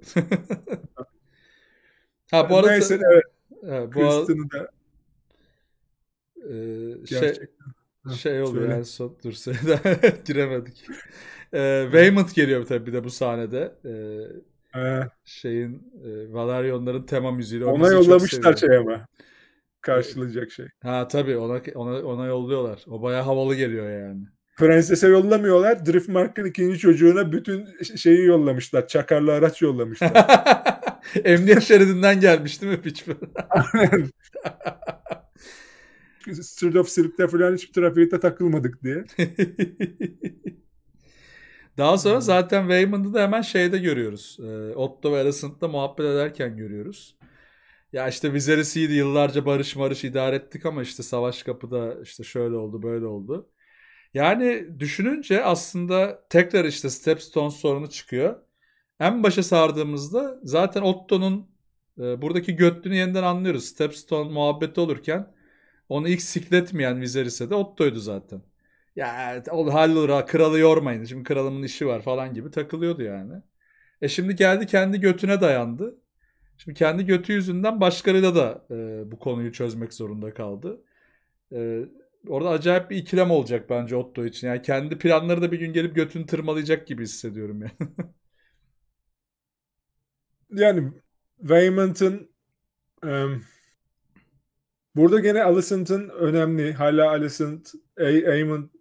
ha bu arada... Neyse evet. Ha, bu Kristen'ı da şey, şey oluyor Söyle. en son. Dur giremedik. Ee, Waymond geliyor tabii bir de bu sahnede. Ee, ee, şeyin e, Valarion'ların tema müziği. Ona yollamışlar şey ama. Karşılayacak şey. Ha tabii ona, ona, ona yolluyorlar. O baya havalı geliyor yani. Prensese yollamıyorlar. Driftmark'ın ikinci çocuğuna bütün şeyi yollamışlar. Çakarlı araç yollamışlar. Emniyet şeridinden gelmiş değil mi Pitchman? Street of Silk'te falan hiçbir trafikte takılmadık diye. Daha sonra hmm. zaten Wayman'ı da hemen şeyde görüyoruz. Ee, Otto ve Alicent'la muhabbet ederken görüyoruz. Ya işte Viserys iyiydi yıllarca barış marış idare ettik ama işte savaş kapıda işte şöyle oldu böyle oldu. Yani düşününce aslında tekrar işte Stepstone sorunu çıkıyor. En başa sardığımızda zaten Otto'nun e, buradaki götlüğünü yeniden anlıyoruz. Stepstone muhabbeti olurken onu ilk sikletmeyen Viserys'e de Otto'ydu zaten. Ya o kralı yormayın. Şimdi kralımın işi var falan gibi takılıyordu yani. E şimdi geldi kendi götüne dayandı. Şimdi kendi götü yüzünden başkalarıyla da e, bu konuyu çözmek zorunda kaldı. E, orada acayip bir ikilem olacak bence Otto için. Yani kendi planları da bir gün gelip götünü tırmalayacak gibi hissediyorum yani. yani Waymond'ın um, Burada gene Alicent'ın önemli. Hala Alicent Eamon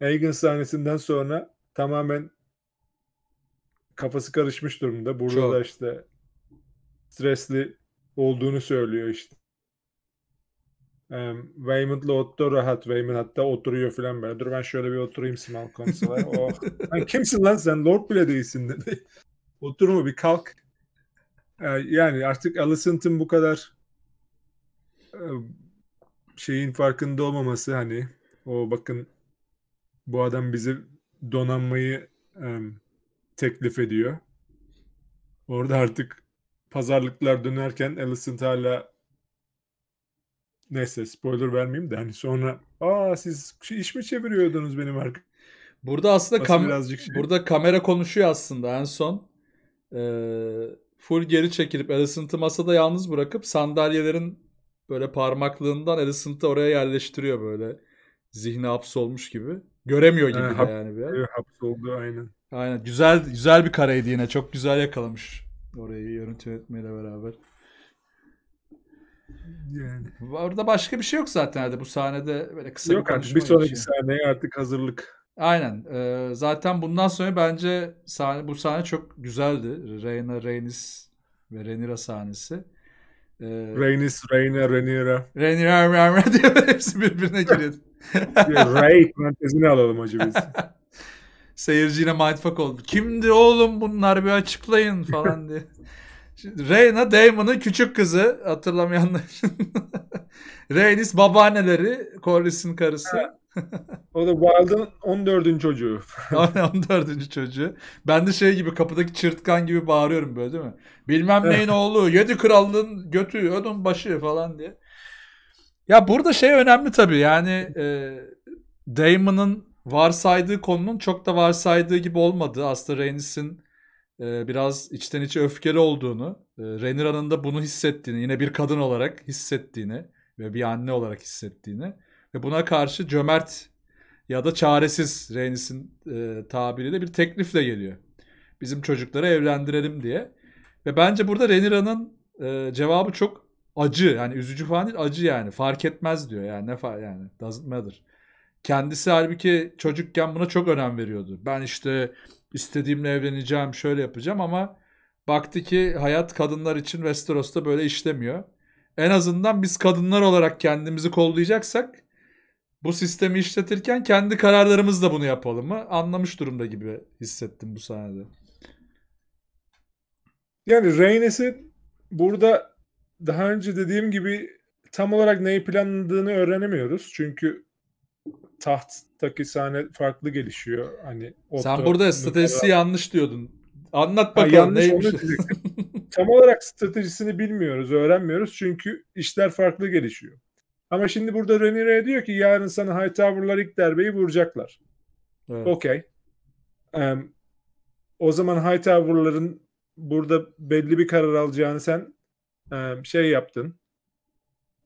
Egan sahnesinden sonra tamamen kafası karışmış durumda. Burada Çok. da işte stresli olduğunu söylüyor işte. Um, Waymond'la Otto rahat. Waymond hatta oturuyor falan böyle. Dur ben şöyle bir oturayım Simon var. oh. kimsin lan sen? Lord bile değilsin dedi. Oturma bir kalk. Ee, yani artık Alicent'ın bu kadar e, şeyin farkında olmaması hani o bakın bu adam bizi donanmayı um, teklif ediyor. Orada artık pazarlıklar dönerken Alicent hala neyse spoiler vermeyeyim de hani sonra aa siz iş mi çeviriyordunuz benim arka? Burada aslında Nasıl kam şey. burada kamera konuşuyor aslında en son. Ee, full geri çekilip Alicent'ı masada yalnız bırakıp sandalyelerin Böyle parmaklığından Alicent'ı oraya yerleştiriyor böyle. Zihni hapsolmuş gibi. Göremiyor gibi ha, yani bir yer. Hapsoldu aynen. Aynen. Güzel güzel bir kareydi yine. Çok güzel yakalamış orayı yönetim etmeyle beraber. Yani. Orada başka bir şey yok zaten hadi bu sahnede böyle kısa yok bir artık bir sonraki şey. sahneye artık hazırlık. Aynen. Ee, zaten bundan sonra bence sahne, bu sahne çok güzeldi. Reyna, Reynis ve Renira sahnesi. Ee, Rhaenys, Rhaena, Rhaenyra. Rhaenyra, Rhaenyra diye hepsi birbirine giriyor. Ray parantezini alalım hacı biz. Seyirci yine mindfuck oldu. Kimdi oğlum bunlar bir açıklayın falan diye. Reyna Damon'ın küçük kızı hatırlamayanlar. Reynis babaanneleri Corlys'in karısı. Ha o da Wild'ın 14. çocuğu. 14. çocuğu. Ben de şey gibi kapıdaki çırtkan gibi bağırıyorum böyle değil mi? Bilmem neyin oğlu, yedi krallığın götü, ödün başı falan diye. Ya burada şey önemli tabii yani e, Damon'ın varsaydığı konunun çok da varsaydığı gibi olmadığı aslında Rhaenys'in e, biraz içten içe öfkeli olduğunu, e, Rhaenyra'nın da bunu hissettiğini, yine bir kadın olarak hissettiğini ve bir anne olarak hissettiğini ve buna karşı cömert ya da çaresiz Reynis'in e, tabiriyle bir teklifle geliyor. Bizim çocukları evlendirelim diye. Ve bence burada Renira'nın e, cevabı çok acı. Yani üzücü falan değil acı yani. Fark etmez diyor yani. Ne fark yani. Doesn't matter. Kendisi halbuki çocukken buna çok önem veriyordu. Ben işte istediğimle evleneceğim, şöyle yapacağım ama baktı ki hayat kadınlar için Westeros'ta böyle işlemiyor. En azından biz kadınlar olarak kendimizi kollayacaksak bu sistemi işletirken kendi kararlarımızla bunu yapalım mı? Anlamış durumda gibi hissettim bu sahnede. Yani Reynes'i burada daha önce dediğim gibi tam olarak neyi planladığını öğrenemiyoruz. Çünkü tahttaki sahne farklı gelişiyor. Hani Otto, Sen burada stratejisi kadar... yanlış diyordun. Anlat bakalım ha, yanlış neymiş. tam olarak stratejisini bilmiyoruz, öğrenmiyoruz. Çünkü işler farklı gelişiyor. Ama şimdi burada Ranieri diyor ki yarın sana Hightower'lar ilk derbeyi vuracaklar. Evet. Okey. Um, o zaman Hightower'ların burada belli bir karar alacağını sen um, şey yaptın.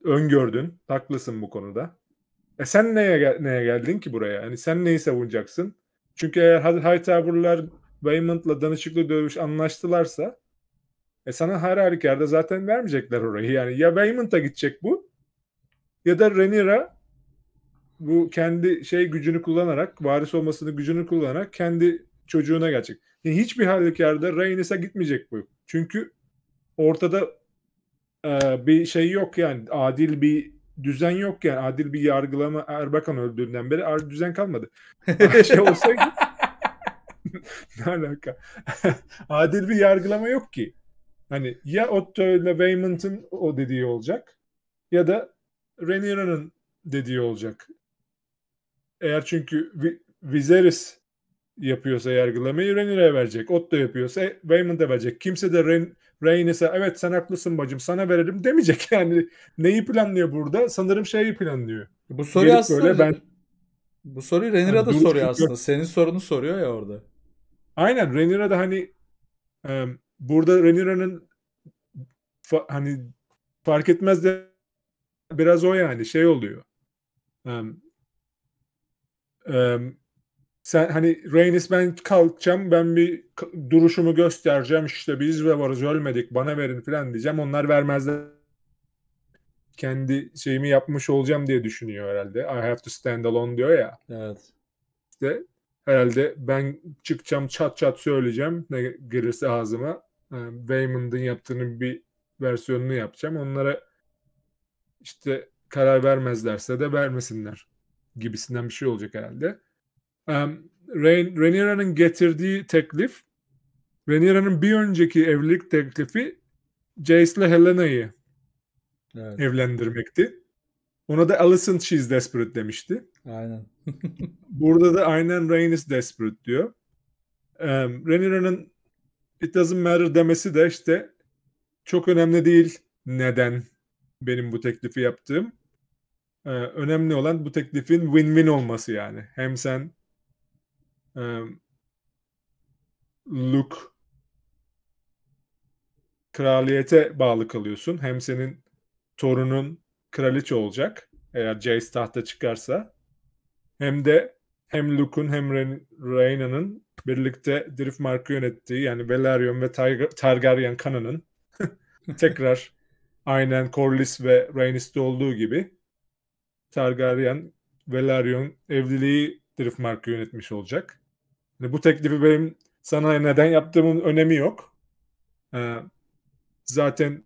Öngördün. Haklısın bu konuda. E sen neye neye geldin ki buraya? Yani sen neyi savunacaksın? Çünkü eğer Hightower'lar Waymond'la danışıklı dövüş anlaştılarsa e sana her halükarda zaten vermeyecekler orayı. Yani ya Waymond'a gidecek bu ya da Renira bu kendi şey gücünü kullanarak varis olmasını gücünü kullanarak kendi çocuğuna gelecek. Yani hiçbir halükarda Rhaenys'a gitmeyecek bu. Çünkü ortada e, bir şey yok yani adil bir düzen yok yani adil bir yargılama Erbakan öldüğünden beri adil düzen kalmadı. şey olsa ne alaka? adil bir yargılama yok ki. Hani ya Otto ile Waymont'ın o dediği olacak ya da Rhaenyra'nın dediği olacak. Eğer çünkü Viserys yapıyorsa yargılamayı Rhaenyra'ya verecek. Otto yapıyorsa Waymond'a verecek. Kimse de Rhaen Rhaenys'e evet sen haklısın bacım sana verelim demeyecek yani. Neyi planlıyor burada? Sanırım şeyi planlıyor. Bu soru Gelip aslında böyle ben... bu soruyu Rhaenyra da soruyor aslında. Senin sorunu soruyor ya orada. Aynen Rhaenyra da hani e, burada Rhaenyra'nın fa, hani fark etmez de biraz o yani şey oluyor. Um, um, sen hani Reynis ben kalkacağım ben bir duruşumu göstereceğim işte biz ve varız ölmedik bana verin falan diyeceğim onlar vermezler kendi şeyimi yapmış olacağım diye düşünüyor herhalde. I have to stand alone diyor ya. Evet. İşte herhalde ben çıkacağım çat çat söyleyeceğim ne gelirse ağzıma. Waymond'ın yaptığını bir versiyonunu yapacağım. Onlara işte karar vermezlerse de vermesinler gibisinden bir şey olacak herhalde. Um, Rhaenyra'nın getirdiği teklif Rhaenyra'nın bir önceki evlilik teklifi Jace ile Helena'yı evet. evlendirmekti. Ona da Alison she's desperate demişti. Aynen. Burada da aynen Rain is desperate diyor. Um, Rhaenyra'nın it doesn't matter demesi de işte çok önemli değil neden benim bu teklifi yaptığım. Ee, önemli olan bu teklifin win-win olması yani. Hem sen e, Luke kraliyete bağlı kalıyorsun. Hem senin torunun kraliçe olacak eğer Jace tahta çıkarsa. Hem de hem Luke'un hem Rhaenyra'nın birlikte Dirif yönettiği yani Velaryon ve Targaryen kanının tekrar aynen Corlys ve Rhaenys'te olduğu gibi Targaryen Velaryon evliliği Driftmark yönetmiş olacak. Yani bu teklifi benim sana neden yaptığımın önemi yok. Ee, zaten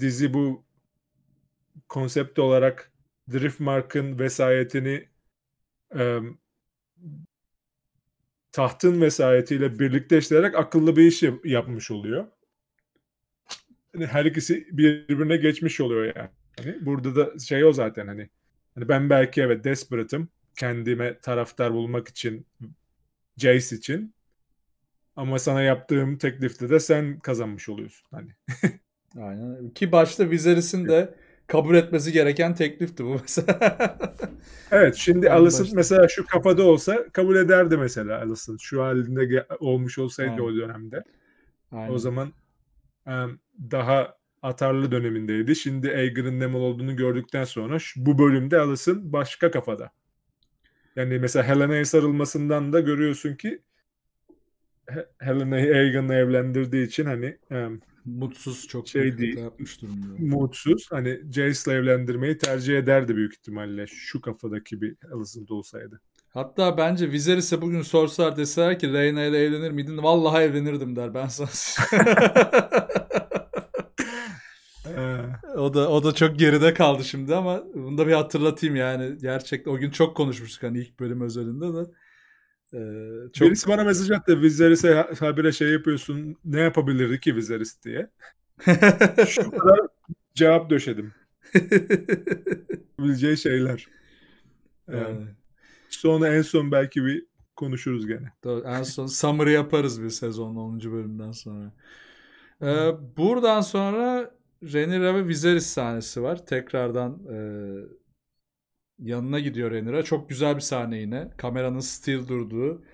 dizi bu konsept olarak Driftmark'ın vesayetini e, tahtın vesayetiyle birlikte işleyerek akıllı bir iş yapmış oluyor. Hani her ikisi birbirine geçmiş oluyor yani. Hani burada da şey o zaten hani, hani ben belki evet desperate'ım kendime taraftar bulmak için Jace için ama sana yaptığım teklifte de sen kazanmış oluyorsun hani. Aynen. Ki başta Viserys'in de kabul etmesi gereken teklifti bu mesela. evet şimdi Alas'ın mesela şu kafada olsa kabul ederdi mesela Alas'ın. Şu halinde olmuş olsaydı Aynen. o dönemde. Aynen. O zaman um, daha atarlı dönemindeydi. Şimdi Aegon'un Nemol olduğunu gördükten sonra şu, bu bölümde Alice'ın başka kafada. Yani mesela Helena'ya sarılmasından da görüyorsun ki Helena'yı Aegon'la evlendirdiği için hani um, mutsuz çok şey değil, yapmış durumda. Mutsuz. Hani Jace'la evlendirmeyi tercih ederdi büyük ihtimalle şu kafadaki bir Alice'ın olsaydı. Hatta bence Viserys'e bugün sorsalar deseler ki Reyna ile evlenir miydin? Vallahi evlenirdim der ben sana. o da o da çok geride kaldı şimdi ama bunu da bir hatırlatayım yani. Gerçekten o gün çok konuşmuştuk hani ilk bölüm özelinde de. Ee, çok... Birisi bana mesaj attı. Vizeris'e habire şey yapıyorsun. Ne yapabilirdi ki Vizeris diye. Şu kadar cevap döşedim. Bileceği şeyler. Ee, yani. Sonra en son belki bir konuşuruz gene. Doğru, en son summary yaparız bir sezon 10. bölümden sonra. Ee, buradan sonra Renira ve Viserys sahnesi var. Tekrardan e, yanına gidiyor Renira. Çok güzel bir sahne yine. Kameranın stil durduğu,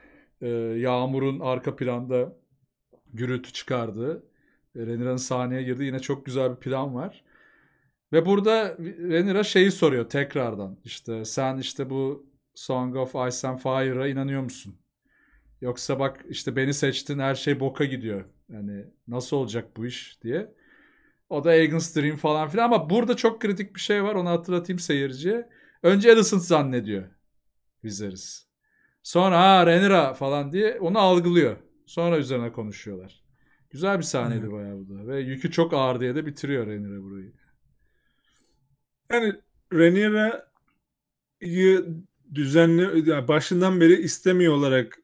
e, yağmurun arka planda gürültü çıkardığı. E, Renira'nın sahneye girdiği yine çok güzel bir plan var. Ve burada Renira şeyi soruyor tekrardan. İşte sen işte bu Song of Ice and Fire'a inanıyor musun? Yoksa bak işte beni seçtin her şey boka gidiyor. Yani nasıl olacak bu iş diye. O da Agnes Dream falan filan ama burada çok kritik bir şey var onu hatırlatayım seyirciye. Önce Edison zannediyor Viserys. Sonra ha Renira falan diye onu algılıyor. Sonra üzerine konuşuyorlar. Güzel bir sahneydi hmm. bayağı bu da. Ve yükü çok ağır diye de bitiriyor Renira burayı. Yani Renira'yı düzenli yani başından beri istemiyor olarak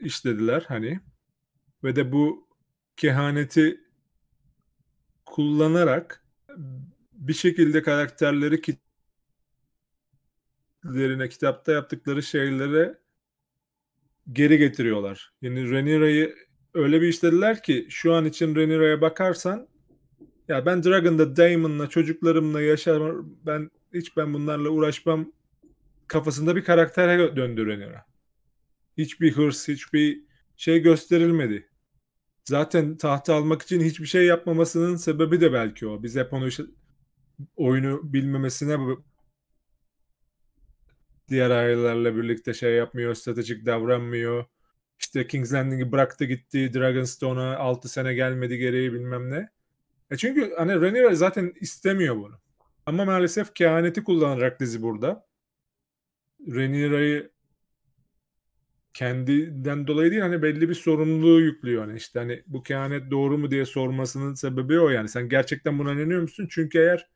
işlediler hani. Ve de bu kehaneti kullanarak bir şekilde karakterleri kitlerine, kitapta yaptıkları şeylere geri getiriyorlar. Yani Renira'yı öyle bir işlediler ki şu an için Renira'ya bakarsan ya ben Dragon'da Damon'la çocuklarımla yaşarım. ben hiç ben bunlarla uğraşmam kafasında bir karaktere döndü Renira. Hiçbir hırs, hiçbir şey gösterilmedi zaten tahta almak için hiçbir şey yapmamasının sebebi de belki o. Biz hep onu işte, oyunu bilmemesine diğer ailelerle birlikte şey yapmıyor, stratejik davranmıyor. İşte King's Landing'i bıraktı gitti, Dragonstone'a 6 sene gelmedi geriye bilmem ne. E çünkü hani Rhaenyra zaten istemiyor bunu. Ama maalesef kehaneti kullanarak dizi burada. Rhaenyra'yı kendinden dolayı değil hani belli bir sorumluluğu yüklüyor. Hani işte hani bu kehanet doğru mu diye sormasının sebebi o yani. Sen gerçekten buna inanıyor musun? Çünkü eğer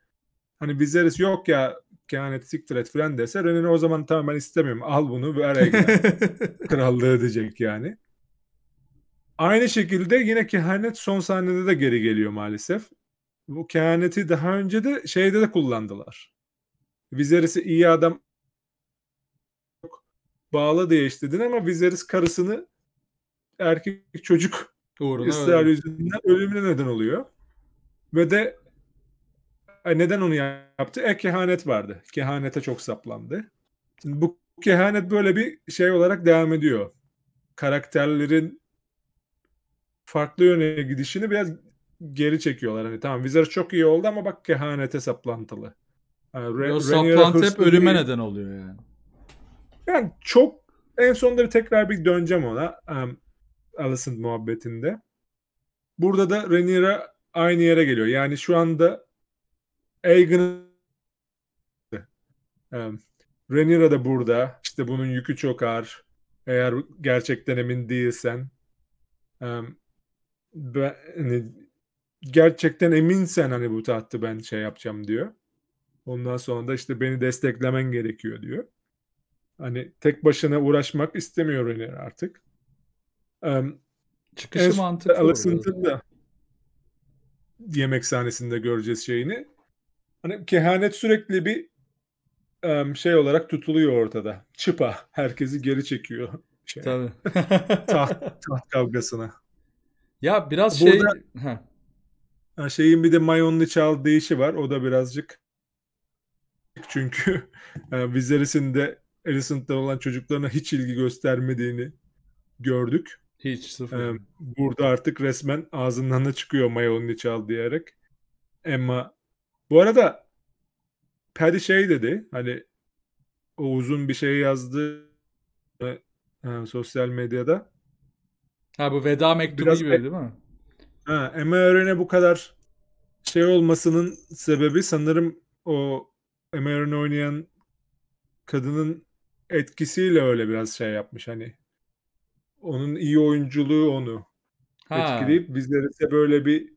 hani Viserys yok ya kehanet siktir et falan dese Ren'in o zaman tamam ben istemiyorum al bunu ver krallığı diyecek yani. Aynı şekilde yine kehanet son sahnede de geri geliyor maalesef. Bu kehaneti daha önce de şeyde de kullandılar. Viserys'i iyi adam bağla diye istedin ama Viserys karısını erkek çocuk Uğruna ısrar yüzünden ölümüne neden oluyor. Ve de neden onu yaptı? E kehanet vardı. Kehanete çok saplandı. Şimdi bu kehanet böyle bir şey olarak devam ediyor. Karakterlerin farklı yöne gidişini biraz geri çekiyorlar. Hani tamam Wizards çok iyi oldu ama bak kehanete saplantılı. Yani Re- saplantı hep ölüme neden oluyor yani. Yani çok en sonunda bir tekrar bir döneceğim ona. Um, Alison muhabbetinde. Burada da Rhaenyra aynı yere geliyor. Yani şu anda Aegon'ın um, Rhaenyra da burada. İşte bunun yükü çok ağır. Eğer gerçekten emin değilsen um, ben, hani, gerçekten eminsen hani bu tahtı ben şey yapacağım diyor. Ondan sonra da işte beni desteklemen gerekiyor diyor. Hani tek başına uğraşmak istemiyor Renier artık. Um, Çıkışı en mantıklı. Alexander'ın da yemek sahnesinde göreceğiz şeyini. Hani kehanet sürekli bir um, şey olarak tutuluyor ortada. Çıpa. Herkesi geri çekiyor. Şey. Tabii. taht, taht kavgasına. Ya biraz şey, Burada, şey... Heh. Şeyin bir de My çal Child deyişi var. O da birazcık çünkü e, Viserys'in de Innocent'tan olan çocuklarına hiç ilgi göstermediğini gördük. Hiç sıfır. Ee, burada artık resmen ağzından da çıkıyor Mayon'un içi al diyerek. Emma bu arada Paddy şey dedi hani o uzun bir şey yazdı e, sosyal medyada. Ha bu veda mektubu Biraz gibi değil mi? Ha, Emma Ören'e bu kadar şey olmasının sebebi sanırım o Emma Ören oynayan kadının etkisiyle öyle biraz şey yapmış hani. Onun iyi oyunculuğu onu ha. etkileyip bizlere böyle bir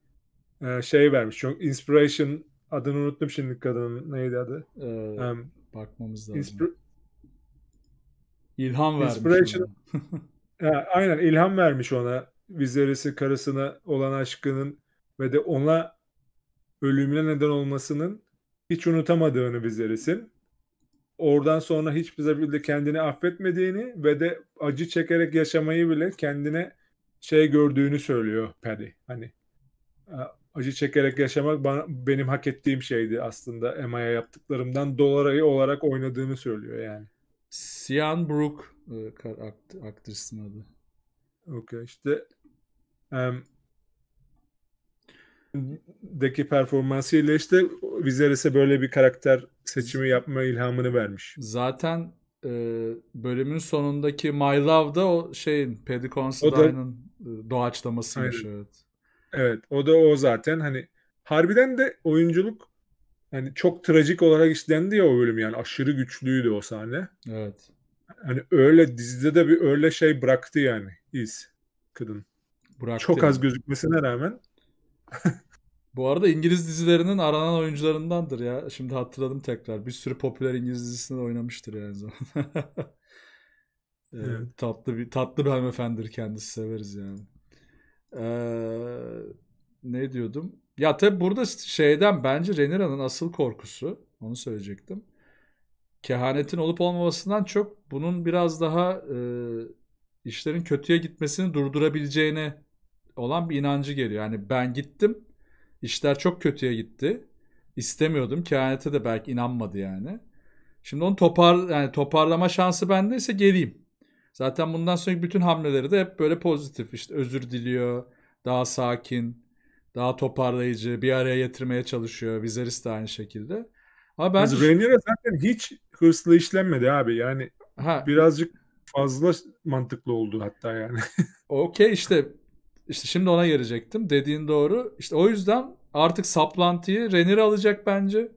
e, şey vermiş. Çünkü Inspiration adını unuttum şimdi kadının neydi adı? Ee, um, bakmamız lazım. Inspir- İlham vermiş. Inspiration... ha, aynen ilham vermiş ona. Viserys'i karısına olan aşkının ve de ona ölümüne neden olmasının hiç unutamadığını Viserys'in oradan sonra hiçbir şekilde kendini affetmediğini ve de acı çekerek yaşamayı bile kendine şey gördüğünü söylüyor Paddy. Hani acı çekerek yaşamak bana, benim hak ettiğim şeydi aslında Emma'ya yaptıklarımdan dolarayı olarak oynadığını söylüyor yani. Sian Brooke akt aktrisinin adı. Okey işte um, deki performansıyla işte Viserys'e böyle bir karakter seçimi yapma ilhamını vermiş. Zaten e, bölümün sonundaki My Love'da o şeyin Paddy Considine'ın da... E, doğaçlamasıymış evet. Evet o da o zaten hani harbiden de oyunculuk hani çok trajik olarak işlendi ya o bölüm yani aşırı güçlüydü o sahne. Evet. Hani öyle dizide de bir öyle şey bıraktı yani iz kadın. Bıraktı. Çok az gözükmesine rağmen Bu arada İngiliz dizilerinin aranan oyuncularındandır ya. Şimdi hatırladım tekrar. Bir sürü popüler İngiliz dizisinde oynamıştır yani zaman. Ee, evet. tatlı bir tatlı bir hanımefendidir kendisi severiz yani. Ee, ne diyordum? Ya tabi burada şeyden bence Renira'nın asıl korkusu onu söyleyecektim. Kehanetin olup olmamasından çok bunun biraz daha e, işlerin kötüye gitmesini durdurabileceğine olan bir inancı geliyor. Yani ben gittim İşler çok kötüye gitti. İstemiyordum. Kehanete de belki inanmadı yani. Şimdi onu topar yani toparlama şansı bendeyse geleyim. Zaten bundan sonra bütün hamleleri de hep böyle pozitif. İşte özür diliyor, daha sakin, daha toparlayıcı, bir araya getirmeye çalışıyor. Viserys de aynı şekilde. Ama ben Rhaenyra zaten hiç hırslı işlenmedi abi. Yani ha. birazcık fazla mantıklı oldu hatta yani. Okey işte işte şimdi ona gelecektim. Dediğin doğru. İşte o yüzden artık saplantıyı Renir alacak bence.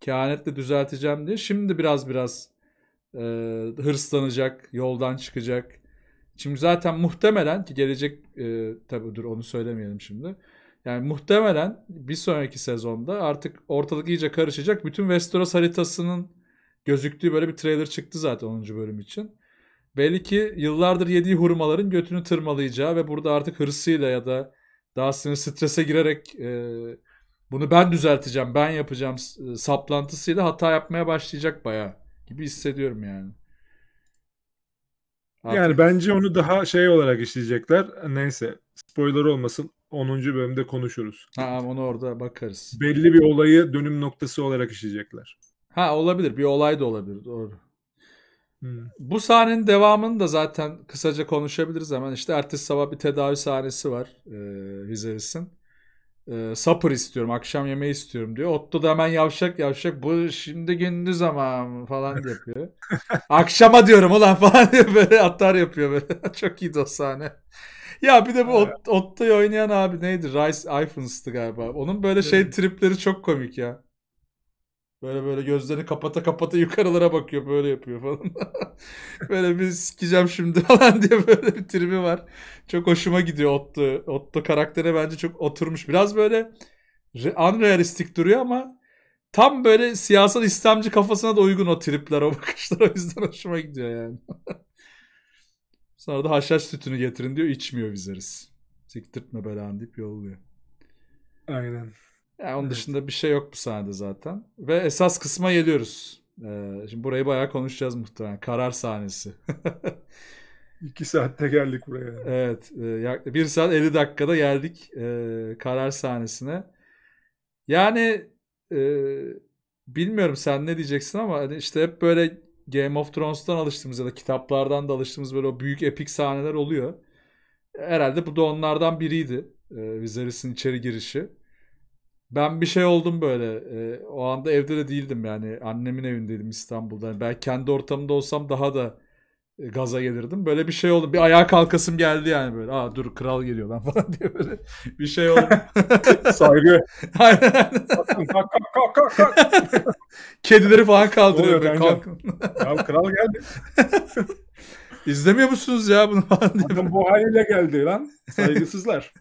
Kehanetle düzelteceğim diye. Şimdi biraz biraz e, hırslanacak, yoldan çıkacak. Şimdi zaten muhtemelen ki gelecek e, tabii dur onu söylemeyelim şimdi. Yani muhtemelen bir sonraki sezonda artık ortalık iyice karışacak. Bütün Westeros haritasının gözüktüğü böyle bir trailer çıktı zaten 10. bölüm için. Belli ki yıllardır yediği hurmaların götünü tırmalayacağı ve burada artık hırsıyla ya da daha sinir strese girerek e, bunu ben düzelteceğim, ben yapacağım e, saplantısıyla hata yapmaya başlayacak baya gibi hissediyorum yani. Artık. Yani bence onu daha şey olarak işleyecekler. Neyse spoiler olmasın. 10. bölümde konuşuruz. Ha onu orada bakarız. Belli bir olayı dönüm noktası olarak işleyecekler. Ha olabilir. Bir olay da olabilir. Doğru. Hmm. Bu sahnenin devamını da zaten kısaca konuşabiliriz hemen. İşte ertesi sabah bir tedavi sahnesi var e, Viserys'in. E, supper istiyorum, akşam yemeği istiyorum diyor. Otto da hemen yavşak yavşak bu şimdi gündüz ama falan yapıyor. Akşama diyorum ulan falan diyor böyle atar yapıyor böyle. Çok iyi o sahne. Ya bir de bu Otto'yu oynayan abi neydi? Rice Iphons'tı galiba. Onun böyle şey tripleri çok komik ya. Böyle böyle gözlerini kapata kapata yukarılara bakıyor böyle yapıyor falan. böyle bir sikeceğim şimdi falan diye böyle bir trimi var. Çok hoşuma gidiyor Otto. Otto karaktere bence çok oturmuş. Biraz böyle unrealistik duruyor ama tam böyle siyasal İslamcı kafasına da uygun o tripler o bakışlar. O yüzden hoşuma gidiyor yani. Sonra da haşhaş sütünü getirin diyor içmiyor bizeriz. Siktirtme belanı deyip yolluyor. Aynen. Yani onun evet. dışında bir şey yok bu sahnede zaten. Ve esas kısma geliyoruz. Ee, şimdi burayı bayağı konuşacağız muhtemelen. Karar sahnesi. İki saatte geldik buraya. Evet. E, bir saat 50 dakikada geldik e, karar sahnesine. Yani e, bilmiyorum sen ne diyeceksin ama hani işte hep böyle Game of Thrones'tan alıştığımız ya da kitaplardan da alıştığımız böyle o büyük epik sahneler oluyor. Herhalde bu da onlardan biriydi. E, Viserys'in içeri girişi ben bir şey oldum böyle. E, o anda evde de değildim yani. Annemin evindeydim İstanbul'da. Yani belki kendi ortamımda olsam daha da e, gaza gelirdim. Böyle bir şey oldu. Bir ayağa kalkasım geldi yani böyle. Aa dur kral geliyor lan falan diye böyle bir şey oldu. Saygı. Aynen. kalk kalk kalk kalk. Kedileri falan kaldırıyor. Oluyor, kalk. ya kral geldi. İzlemiyor musunuz ya bunu falan diye. Adam bu haliyle geldi lan. Saygısızlar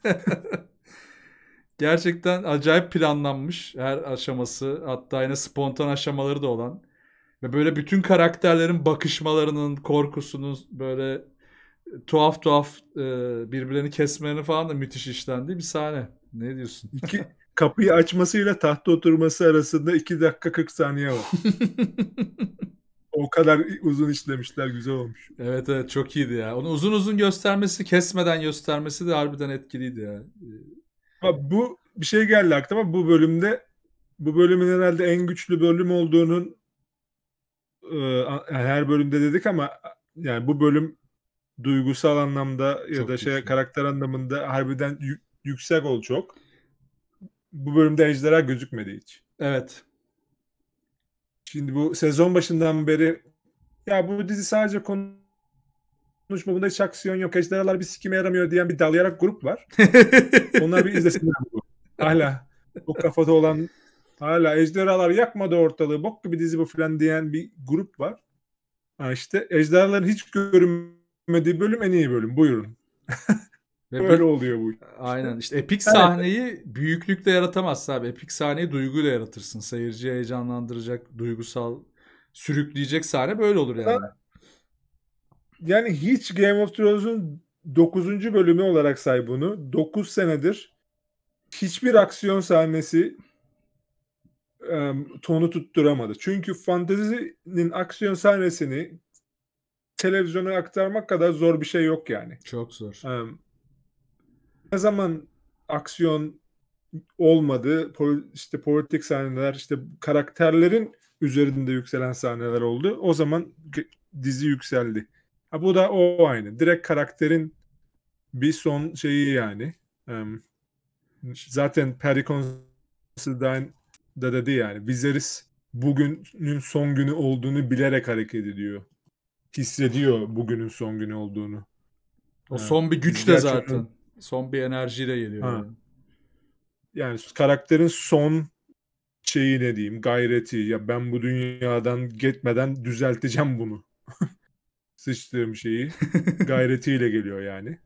gerçekten acayip planlanmış her aşaması. Hatta yine spontan aşamaları da olan. Ve böyle bütün karakterlerin bakışmalarının, korkusunun böyle e, tuhaf tuhaf e, birbirlerini kesmelerini falan da müthiş işlendiği bir sahne. Ne diyorsun? İki, kapıyı açmasıyla tahta oturması arasında 2 dakika 40 saniye var. o kadar uzun işlemişler güzel olmuş. Evet evet çok iyiydi ya. Onu uzun uzun göstermesi kesmeden göstermesi de harbiden etkiliydi ya. Ha, bu bir şey geldi aklıma bu bölümde bu bölümün herhalde en güçlü bölüm olduğunun e, her bölümde dedik ama yani bu bölüm duygusal anlamda ya çok da şey güçlü. karakter anlamında harbiden yü- yüksek ol çok. Bu bölümde ejderha gözükmedi hiç. Evet. Şimdi bu sezon başından beri ya bu dizi sadece konu konuşma bunda hiç aksiyon yok. Ejderhalar bir sikime yaramıyor diyen bir dalayarak grup var. Onlar bir izlesinler. Hala bu kafada olan hala ejderhalar yakmadı ortalığı bok gibi dizi bu filan diyen bir grup var. Ha işte ejderhaların hiç görünmediği bölüm en iyi bölüm. Buyurun. Ve Öyle oluyor bu. Aynen işte epik sahneyi evet. büyüklükle yaratamazsın abi. Epik sahneyi duyguyla yaratırsın. Seyirciyi heyecanlandıracak, duygusal, sürükleyecek sahne böyle olur yani yani hiç Game of Thrones'un 9. bölümü olarak say bunu. 9 senedir hiçbir aksiyon sahnesi e, tonu tutturamadı. Çünkü fantezinin aksiyon sahnesini televizyona aktarmak kadar zor bir şey yok yani. Çok zor. E, ne zaman aksiyon olmadı, işte politik sahneler, işte karakterlerin üzerinde yükselen sahneler oldu. O zaman dizi yükseldi. Ha, bu da o aynı. Direkt karakterin bir son şeyi yani. Um, zaten Perry Considine da dedi yani. Viserys bugünün son günü olduğunu bilerek hareket ediyor. Hissediyor bugünün son günü olduğunu. O yani, son bir güç de zaten. Son bir enerji de geliyor. Ha. Yani. yani karakterin son şeyi ne diyeyim gayreti ya ben bu dünyadan gitmeden düzelteceğim bunu sıçtığım şeyi gayretiyle geliyor yani.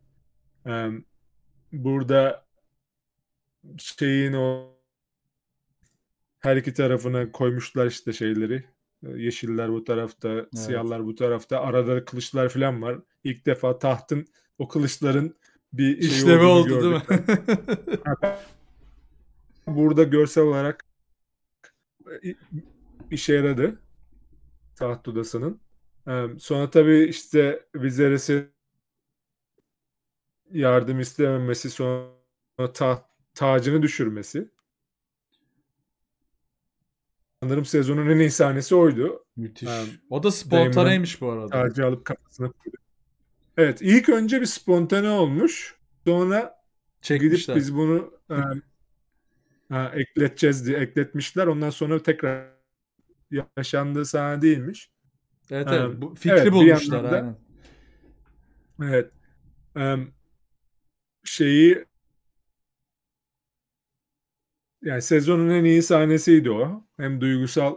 burada şeyin o her iki tarafına koymuşlar işte şeyleri. Yeşiller bu tarafta, evet. siyahlar bu tarafta. Arada kılıçlar falan var. İlk defa tahtın o kılıçların bir şey işlevi oldu gördük. değil mi? Burada görsel olarak e, işe yaradı. Taht odasının. Sonra tabii işte Vizeres'in yardım istememesi, sonra ta, tacını düşürmesi. Sanırım sezonun en iyi sahnesi oydu. Müthiş. Um, o da spontaneymiş bu arada. Tacı alıp kafasına Evet ilk önce bir spontane olmuş. Sonra Çekmişler. gidip biz bunu um, ha, ekleteceğiz diye ekletmişler. Ondan sonra tekrar yaşandığı sahne değilmiş. Evet, evet. bu fikri evet, bulmuşlar bir aynen. Evet. Um, şeyi yani sezonun en iyi sahnesiydi o. Hem duygusal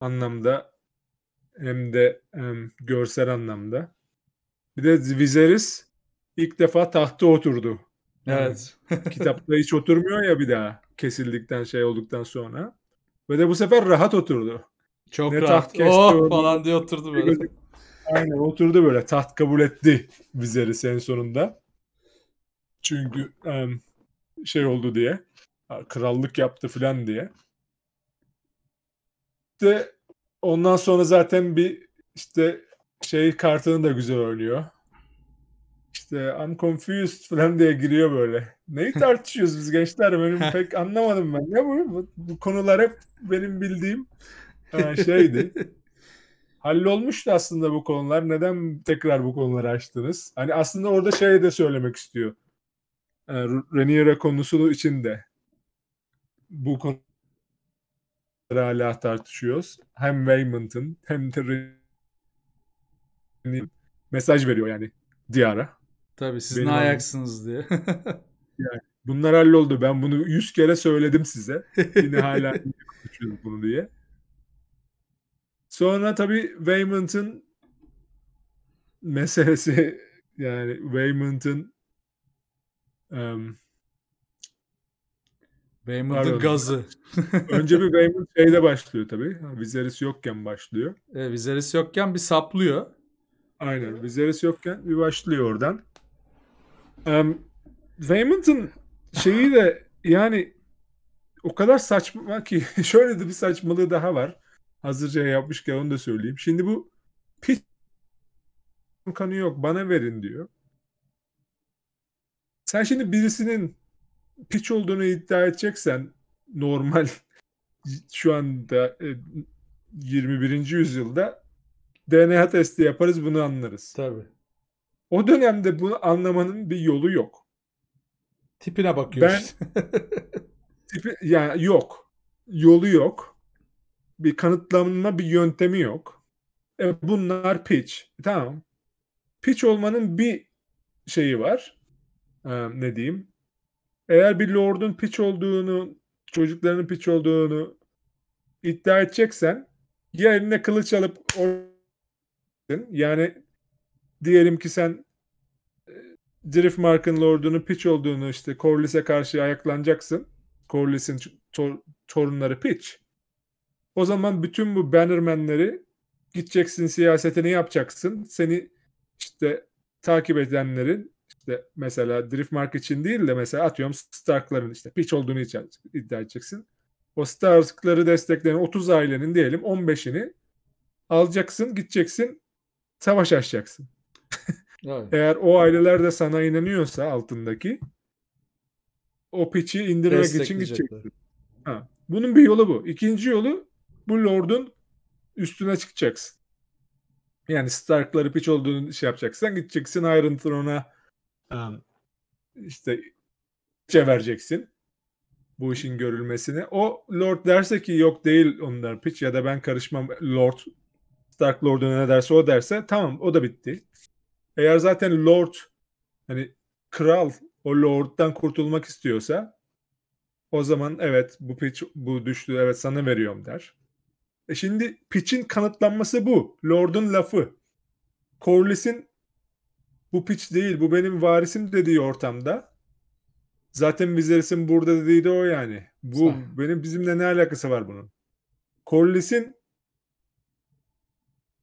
anlamda hem de hem görsel anlamda. Bir de Viserys ilk defa tahta oturdu. Evet. Yani, kitapta hiç oturmuyor ya bir daha kesildikten şey olduktan sonra. Ve de bu sefer rahat oturdu. Çok ne rahat. Taht geçti oh, falan diye oturdu böyle. Aynen oturdu böyle. Taht kabul etti bizleri en sonunda. Çünkü um, şey oldu diye. Krallık yaptı falan diye. De ondan sonra zaten bir işte şey kartını da güzel oynuyor. İşte I'm confused falan diye giriyor böyle. Neyi tartışıyoruz biz gençler? Benim pek anlamadım ben. Ne bu? Bu konular hep benim bildiğim Ha, şeydi. Hallolmuştu aslında bu konular. Neden tekrar bu konuları açtınız? Hani aslında orada şey de söylemek istiyor. Yani ee, Reniera konusu için de bu konu hala tartışıyoruz. Hem Waymond'ın hem de mesaj veriyor yani Diara. Tabii siz Benim ne ayaksınız diye. yani bunlar halloldu. Ben bunu yüz kere söyledim size. Yine hala bunu diye. Sonra tabii Waymont'ın meselesi yani Waymont'ın um, gazı. Önce bir Waymont şeyde başlıyor tabii. Viserys yokken başlıyor. E, Viserys yokken bir saplıyor. Aynen. Viserys yokken bir başlıyor oradan. Um, Waymont'ın şeyi de yani o kadar saçma ki şöyle de bir saçmalığı daha var. Hazırca yapmışken onu da söyleyeyim. Şimdi bu pis kanı yok bana verin diyor. Sen şimdi birisinin piç olduğunu iddia edeceksen normal şu anda 21. E, yüzyılda DNA testi yaparız bunu anlarız. Tabii. O dönemde bunu anlamanın bir yolu yok. Tipine bakıyorsun. ben, tipi, yani yok. Yolu yok bir kanıtlama bir yöntemi yok. E, bunlar pitch. Tamam. Pitch olmanın bir şeyi var. E, ne diyeyim? Eğer bir lordun pitch olduğunu, çocuklarının pitch olduğunu iddia edeceksen ya eline kılıç alıp yani diyelim ki sen e, Drift Mark'ın Lord'unun pitch olduğunu işte Corliss'e karşı ayaklanacaksın. Corliss'in tor- torunları pitch. O zaman bütün bu bannermenleri gideceksin siyasetini yapacaksın. Seni işte takip edenlerin işte mesela Drift Mark için değil de mesela atıyorum Stark'ların işte piç olduğunu iddia edeceksin. O Stark'ları destekleyen 30 ailenin diyelim 15'ini alacaksın gideceksin savaş açacaksın. Evet. Eğer o aileler de sana inanıyorsa altındaki o piçi indirmek için gideceksin. Bunun bir yolu bu. İkinci yolu bu Lord'un üstüne çıkacaksın. Yani Stark'ları piç olduğunu şey yapacaksın. Gideceksin Iron Throne'a um, işte çe vereceksin bu işin görülmesini. O Lord derse ki yok değil onlar piç ya da ben karışmam Lord Stark Lord'u ne derse o derse tamam o da bitti. Eğer zaten Lord hani kral o Lord'dan kurtulmak istiyorsa o zaman evet bu piç bu düştü evet sana veriyorum der. E şimdi pitch'in kanıtlanması bu. Lord'un lafı. Corliss'in bu pitch değil bu benim varisim dediği ortamda. Zaten Vizeris'in burada dediği de o yani. Bu Sen. benim bizimle ne alakası var bunun? Corliss'in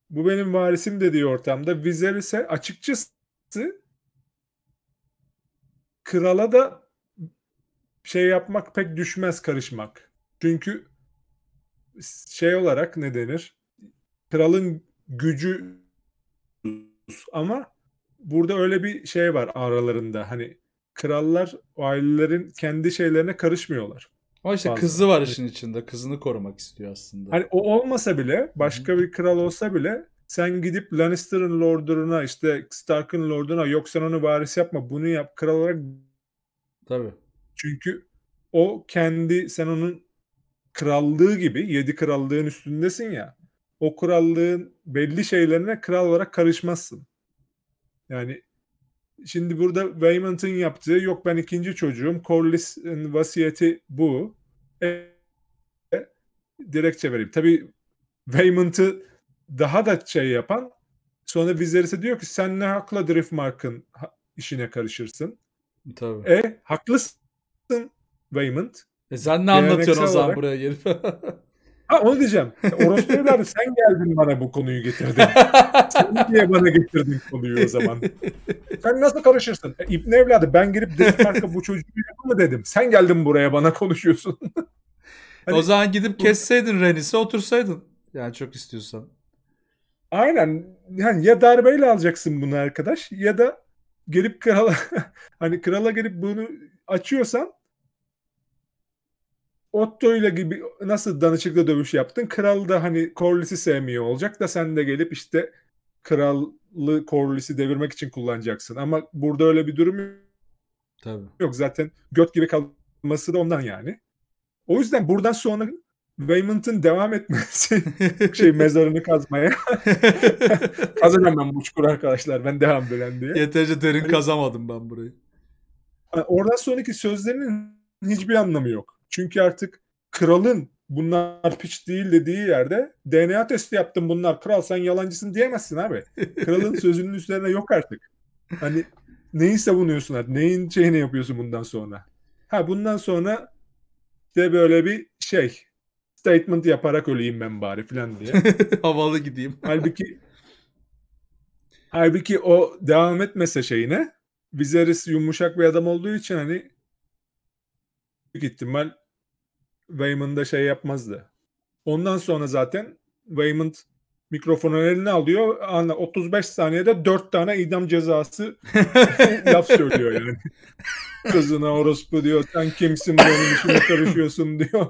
bu benim varisim dediği ortamda Vizeris'e açıkçası krala da şey yapmak pek düşmez karışmak. Çünkü şey olarak ne denir? Kralın gücü ama burada öyle bir şey var aralarında. Hani krallar o ailelerin kendi şeylerine karışmıyorlar. Ama işte fazla. kızı var hani işin içinde. Kızını korumak istiyor aslında. Hani o olmasa bile başka bir kral olsa bile sen gidip Lannister'ın lorduna işte Stark'ın lorduna yok sen onu varis yapma bunu yap kral olarak. Tabii. Çünkü o kendi sen onun krallığı gibi yedi krallığın üstündesin ya o krallığın belli şeylerine kral olarak karışmazsın. Yani şimdi burada Waymouth'ın yaptığı yok ben ikinci çocuğum Corliss'in vasiyeti bu. E, direkt çevireyim. Tabii Waymouth'ı daha da şey yapan sonra Viserys'e diyor ki sen ne hakla Driftmark'ın işine karışırsın. Tabii. E haklısın Waymouth. E sen ne anlatıyorsun o zaman olarak... buraya gelip? ha onu diyeceğim. Orospu evladı sen geldin bana bu konuyu getirdin. sen niye bana getirdin konuyu o zaman? sen nasıl karışırsın? E, İbni evladı ben girip Desmarka bu çocuğu yapma dedim. Sen geldin buraya bana konuşuyorsun. hani... O zaman gidip kesseydin Renise otursaydın. Yani çok istiyorsan. Aynen. Yani ya darbeyle alacaksın bunu arkadaş ya da gelip krala hani krala gelip bunu açıyorsan Otto ile gibi nasıl danışıklı dövüş yaptın? Kral da hani Corliss'i sevmiyor olacak da sen de gelip işte krallı Corliss'i devirmek için kullanacaksın. Ama burada öyle bir durum Tabii. yok. Zaten göt gibi kalması da ondan yani. O yüzden buradan sonra Waymont'ın devam etmesi şey mezarını kazmaya. Kazacağım ben bu çukuru arkadaşlar. Ben devam bilen diye. Yeterince derin hani- kazamadım ben burayı. Oradan sonraki sözlerinin hiçbir anlamı yok. Çünkü artık kralın bunlar piç değil dediği yerde DNA testi yaptım bunlar kral sen yalancısın diyemezsin abi. Kralın sözünün üzerine yok artık. Hani neyi savunuyorsun artık? Neyin şeyini yapıyorsun bundan sonra? Ha bundan sonra de böyle bir şey statement yaparak öleyim ben bari falan diye. Havalı gideyim. Halbuki halbuki o devam etmese şeyine Viserys yumuşak bir adam olduğu için hani büyük ihtimal Waymond'a şey yapmazdı. Ondan sonra zaten Waymond mikrofonu eline alıyor. Anla 35 saniyede 4 tane idam cezası laf söylüyor yani. Kızına orospu diyor. Sen kimsin benim işime karışıyorsun diyor.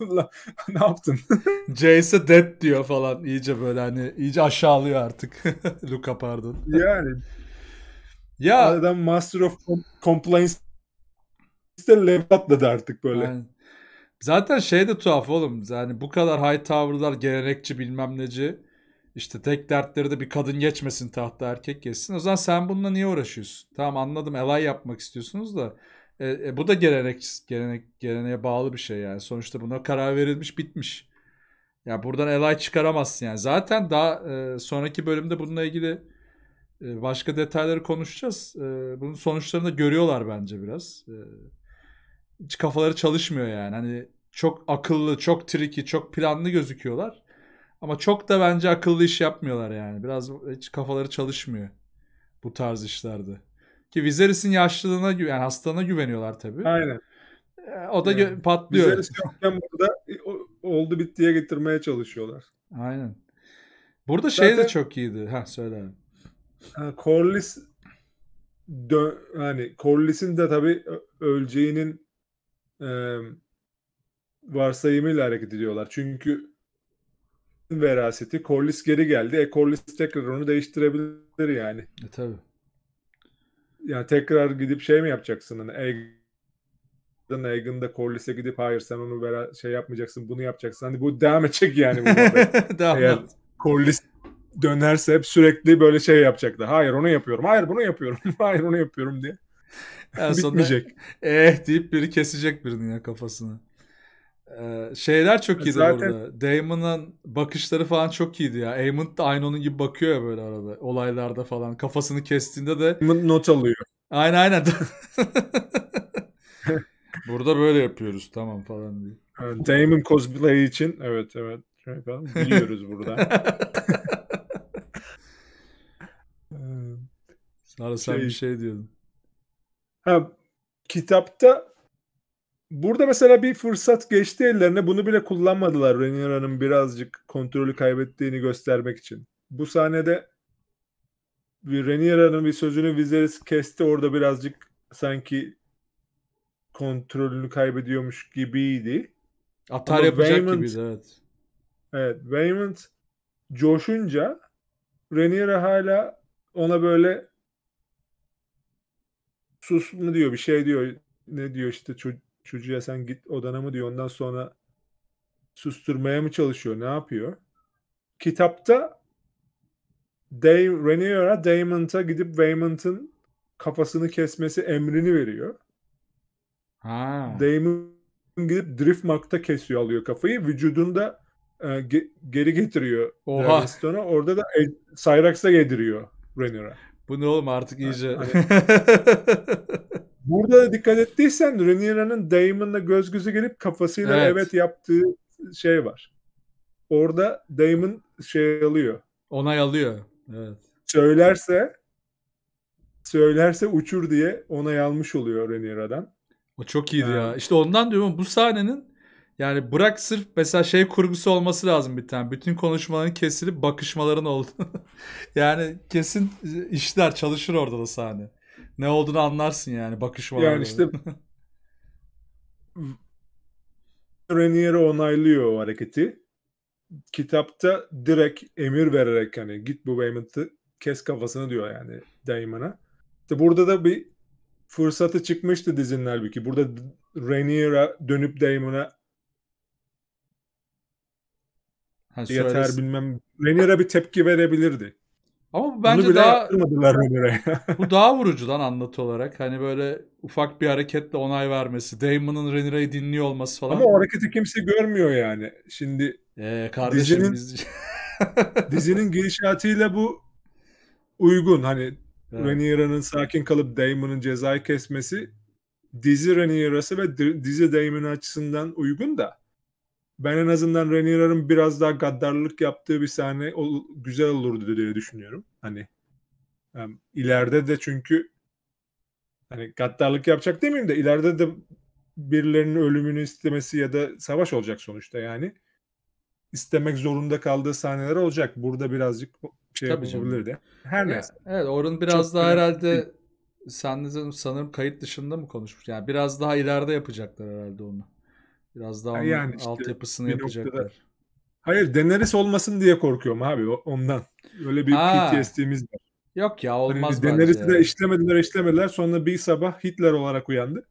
ne yaptın? Jace'e dead diyor falan. İyice böyle hani iyice aşağılıyor artık. Luca pardon. Yani. Ya. Adam Master of Complaints de level atladı artık böyle. Yani. Zaten şey de tuhaf oğlum. Yani bu kadar high tower'lar gelenekçi bilmem neci. İşte tek dertleri de bir kadın geçmesin tahta erkek geçsin. O zaman sen bununla niye uğraşıyorsun? Tamam anladım elay yapmak istiyorsunuz da. E, e, bu da gelenek, gelenek, geleneğe bağlı bir şey yani. Sonuçta buna karar verilmiş bitmiş. Ya buradan elay çıkaramazsın yani. Zaten daha e, sonraki bölümde bununla ilgili e, başka detayları konuşacağız. E, bunun sonuçlarını da görüyorlar bence biraz. E, kafaları çalışmıyor yani. Hani çok akıllı, çok triki, çok planlı gözüküyorlar. Ama çok da bence akıllı iş yapmıyorlar yani. Biraz hiç kafaları çalışmıyor bu tarz işlerde. Ki Viserys'in yaşlılığına yani hastalığına güveniyorlar tabii. Aynen. E, o da yani, patlıyor. Viserys yokken burada oldu bittiye getirmeye çalışıyorlar. Aynen. Burada Zaten, şey de çok iyiydi. Ha söyle abi. Yani Corlys dö- hani Corlys'in de tabii öleceğinin e, varsayımıyla hareket ediyorlar. Çünkü veraseti Corliss geri geldi. E Corliss tekrar onu değiştirebilir yani. E tabi. Yani tekrar gidip şey mi yapacaksın? Hani Egan'da Egan'da Corliss'e gidip hayır sen onu vera şey yapmayacaksın bunu yapacaksın. Hani bu devam edecek yani bu devam Eğer Corliss dönerse hep sürekli böyle şey yapacaklar. Hayır onu yapıyorum. Hayır bunu yapıyorum. hayır onu yapıyorum diye. en Bitmeyecek. Sonunda, eh deyip biri kesecek birinin ya kafasını. Ee, şeyler çok iyiydi Zaten... burada. Damon'ın bakışları falan çok iyiydi ya. Eamon da aynı onun gibi bakıyor ya böyle arada. Olaylarda falan. Kafasını kestiğinde de... Not alıyor. Aynen aynen. burada böyle yapıyoruz tamam falan diye. Damon cosplay için evet evet. Biliyoruz burada. Ee, Sana sen şey... bir şey, şey diyordun. Ha, kitapta burada mesela bir fırsat geçti ellerine bunu bile kullanmadılar Reniera'nın birazcık kontrolü kaybettiğini göstermek için. Bu sahnede bir Reniera'nın bir sözünü Viserys kesti orada birazcık sanki kontrolünü kaybediyormuş gibiydi. Atar Ama yapacak Waymond, gibiyiz evet. Evet Waymond coşunca Rhaenyra hala ona böyle sus mu diyor bir şey diyor ne diyor işte ço- çocuğa sen git odana mı diyor ondan sonra susturmaya mı çalışıyor ne yapıyor? Kitapta Dave Rhaenyra Damon'a gidip Raymond'ın kafasını kesmesi emrini veriyor. Ha. Damon gidip Driftmark'ta kesiyor alıyor kafayı. Vücudunda e, ge- geri getiriyor Oha. Orada da e, Cyrax'a yediriyor Rhaenyra. Bu ne oğlum artık iyice. Burada dikkat ettiysen Rhaenyra'nın Daemon'la göz göze gelip kafasıyla evet. evet yaptığı şey var. Orada Daemon şey alıyor. Onay alıyor. Evet. Söylerse söylerse uçur diye onay almış oluyor Rhaenyra'dan. O çok iyiydi ha. ya. İşte ondan diyorum bu sahnenin yani bırak sırf mesela şey kurgusu olması lazım bir tane. Bütün konuşmaların kesilip bakışmaların oldu. yani kesin işler çalışır orada da sahne. Ne olduğunu anlarsın yani bakışmalar. Yani işte Renieri onaylıyor o hareketi. Kitapta direkt emir vererek hani git bu Wayman'ı kes kafasını diyor yani Damon'a. İşte burada da bir fırsatı çıkmıştı dizinin halbuki. Burada Rainier'a dönüp Damon'a Ha, yeter söylesin. bilmem. Rhaenyra bir tepki verebilirdi. Ama bence Bunu bile daha yaptırmadılar bu daha vurucu lan anlatı olarak. Hani böyle ufak bir hareketle onay vermesi, Damon'ın Rhaenyra'yı dinliyor olması falan. Ama o hareketi kimse görmüyor yani. Şimdi ee, kardeşim dizinin, biz... dizinin gidişatıyla bu uygun. Hani evet. Rhaenyra'nın sakin kalıp Damon'ın cezayı kesmesi dizi Rhaenyra'sı ve dizi Damon açısından uygun da ben en azından Renier'ın biraz daha gaddarlık yaptığı bir sahne o güzel olurdu diye düşünüyorum. Hani yani ileride de çünkü hani gaddarlık yapacak demeyeyim de ileride de birilerinin ölümünü istemesi ya da savaş olacak sonuçta yani. istemek zorunda kaldığı sahneler olacak. Burada birazcık şey Tabii yapabilirdi. Her evet, neyse. Evet Orun biraz Çok daha önemli. herhalde sen sanırım kayıt dışında mı konuşmuş? Yani biraz daha ileride yapacaklar herhalde onu. Biraz daha onun yani işte altyapısını yapacaklar. Hayır Daenerys olmasın diye korkuyorum abi ondan. Öyle bir ha. PTSD'miz var. Yok ya hani olmaz hani bence. Daenerys'i de işlemediler işlemediler sonra bir sabah Hitler olarak uyandı.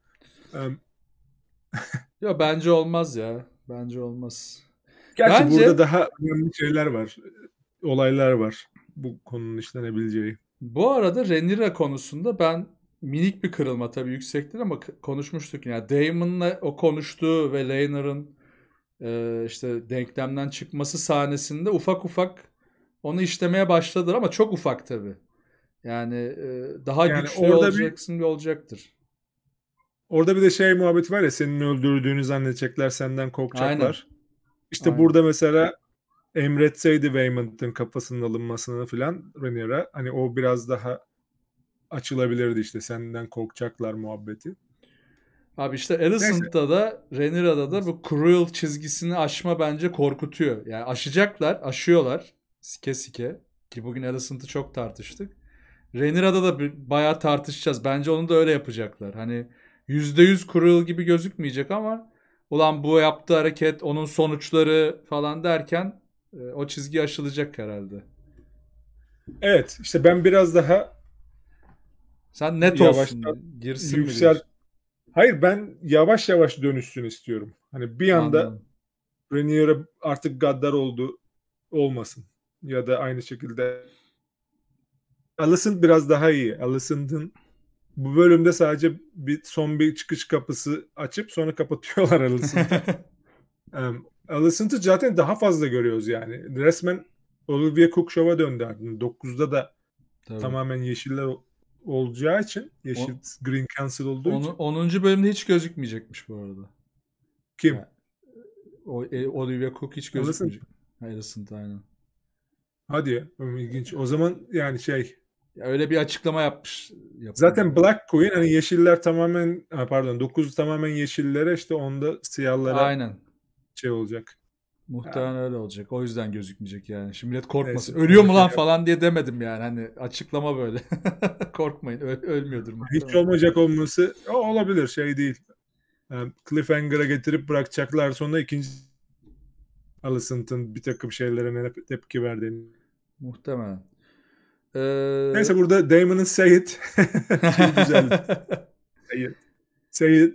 Yok bence olmaz ya. Bence olmaz. Gerçi bence... burada daha önemli şeyler var. Olaylar var. Bu konunun işlenebileceği. Bu arada Renira konusunda ben minik bir kırılma tabii yüksektir ama konuşmuştuk. Yani Damon'la o konuştuğu ve Laner'ın e, işte denklemden çıkması sahnesinde ufak ufak onu işlemeye başladılar ama çok ufak tabii. Yani e, daha yani güçlü olacaksın bir... olacaktır. Orada bir de şey muhabbet var ya senin öldürdüğünü zannedecekler senden korkacaklar. Aynen. İşte Aynen. burada mesela emretseydi Waymond'ın kafasının alınmasını filan Renier'a hani o biraz daha açılabilirdi işte senden korkacaklar muhabbeti. Abi işte Alicent'ta da Renira'da da bu cruel çizgisini aşma bence korkutuyor. Yani aşacaklar, aşıyorlar sike sike. Ki bugün Alicent'ı çok tartıştık. Renira'da da bayağı tartışacağız. Bence onu da öyle yapacaklar. Hani %100 cruel gibi gözükmeyecek ama ulan bu yaptığı hareket, onun sonuçları falan derken e, o çizgi aşılacak herhalde. Evet işte ben biraz daha sen net olsun. Girsin yüksel... mi Hayır ben yavaş yavaş dönüşsün istiyorum. Hani bir anda Renier'e artık gaddar oldu olmasın. Ya da aynı şekilde Alicent biraz daha iyi. Alicent'ın bu bölümde sadece bir son bir çıkış kapısı açıp sonra kapatıyorlar Alicent'ı. um, Alicent'ı zaten daha fazla görüyoruz yani. Resmen Olivia Cook Show'a döndü 9'da da Tabii. tamamen yeşiller olacağı için yeşil On, green cancel olduğu on, için. 10. bölümde hiç gözükmeyecekmiş bu arada. Kim? o, e, Olivia Cook hiç gözükmeyecek. Harrison aynen. Hadi ya. ilginç. O zaman yani şey ya öyle bir açıklama yapmış. Yapmış. Zaten Black Queen hani yeşiller tamamen pardon 9 tamamen yeşillere işte onda siyahlara Aynen. şey olacak. Muhtemelen öyle olacak. O yüzden gözükmeyecek yani. Şimdi millet korkmasın. Neyse, Ölüyor mu lan falan diye demedim yani. Hani açıklama böyle. Korkmayın. Öl ölmüyordur muhtemelen. Hiç olmayacak olması o olabilir. Şey değil. Yani ee, cliffhanger'a getirip bırakacaklar. Sonra ikinci Alicent'ın bir takım şeylere ne tepki verdiğini. Muhtemelen. Ee... Neyse burada Damon'ın Say şey Çok güzel. Say It.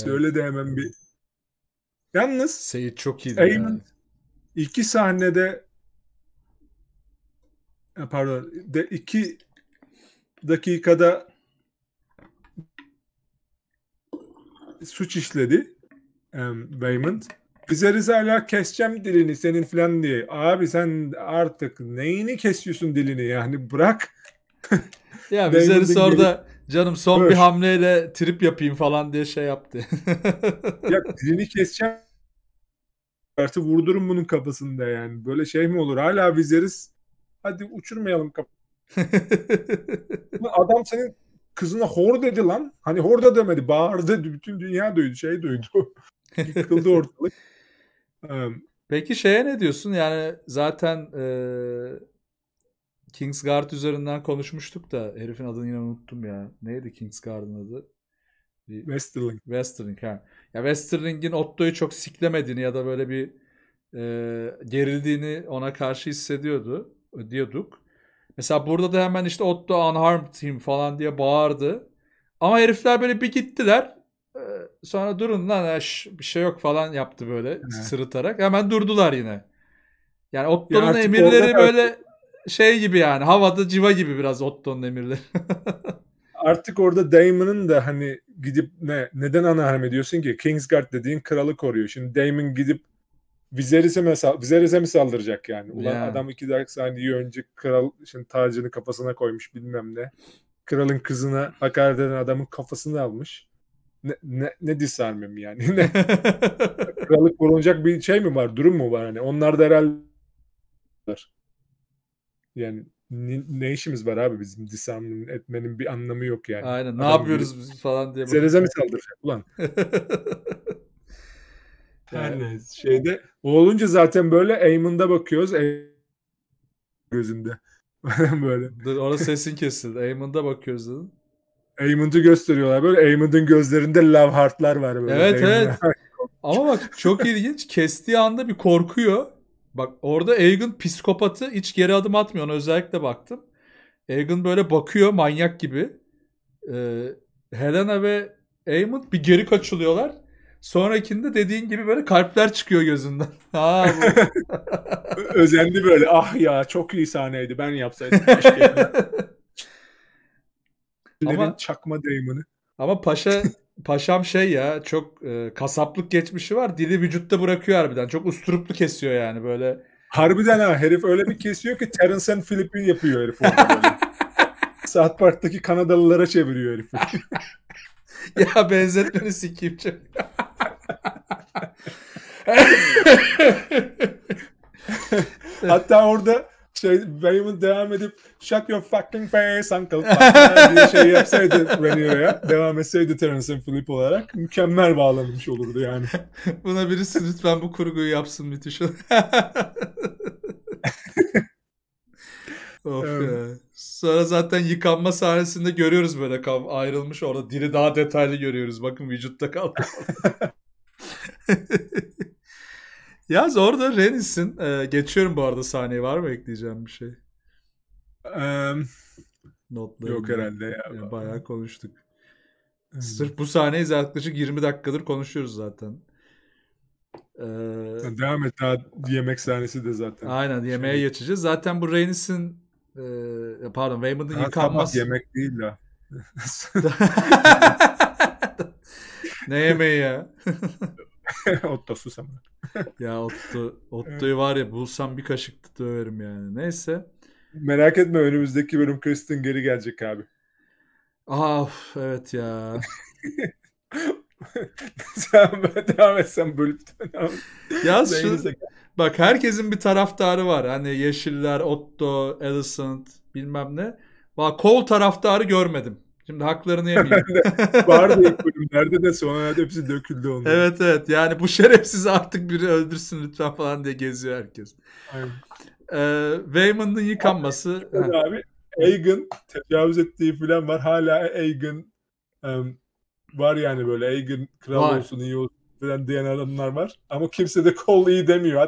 Söyle de hemen bir Yalnız Seyit çok iyiydi. Raymond yani. iki sahnede pardon de iki dakikada suç işledi um, Raymond. Bize hala keseceğim dilini senin filan diye. Abi sen artık neyini kesiyorsun dilini yani bırak. ya bize Rıza orada Canım son Öf. bir hamleyle trip yapayım falan diye şey yaptı. ya dilini keseceğim. Artı vurdurum bunun kafasında yani. Böyle şey mi olur? Hala bizleriz. Hadi uçurmayalım kafasını. Adam senin kızına hor dedi lan. Hani hor da demedi. Bağırdı. Bütün dünya duydu. Şey duydu. Yıkıldı ortalık. Peki şeye ne diyorsun? Yani zaten e, Kingsguard üzerinden konuşmuştuk da herifin adını yine unuttum ya. Neydi Kingsguard'ın adı? Westerling. Westerling ha. Ya Westerling'in Otto'yu çok siklemediğini ya da böyle bir e, gerildiğini ona karşı hissediyordu. Diyorduk. Mesela burada da hemen işte Otto unharmed him falan diye bağırdı. Ama herifler böyle bir gittiler. E, sonra durun lan eş, bir şey yok falan yaptı böyle He. sırıtarak. Hemen durdular yine. Yani Otto'nun ya emirleri böyle artık şey gibi yani havada civa gibi biraz Otto'nun emirleri. Artık orada Damon'ın da hani gidip ne neden anahem ediyorsun ki? Kingsguard dediğin kralı koruyor. Şimdi Damon gidip Viserys'e mi, Viserys'e mi saldıracak yani? Ulan yeah. adam iki dakika saniye önce kral şimdi tacını kafasına koymuş bilmem ne. Kralın kızına hakaret eden adamın kafasını almış. Ne, ne, ne disarme mi yani? Ne? Kralı korunacak bir şey mi var? Durum mu var? Hani onlar da herhalde yani ne, ne işimiz var abi bizim disaminin etmenin bir anlamı yok yani. Aynen ne Adam yapıyoruz biz falan diye. Zereze mi saldıracak ulan? yani Aynen. şeyde o olunca zaten böyle Eamon'da bakıyoruz gözünde. böyle. Dur orada sesin kesildi. Eamon'da bakıyoruz dedin. Eamon'u gösteriyorlar böyle. Eamon'un gözlerinde love heartlar var böyle. Evet Eamon. evet. Ama bak çok ilginç. Kestiği anda bir korkuyor. Bak orada Aegon psikopatı hiç geri adım atmıyor. Ona özellikle baktım. Aegon böyle bakıyor manyak gibi. Ee, Helena ve Aemon bir geri kaçılıyorlar. Sonrakinde dediğin gibi böyle kalpler çıkıyor gözünden. Ha, Özendi böyle. Ah ya çok iyi sahneydi. Ben yapsaydım ama, çakma deyimini. Ama Paşa paşam şey ya çok e, kasaplık geçmişi var. Dili vücutta bırakıyor harbiden. Çok usturuplu kesiyor yani böyle. Harbiden ha herif öyle bir kesiyor ki Terence and Philip'i yapıyor herif Saat Park'taki Kanadalılara çeviriyor herif. ya benzetmeni sikeyim çok. Hatta orada şey Raymond devam edip shut your fucking face uncle diye şey yapsaydı Rhaenyra devam etseydi Terence Philip olarak mükemmel bağlanmış olurdu yani. Buna birisi lütfen bu kurguyu yapsın müthiş. of evet. Sonra zaten yıkanma sahnesinde görüyoruz böyle kav ayrılmış orada diri daha detaylı görüyoruz. Bakın vücutta kaldı. Yaz orada Renis'in e, ee, geçiyorum bu arada sahneyi var mı ekleyeceğim bir şey? Um, Notları yok herhalde ya. Yani bayağı konuştuk. Hmm. Sırf bu sahneyi yaklaşık 20 dakikadır konuşuyoruz zaten. Ee, Devam et daha yemek sahnesi de zaten. Aynen şey yemeğe şey... geçeceğiz. Zaten bu Reynis'in e, pardon Waymond'ın yıkanması. Tamam, yemek değil de. ne yemeği ya? Otto sus ama. ya Otto, Otto'yu var ya bulsam bir kaşık döverim yani. Neyse. Merak etme önümüzdeki bölüm Kristin geri gelecek abi. Ah evet ya. Sen ben devam etsen bölüp devam. Ya şu, bak herkesin bir taraftarı var. Hani Yeşiller, Otto, Alicent bilmem ne. Bak kol taraftarı görmedim. Şimdi haklarını yemeyeyim. Vardı ilk bölümlerde de sonra hepsi döküldü onlar. Evet evet yani bu şerefsiz artık biri öldürsün lütfen falan diye geziyor herkes. Aynen. Ee, Wayman'ın yıkanması. Abi, abi Aegon tecavüz ettiği falan var. Hala Aegon um, var yani böyle Aegon kral var. olsun iyi olsun falan diyen adamlar var. Ama kimse de kol iyi demiyor.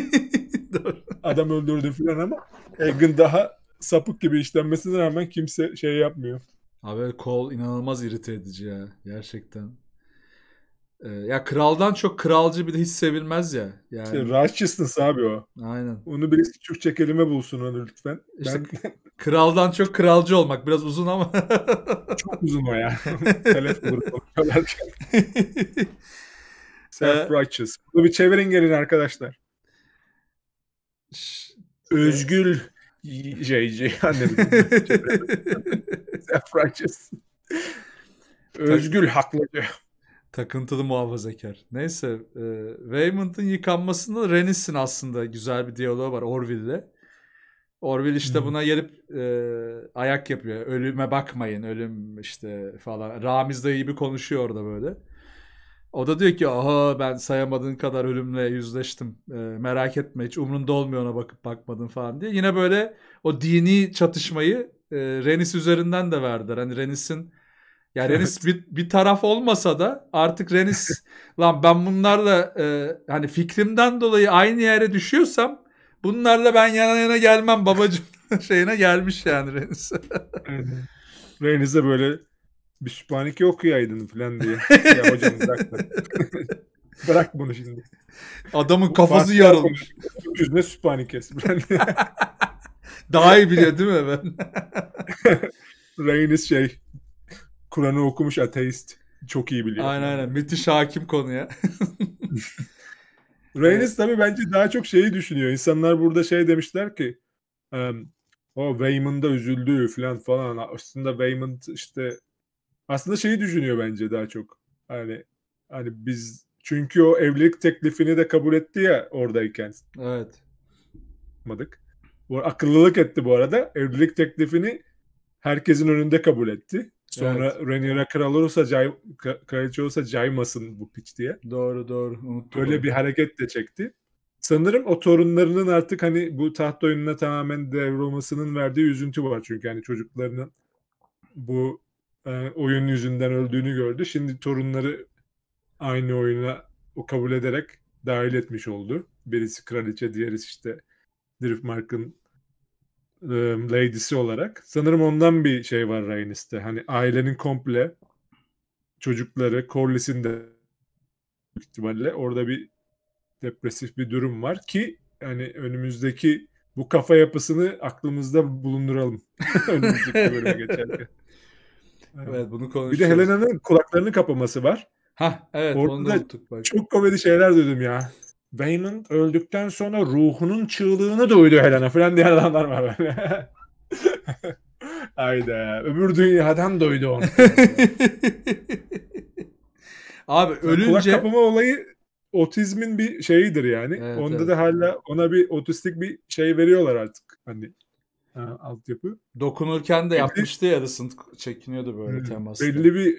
Adam öldürdü falan ama Aegon daha sapık gibi işlenmesine rağmen kimse şey yapmıyor. Abi Cole inanılmaz irite edici ya. Gerçekten. Ee, ya kraldan çok kralcı bir de hiç sevilmez ya. Yani. İşte righteousness abi o. Aynen. Onu birisi küçük çekelime bulsun onu lütfen. İşte ben... kraldan çok kralcı olmak biraz uzun ama. çok uzun o ya. Ee, Self-righteous. Bunu bir çevirin gelin arkadaşlar. Özgül. JJ annem. Self-righteous. Özgül haklıcı. Takıntılı muhafazakar. Neyse. E, Raymond'ın yıkanmasında Renis'in aslında güzel bir diyaloğu var Orville'le. Orville işte buna gelip e, ayak yapıyor. Ölüme bakmayın, ölüm işte falan. Ramiz dayı gibi konuşuyor orada böyle. O da diyor ki aha ben sayamadığın kadar ölümle yüzleştim. E, merak etme hiç umrunda olmuyor ona bakıp bakmadın falan diye. Yine böyle o dini çatışmayı e, Renis üzerinden de verdiler. Hani Renis'in ya Renis evet. bir, bir taraf olmasa da artık Renis lan ben bunlarla e, hani fikrimden dolayı aynı yere düşüyorsam bunlarla ben yana yana gelmem babacığım şeyine gelmiş yani Renis. Renis de böyle bir Sübhaneke okuyaydın falan diye. ya hocam bırak bırak bunu şimdi. Adamın kafası yarılmış. Yüzüne Sübhanekesi. Daha iyi biliyor değil mi ben? Reynis şey Kur'an'ı okumuş ateist. Çok iyi biliyor. Aynen aynen. Müthiş hakim konuya. Reynis evet. tabii bence daha çok şeyi düşünüyor. İnsanlar burada şey demişler ki o Waymond'a üzüldüğü falan falan. Aslında Waymond işte aslında şeyi düşünüyor bence daha çok. Hani hani biz çünkü o evlilik teklifini de kabul etti ya oradayken. Evet. Madık. Bu akıllılık etti bu arada. Evlilik teklifini herkesin önünde kabul etti. Sonra evet. Rhaenyra kral olursa cay, kraliçe olursa caymasın bu piç diye. Doğru doğru. Unuttum. Böyle bir hareket de çekti. Sanırım o torunlarının artık hani bu taht oyununa tamamen devrolmasının verdiği üzüntü var çünkü hani çocuklarının bu e, oyun yüzünden öldüğünü gördü. Şimdi torunları aynı oyuna o kabul ederek dahil etmiş oldu. Birisi kraliçe, diğerisi işte Driftmark'ın e, lady'si olarak. Sanırım ondan bir şey var Rainis'te. Hani ailenin komple çocukları Corliss'in de ihtimalle orada bir depresif bir durum var ki hani önümüzdeki bu kafa yapısını aklımızda bulunduralım. önümüzdeki bölüme geçerken. Evet, bunu konuşuyoruz. Bir de Helena'nın kulaklarını kapaması var. Ha evet Orada onu da unuttuk. Bak. Çok komedi şeyler duydum ya. Wayne'ın öldükten sonra ruhunun çığlığını duydu Helena falan diye adamlar var böyle. Hayda. Öbür dünyadan duydu onu. Abi ölünce... Kulak kapama olayı otizmin bir şeyidir yani. Evet, Onda evet. da hala ona bir otistik bir şey veriyorlar artık. Hani e, altyapı. Dokunurken de yapmıştı ya Rısın çekiniyordu böyle temas. Belli bir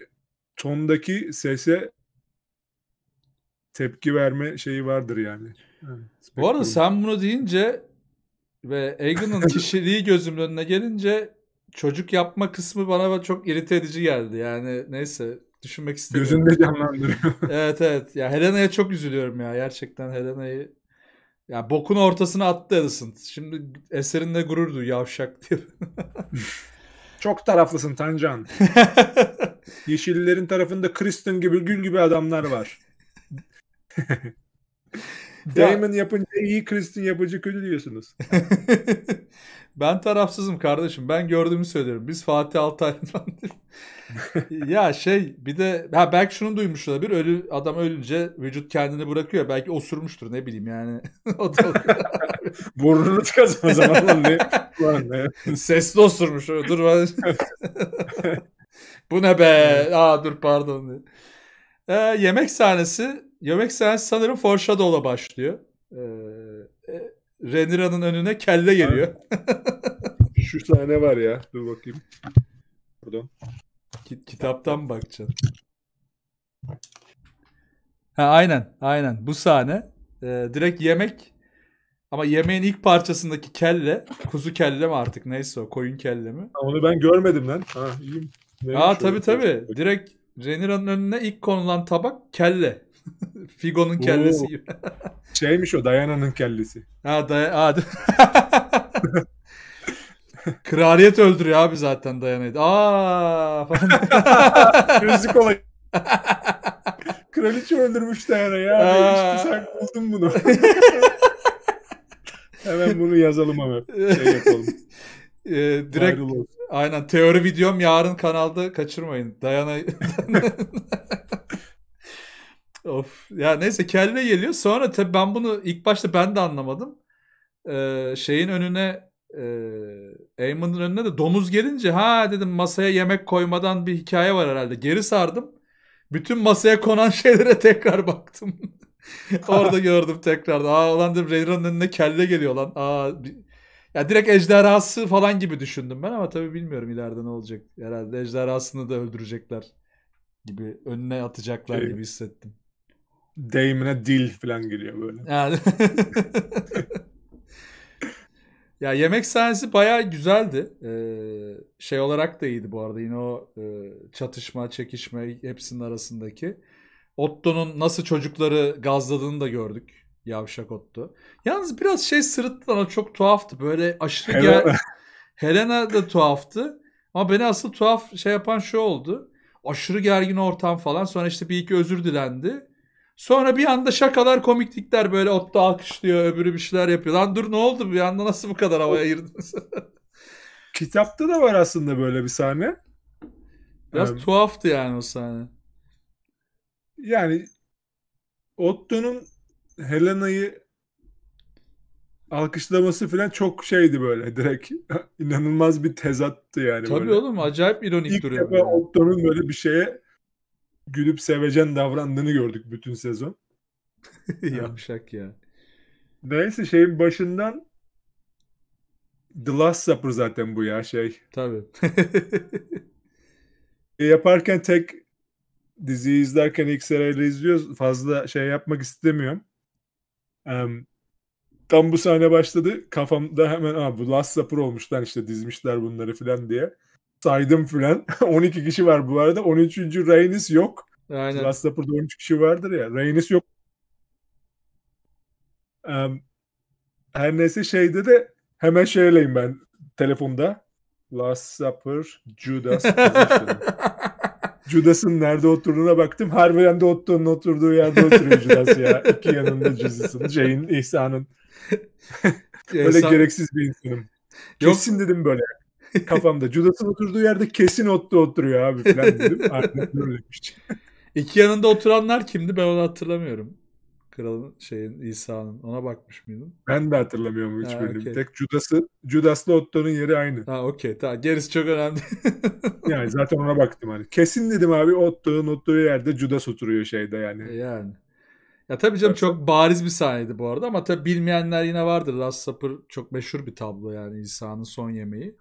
tondaki sese tepki verme şeyi vardır yani. Evet, Bu arada sen bunu deyince ve Egan'ın kişiliği gözümün önüne gelince çocuk yapma kısmı bana çok irite edici geldi. Yani neyse düşünmek istemiyorum. Gözünde canlandırıyor. evet evet. Ya Helena'ya çok üzülüyorum ya. Gerçekten Helena'yı ya bokun ortasına attı Edison. Şimdi eserinde gurur duy yavşak diye. Çok taraflısın Tancan. Yeşillerin tarafında Kristen gibi gül gibi adamlar var. Damon yapınca iyi, Kristen yapıcı kötü diyorsunuz. Ben tarafsızım kardeşim. Ben gördüğümü söylüyorum. Biz Fatih Altaylı'dan ya şey bir de ha belki şunu duymuş olabilir. Ölü, adam ölünce vücut kendini bırakıyor. Belki osurmuştur ne bileyim yani. o da Burnunu tıkasın o zaman. Lan ne? Lan ne? Sesli osurmuş. Dur ben... Bu ne be? Aa dur pardon. Ee, yemek sahnesi. Yemek sahnesi sanırım Foreshadow'la başlıyor. Ee, e, Renira'nın önüne kelle geliyor. Şu sahne var ya. Dur bakayım. Pardon. Kit kitaptan bakacaksın. Ha, aynen aynen bu sahne e, direkt yemek ama yemeğin ilk parçasındaki kelle kuzu kelle mi artık neyse o koyun kelle mi? Ha, onu ben görmedim lan. Ha iyiyim. Neymiş Aa tabii tabii. Direkt Renira'nın önüne ilk konulan tabak kelle. Figo'nun kellesi Oo. gibi. Şeymiş o Dayana'nın kellesi. Ha Dayana. Kraliyet öldürüyor abi zaten Dayana'yı. Aa falan. Gözlük olay. Kraliçe öldürmüş Dayana ya. Aa. İşte sen buldun bunu. Hemen bunu yazalım hemen. Şey yapalım. Ee, direkt Ayrılalım. aynen teori videom yarın kanalda kaçırmayın. Dayana Of. Ya neyse kelle geliyor. Sonra tabii ben bunu ilk başta ben de anlamadım. Ee, şeyin önüne e, Eamon'un önüne de domuz gelince ha dedim masaya yemek koymadan bir hikaye var herhalde. Geri sardım. Bütün masaya konan şeylere tekrar baktım. Orada gördüm tekrar. Aa ulan dedim Reyran'ın önüne kelle geliyor lan. Aa bir... ya direkt ejderhası falan gibi düşündüm ben ama tabii bilmiyorum ileride ne olacak. Herhalde ejderhasını da öldürecekler gibi önüne atacaklar şey, gibi hissettim deyimine dil falan geliyor böyle. Yani. ya yemek sahnesi baya güzeldi. Ee, şey olarak da iyiydi bu arada. Yine o e, çatışma, çekişme hepsinin arasındaki. Otto'nun nasıl çocukları gazladığını da gördük. Yavşak Otto. Yalnız biraz şey sırıttı ama çok tuhaftı. Böyle aşırı Helena. Gel... Helena da tuhaftı. Ama beni asıl tuhaf şey yapan şu oldu. Aşırı gergin ortam falan. Sonra işte bir iki özür dilendi. Sonra bir anda şakalar komiklikler böyle opta alkışlıyor öbürü bir şeyler yapıyor. Lan dur ne oldu bir anda nasıl bu kadar havaya girdiniz? Kitapta da var aslında böyle bir sahne. Biraz um, tuhaftı yani o sahne. Yani Otto'nun Helena'yı alkışlaması falan çok şeydi böyle direkt inanılmaz bir tezattı yani. Tabii böyle. oğlum acayip ironik İlk duruyor. İlk defa Otto'nun böyle bir şeye gülüp sevecen davrandığını gördük bütün sezon. Yavşak ya. Neyse şeyin başından The Last Supper zaten bu ya şey. Tabii. E, yaparken tek diziyi izlerken ilk sırayla izliyoruz. Fazla şey yapmak istemiyorum. Um, tam bu sahne başladı. Kafamda hemen Aa, bu Last Supper olmuşlar işte dizmişler bunları falan diye saydım filan. 12 kişi var bu arada. 13. Reynis yok. Aynen. Last Supper'da 13 kişi vardır ya. Reynis yok. Um, her neyse şeyde de hemen şeyleyim ben telefonda. Last Supper Judas Judas'ın nerede oturduğuna baktım. Harbiden de Otto'nun oturduğu yerde oturuyor Judas ya. İki yanında Jesus'ın, Jane, İhsan'ın. Böyle gereksiz bir insanım. Yok. dedim böyle. Kafamda. Judas'ın oturduğu yerde kesin Otto oturuyor abi falan dedim. Artık öyleymiş. İki yanında oturanlar kimdi ben onu hatırlamıyorum. Kralın şeyin İsa'nın ona bakmış mıydın? Ben de hatırlamıyorum hiçbirini. Ha, okay. Tek Judas'ı Judas'la Otto'nun yeri aynı. Ha okey tamam gerisi çok önemli. yani zaten ona baktım hani. Kesin dedim abi Otto'nun oturduğu yerde Judas oturuyor şeyde yani. E, yani. Ya tabii canım çok bariz bir sahneydi bu arada ama tabii bilmeyenler yine vardır. Last Supper çok meşhur bir tablo yani İsa'nın son yemeği.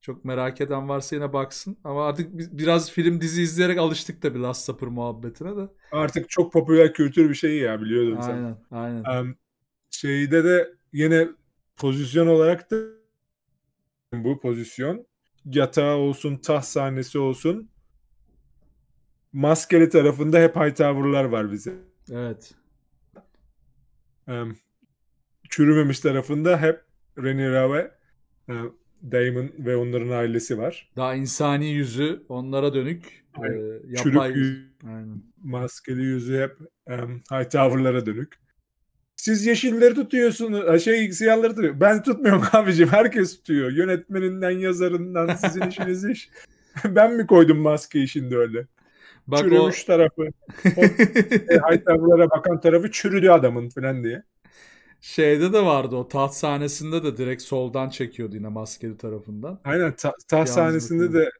Çok merak eden varsa yine baksın. Ama artık biraz film dizi izleyerek alıştık da bir Last Supper muhabbetine de. Artık çok popüler kültür bir şey ya biliyordum sen. Aynen aynen. Um, şeyde de yine pozisyon olarak da bu pozisyon yatağı olsun taht sahnesi olsun maskeli tarafında hep Hightower'lar var bize. Evet. Um, çürümemiş tarafında hep Reni Rave um, Damon ve onların ailesi var. Daha insani yüzü onlara dönük. Yani, e, çürük yüzü, maskeli yüzü hep um, Hightower'lara dönük. Siz yeşilleri tutuyorsunuz, şey siyahları tutuyor. Ben tutmuyorum abicim, herkes tutuyor. Yönetmeninden, yazarından, sizin işiniz iş. ben mi koydum maskeyi şimdi öyle? Bak Çürümüş o... tarafı. O, e, Hightower'lara bakan tarafı çürüdü adamın falan diye. Şeyde de vardı o taht sahnesinde de direkt soldan çekiyordu yine maskeli tarafından. Aynen ta- taht sahnesinde de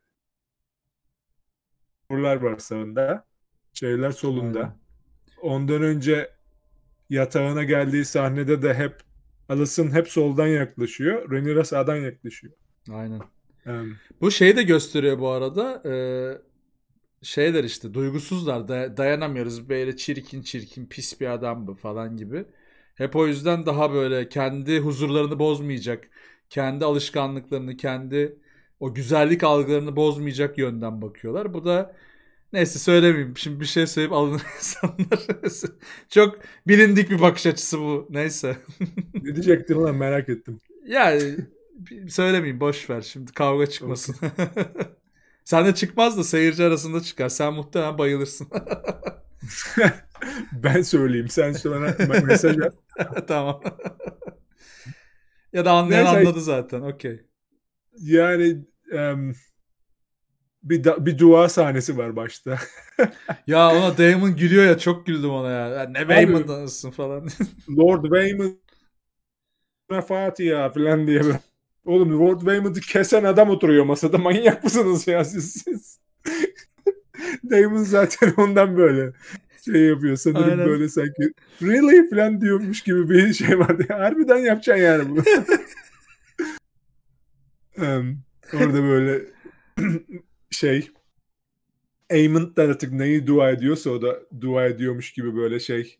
burlar var sağında. Şeyler solunda. Aynen. Ondan önce yatağına geldiği sahnede de hep Alice'ın hep soldan yaklaşıyor. Rhaenyra sağdan yaklaşıyor. Aynen. Um, bu şeyi de gösteriyor bu arada. E, şeyler işte duygusuzlar. Day- dayanamıyoruz. Böyle çirkin çirkin pis bir adam bu falan gibi. Hep o yüzden daha böyle kendi huzurlarını bozmayacak, kendi alışkanlıklarını, kendi o güzellik algılarını bozmayacak yönden bakıyorlar. Bu da neyse söylemeyeyim. Şimdi bir şey söyleyip alın insanlar. Çok bilindik bir bakış açısı bu. Neyse. ne diyecektin lan merak ettim. Yani söylemeyeyim boş ver şimdi kavga çıkmasın. Sen de çıkmaz da seyirci arasında çıkar. Sen muhtemelen bayılırsın. ben söyleyeyim. Sen söyle mesaj at. tamam. ya da anlayan Neyse, anladı zaten. Okey. Yani um, bir, da, bir dua sahnesi var başta. ya ona Damon gülüyor ya çok güldüm ona ya. ya Damon. Wayman'dansın falan. Lord Wayman Fatiha falan diye. Oğlum Lord Wayman'ı kesen adam oturuyor masada. Manyak mısınız ya siz? siz? Damon zaten ondan böyle şey yapıyor sanırım Aynen. böyle sanki really falan diyormuş gibi bir şey vardı. Harbiden yapacaksın yani bunu. um, orada böyle şey Eamon da artık neyi dua ediyorsa o da dua ediyormuş gibi böyle şey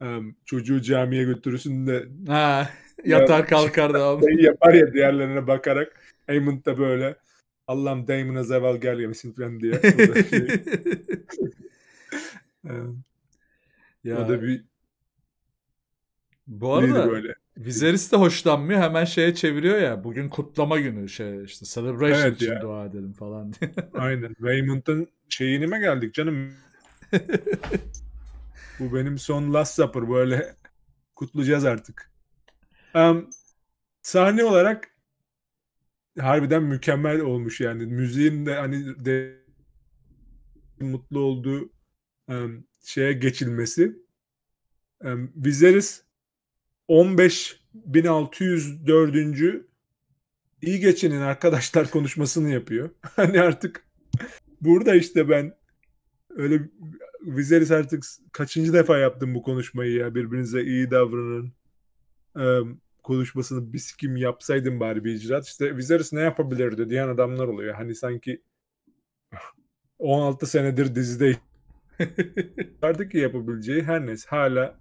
um, çocuğu camiye götürürsün de ha, yatar ya, kalkar da şey yapar ya diğerlerine bakarak Eamon da böyle Allah'ım Damon'a zeval gelmesin falan diye. Şey. ya, o da bir bu arada böyle. Viserys de hoşlanmıyor. Hemen şeye çeviriyor ya. Bugün kutlama günü şey işte celebration evet için ya. dua edelim falan diye. Aynen. Raymond'ın şeyinime geldik canım. bu benim son last supper böyle kutlayacağız artık. Um, sahne olarak harbiden mükemmel olmuş yani. Müziğin de hani de mutlu olduğu um, şeye geçilmesi. Um, Viserys 15.604. iyi geçinin arkadaşlar konuşmasını yapıyor. hani artık burada işte ben öyle Viserys artık kaçıncı defa yaptım bu konuşmayı ya birbirinize iyi davranın. Um, konuşmasını biz kim yapsaydım bari bir icraat. İşte Viserys ne yapabilirdi diyen adamlar oluyor. Hani sanki 16 senedir dizide vardı ki yapabileceği her neyse hala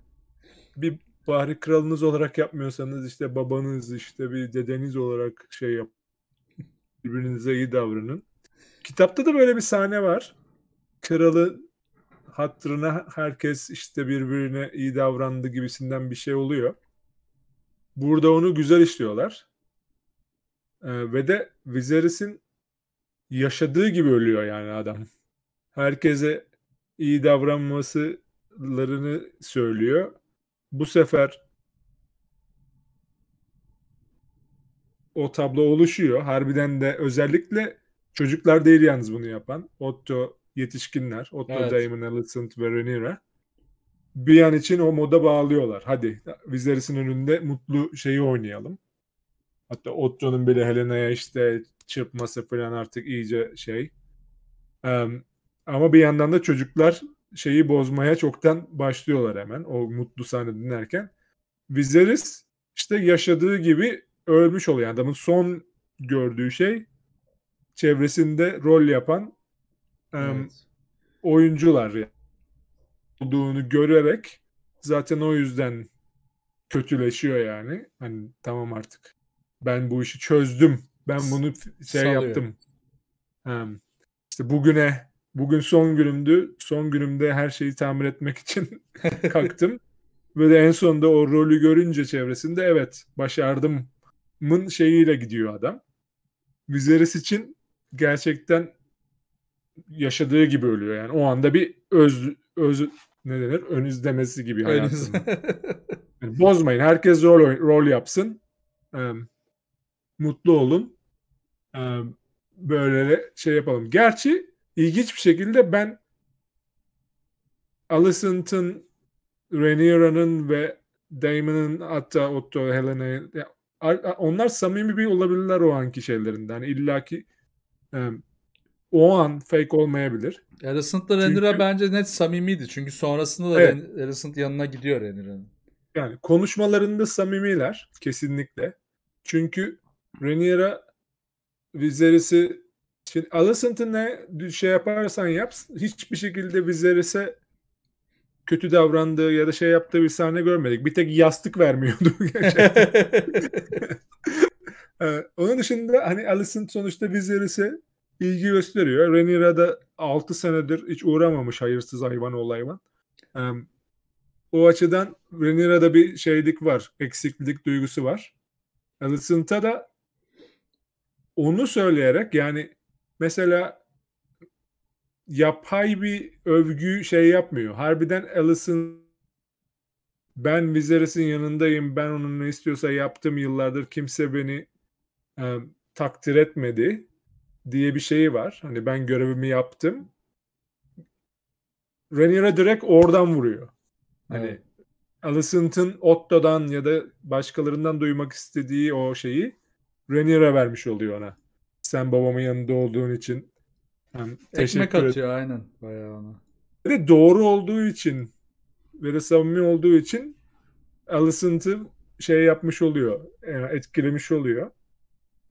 bir bari kralınız olarak yapmıyorsanız işte babanız işte bir dedeniz olarak şey yap birbirinize iyi davranın. Kitapta da böyle bir sahne var. Kralı hatırına herkes işte birbirine iyi davrandı gibisinden bir şey oluyor burada onu güzel işliyorlar. Ee, ve de Viserys'in yaşadığı gibi ölüyor yani adam. Herkese iyi davranmasılarını söylüyor. Bu sefer o tablo oluşuyor. Harbiden de özellikle çocuklar değil yalnız bunu yapan. Otto yetişkinler. Otto evet. Damon, Alicent ve Rhaenyra bir an için o moda bağlıyorlar. Hadi Vizeris'in önünde mutlu şeyi oynayalım. Hatta Otto'nun bile Helena'ya işte çırpması falan artık iyice şey. Ee, ama bir yandan da çocuklar şeyi bozmaya çoktan başlıyorlar hemen o mutlu sahne dinlerken. Viserys işte yaşadığı gibi ölmüş oluyor. Yani adamın son gördüğü şey çevresinde rol yapan evet. oyuncular yani olduğunu görerek zaten o yüzden kötüleşiyor yani. Hani tamam artık ben bu işi çözdüm. Ben bunu şey Salıyor. yaptım. Hmm. İşte bugüne bugün son günümdü. Son günümde her şeyi tamir etmek için kalktım. ve de en sonunda o rolü görünce çevresinde evet başardım mın şeyiyle gidiyor adam. Viserys için gerçekten yaşadığı gibi ölüyor. Yani o anda bir öz, öz ne denir? Ön izlemesi gibi hayatım. yani bozmayın. Herkes rol, rol yapsın. Ee, mutlu olun. Ee, böyle şey yapalım. Gerçi ilginç bir şekilde ben Alicent'ın, Rhaenyra'nın ve Damon'ın hatta Otto, Helena'nın onlar samimi bir olabilirler o anki şeylerinden. Hani illaki e, o an fake olmayabilir. Alicent'la Renner'a Çünkü... bence net samimiydi. Çünkü sonrasında da evet. Alicent yanına gidiyor Renner'ın. Yani konuşmalarında samimiler kesinlikle. Çünkü Renier'a Viserys'i şimdi Alicent'ı ne şey yaparsan yap hiçbir şekilde Viserys'e kötü davrandığı ya da şey yaptığı bir sahne görmedik. Bir tek yastık vermiyordu gerçekten. Ee, onun dışında hani Alicent sonuçta Viserys'e ilgi gösteriyor. Renira da 6 senedir hiç uğramamış hayırsız hayvan o Ee, o açıdan Renira'da bir şeylik var. Eksiklik duygusu var. Alicent'a da onu söyleyerek yani mesela yapay bir övgü şey yapmıyor. Harbiden Alison ben Viserys'in yanındayım. Ben onun ne istiyorsa yaptım yıllardır. Kimse beni e, takdir etmedi diye bir şeyi var. Hani ben görevimi yaptım. Rhaenyra direkt oradan vuruyor. Hani evet. Alicent'ın Otto'dan ya da başkalarından duymak istediği o şeyi Rhaenyra vermiş oluyor ona. Sen babamın yanında olduğun için hem Ekmek atıyor et. aynen bayağı ona. Ve doğru olduğu için ve de samimi olduğu için Alicent'ı şey yapmış oluyor. E, etkilemiş oluyor.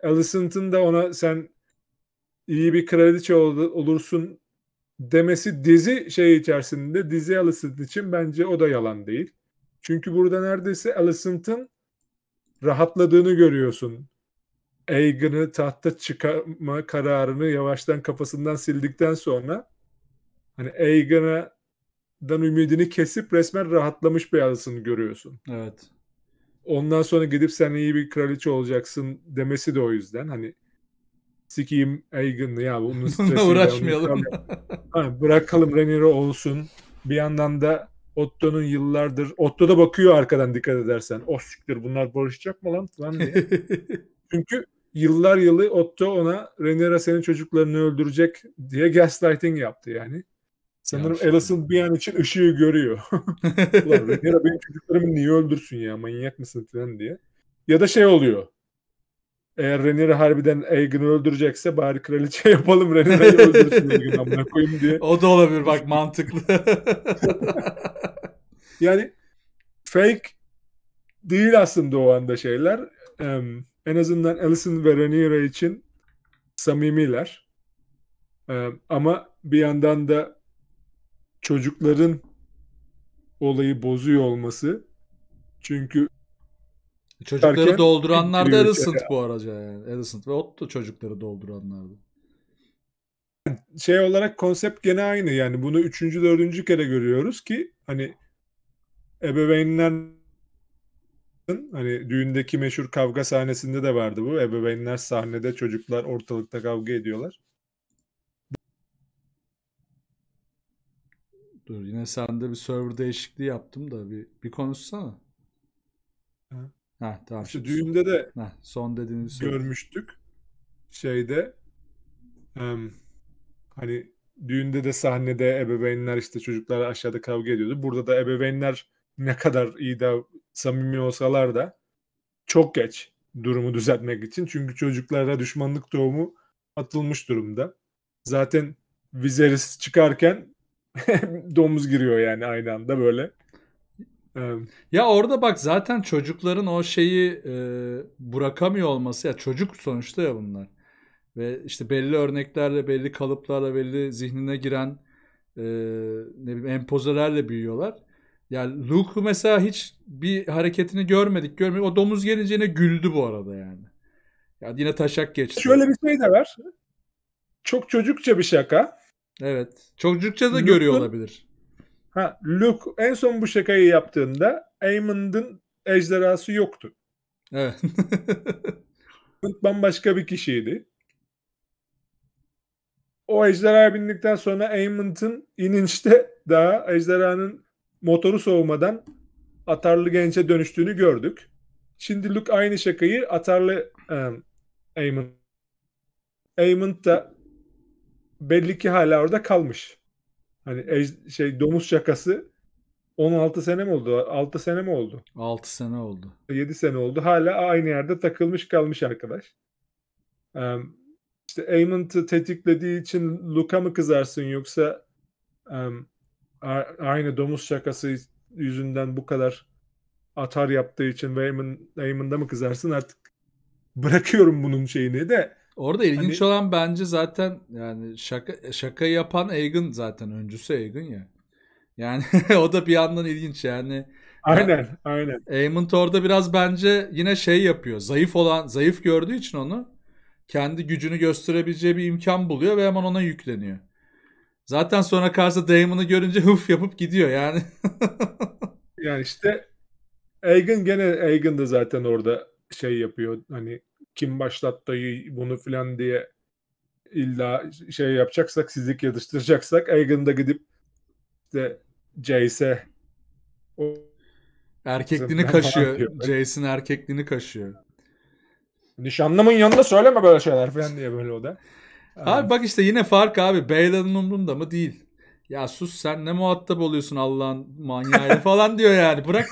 Alicent'ın da ona sen iyi bir kraliçe ol, olursun demesi dizi şey içerisinde dizi Alicent için bence o da yalan değil. Çünkü burada neredeyse Alicent'ın rahatladığını görüyorsun. Aegon'ı tahta çıkarma kararını yavaştan kafasından sildikten sonra hani Aegon'dan ümidini kesip resmen rahatlamış bir Alicent'ı görüyorsun. Evet. Ondan sonra gidip sen iyi bir kraliçe olacaksın demesi de o yüzden. Hani sikiyim Aegon ya bunun stresiyle. uğraşmayalım. ha, bırakalım Rhaenyra olsun. Bir yandan da Otto'nun yıllardır Otto da bakıyor arkadan dikkat edersen. Oh siktir bunlar barışacak mı lan falan diye. Çünkü yıllar yılı Otto ona Rhaenyra senin çocuklarını öldürecek diye gaslighting yaptı yani. Sanırım ya Alison bir an için ışığı görüyor. Ulan Rhaenyra benim çocuklarımı niye öldürsün ya manyak mısın falan diye. Ya da şey oluyor eğer Rhaenyra harbiden Aegon'u öldürecekse bari kraliçe yapalım Rhaenyra'yı öldürsün Aegon'u koyayım diye. O da olabilir bak mantıklı. yani fake değil aslında o anda şeyler. Ee, en azından Alison ve Rhaenyra için samimiler. Ee, ama bir yandan da çocukların olayı bozuyor olması çünkü Çocukları Derken, dolduranlar da Alicent bu araca yani. Alicent ve Otto çocukları dolduranlardı. Şey olarak konsept gene aynı yani bunu üçüncü dördüncü kere görüyoruz ki hani ebeveynler hani düğündeki meşhur kavga sahnesinde de vardı bu. Ebeveynler sahnede çocuklar ortalıkta kavga ediyorlar. Dur yine sende bir server değişikliği yaptım da bir, bir konuşsana. Ha, tamam. İşte düğünde de ha, son dediğiniz görmüştük. Şeyde em, hani düğünde de sahnede ebeveynler işte çocuklar aşağıda kavga ediyordu. Burada da ebeveynler ne kadar iyi de samimi olsalar da çok geç durumu düzeltmek için. Çünkü çocuklara düşmanlık tohumu atılmış durumda. Zaten Viserys çıkarken domuz giriyor yani aynı anda böyle. Ya orada bak zaten çocukların o şeyi e, bırakamıyor olması ya çocuk sonuçta ya bunlar. Ve işte belli örneklerle, belli kalıplarla, belli zihnine giren e, ne bileyim empozelerle büyüyorlar. Yani Luke mesela hiç bir hareketini görmedik, görmedik. O domuz gelince yine güldü bu arada yani. Ya yine taşak geçti. Şöyle bir şey de var. Çok çocukça bir şaka. Evet. Çocukça da Luke'un, görüyor olabilir. Ha, Luke en son bu şakayı yaptığında Aemond'un ejderhası yoktu. Evet. bambaşka bir kişiydi. O ejderha bindikten sonra Aemond'un ininçte daha ejderhanın motoru soğumadan atarlı gençe dönüştüğünü gördük. Şimdi Luke aynı şakayı atarlı um, Aemond. Aemond da belli ki hala orada kalmış. Hani ej, şey domuz şakası 16 sene mi oldu? 6 sene mi oldu? 6 sene oldu. 7 sene oldu. Hala aynı yerde takılmış kalmış arkadaş. Ee, işte Amon'ı tetiklediği için Luka mı kızarsın yoksa um, aynı domuz şakası yüzünden bu kadar atar yaptığı için ve Eamon, mı kızarsın artık bırakıyorum bunun şeyini de Orada ilginç hani... olan bence zaten yani şaka şaka yapan Egan zaten öncüsü Egan ya. Yani o da bir yandan ilginç yani. Aynen, yani, aynen. Eamon orada biraz bence yine şey yapıyor. Zayıf olan, zayıf gördüğü için onu kendi gücünü gösterebileceği bir imkan buluyor ve hemen ona yükleniyor. Zaten sonra karşı Damon'u görünce hıf yapıp gidiyor yani. yani işte Egan gene Egan da zaten orada şey yapıyor. Hani kim başlattı bunu filan diye illa şey yapacaksak, sizlik yatıştıracaksak Egan da gidip işte Jace'e o erkekliğini kaşıyor. Jason erkekliğini kaşıyor. Nişanlımın yanında söyleme böyle şeyler falan diye böyle o da. Abi bak işte yine fark abi. Beyla'nın umrunda mı? Değil. Ya sus sen ne muhatap oluyorsun Allah'ın manyağıyla falan diyor yani. Bırak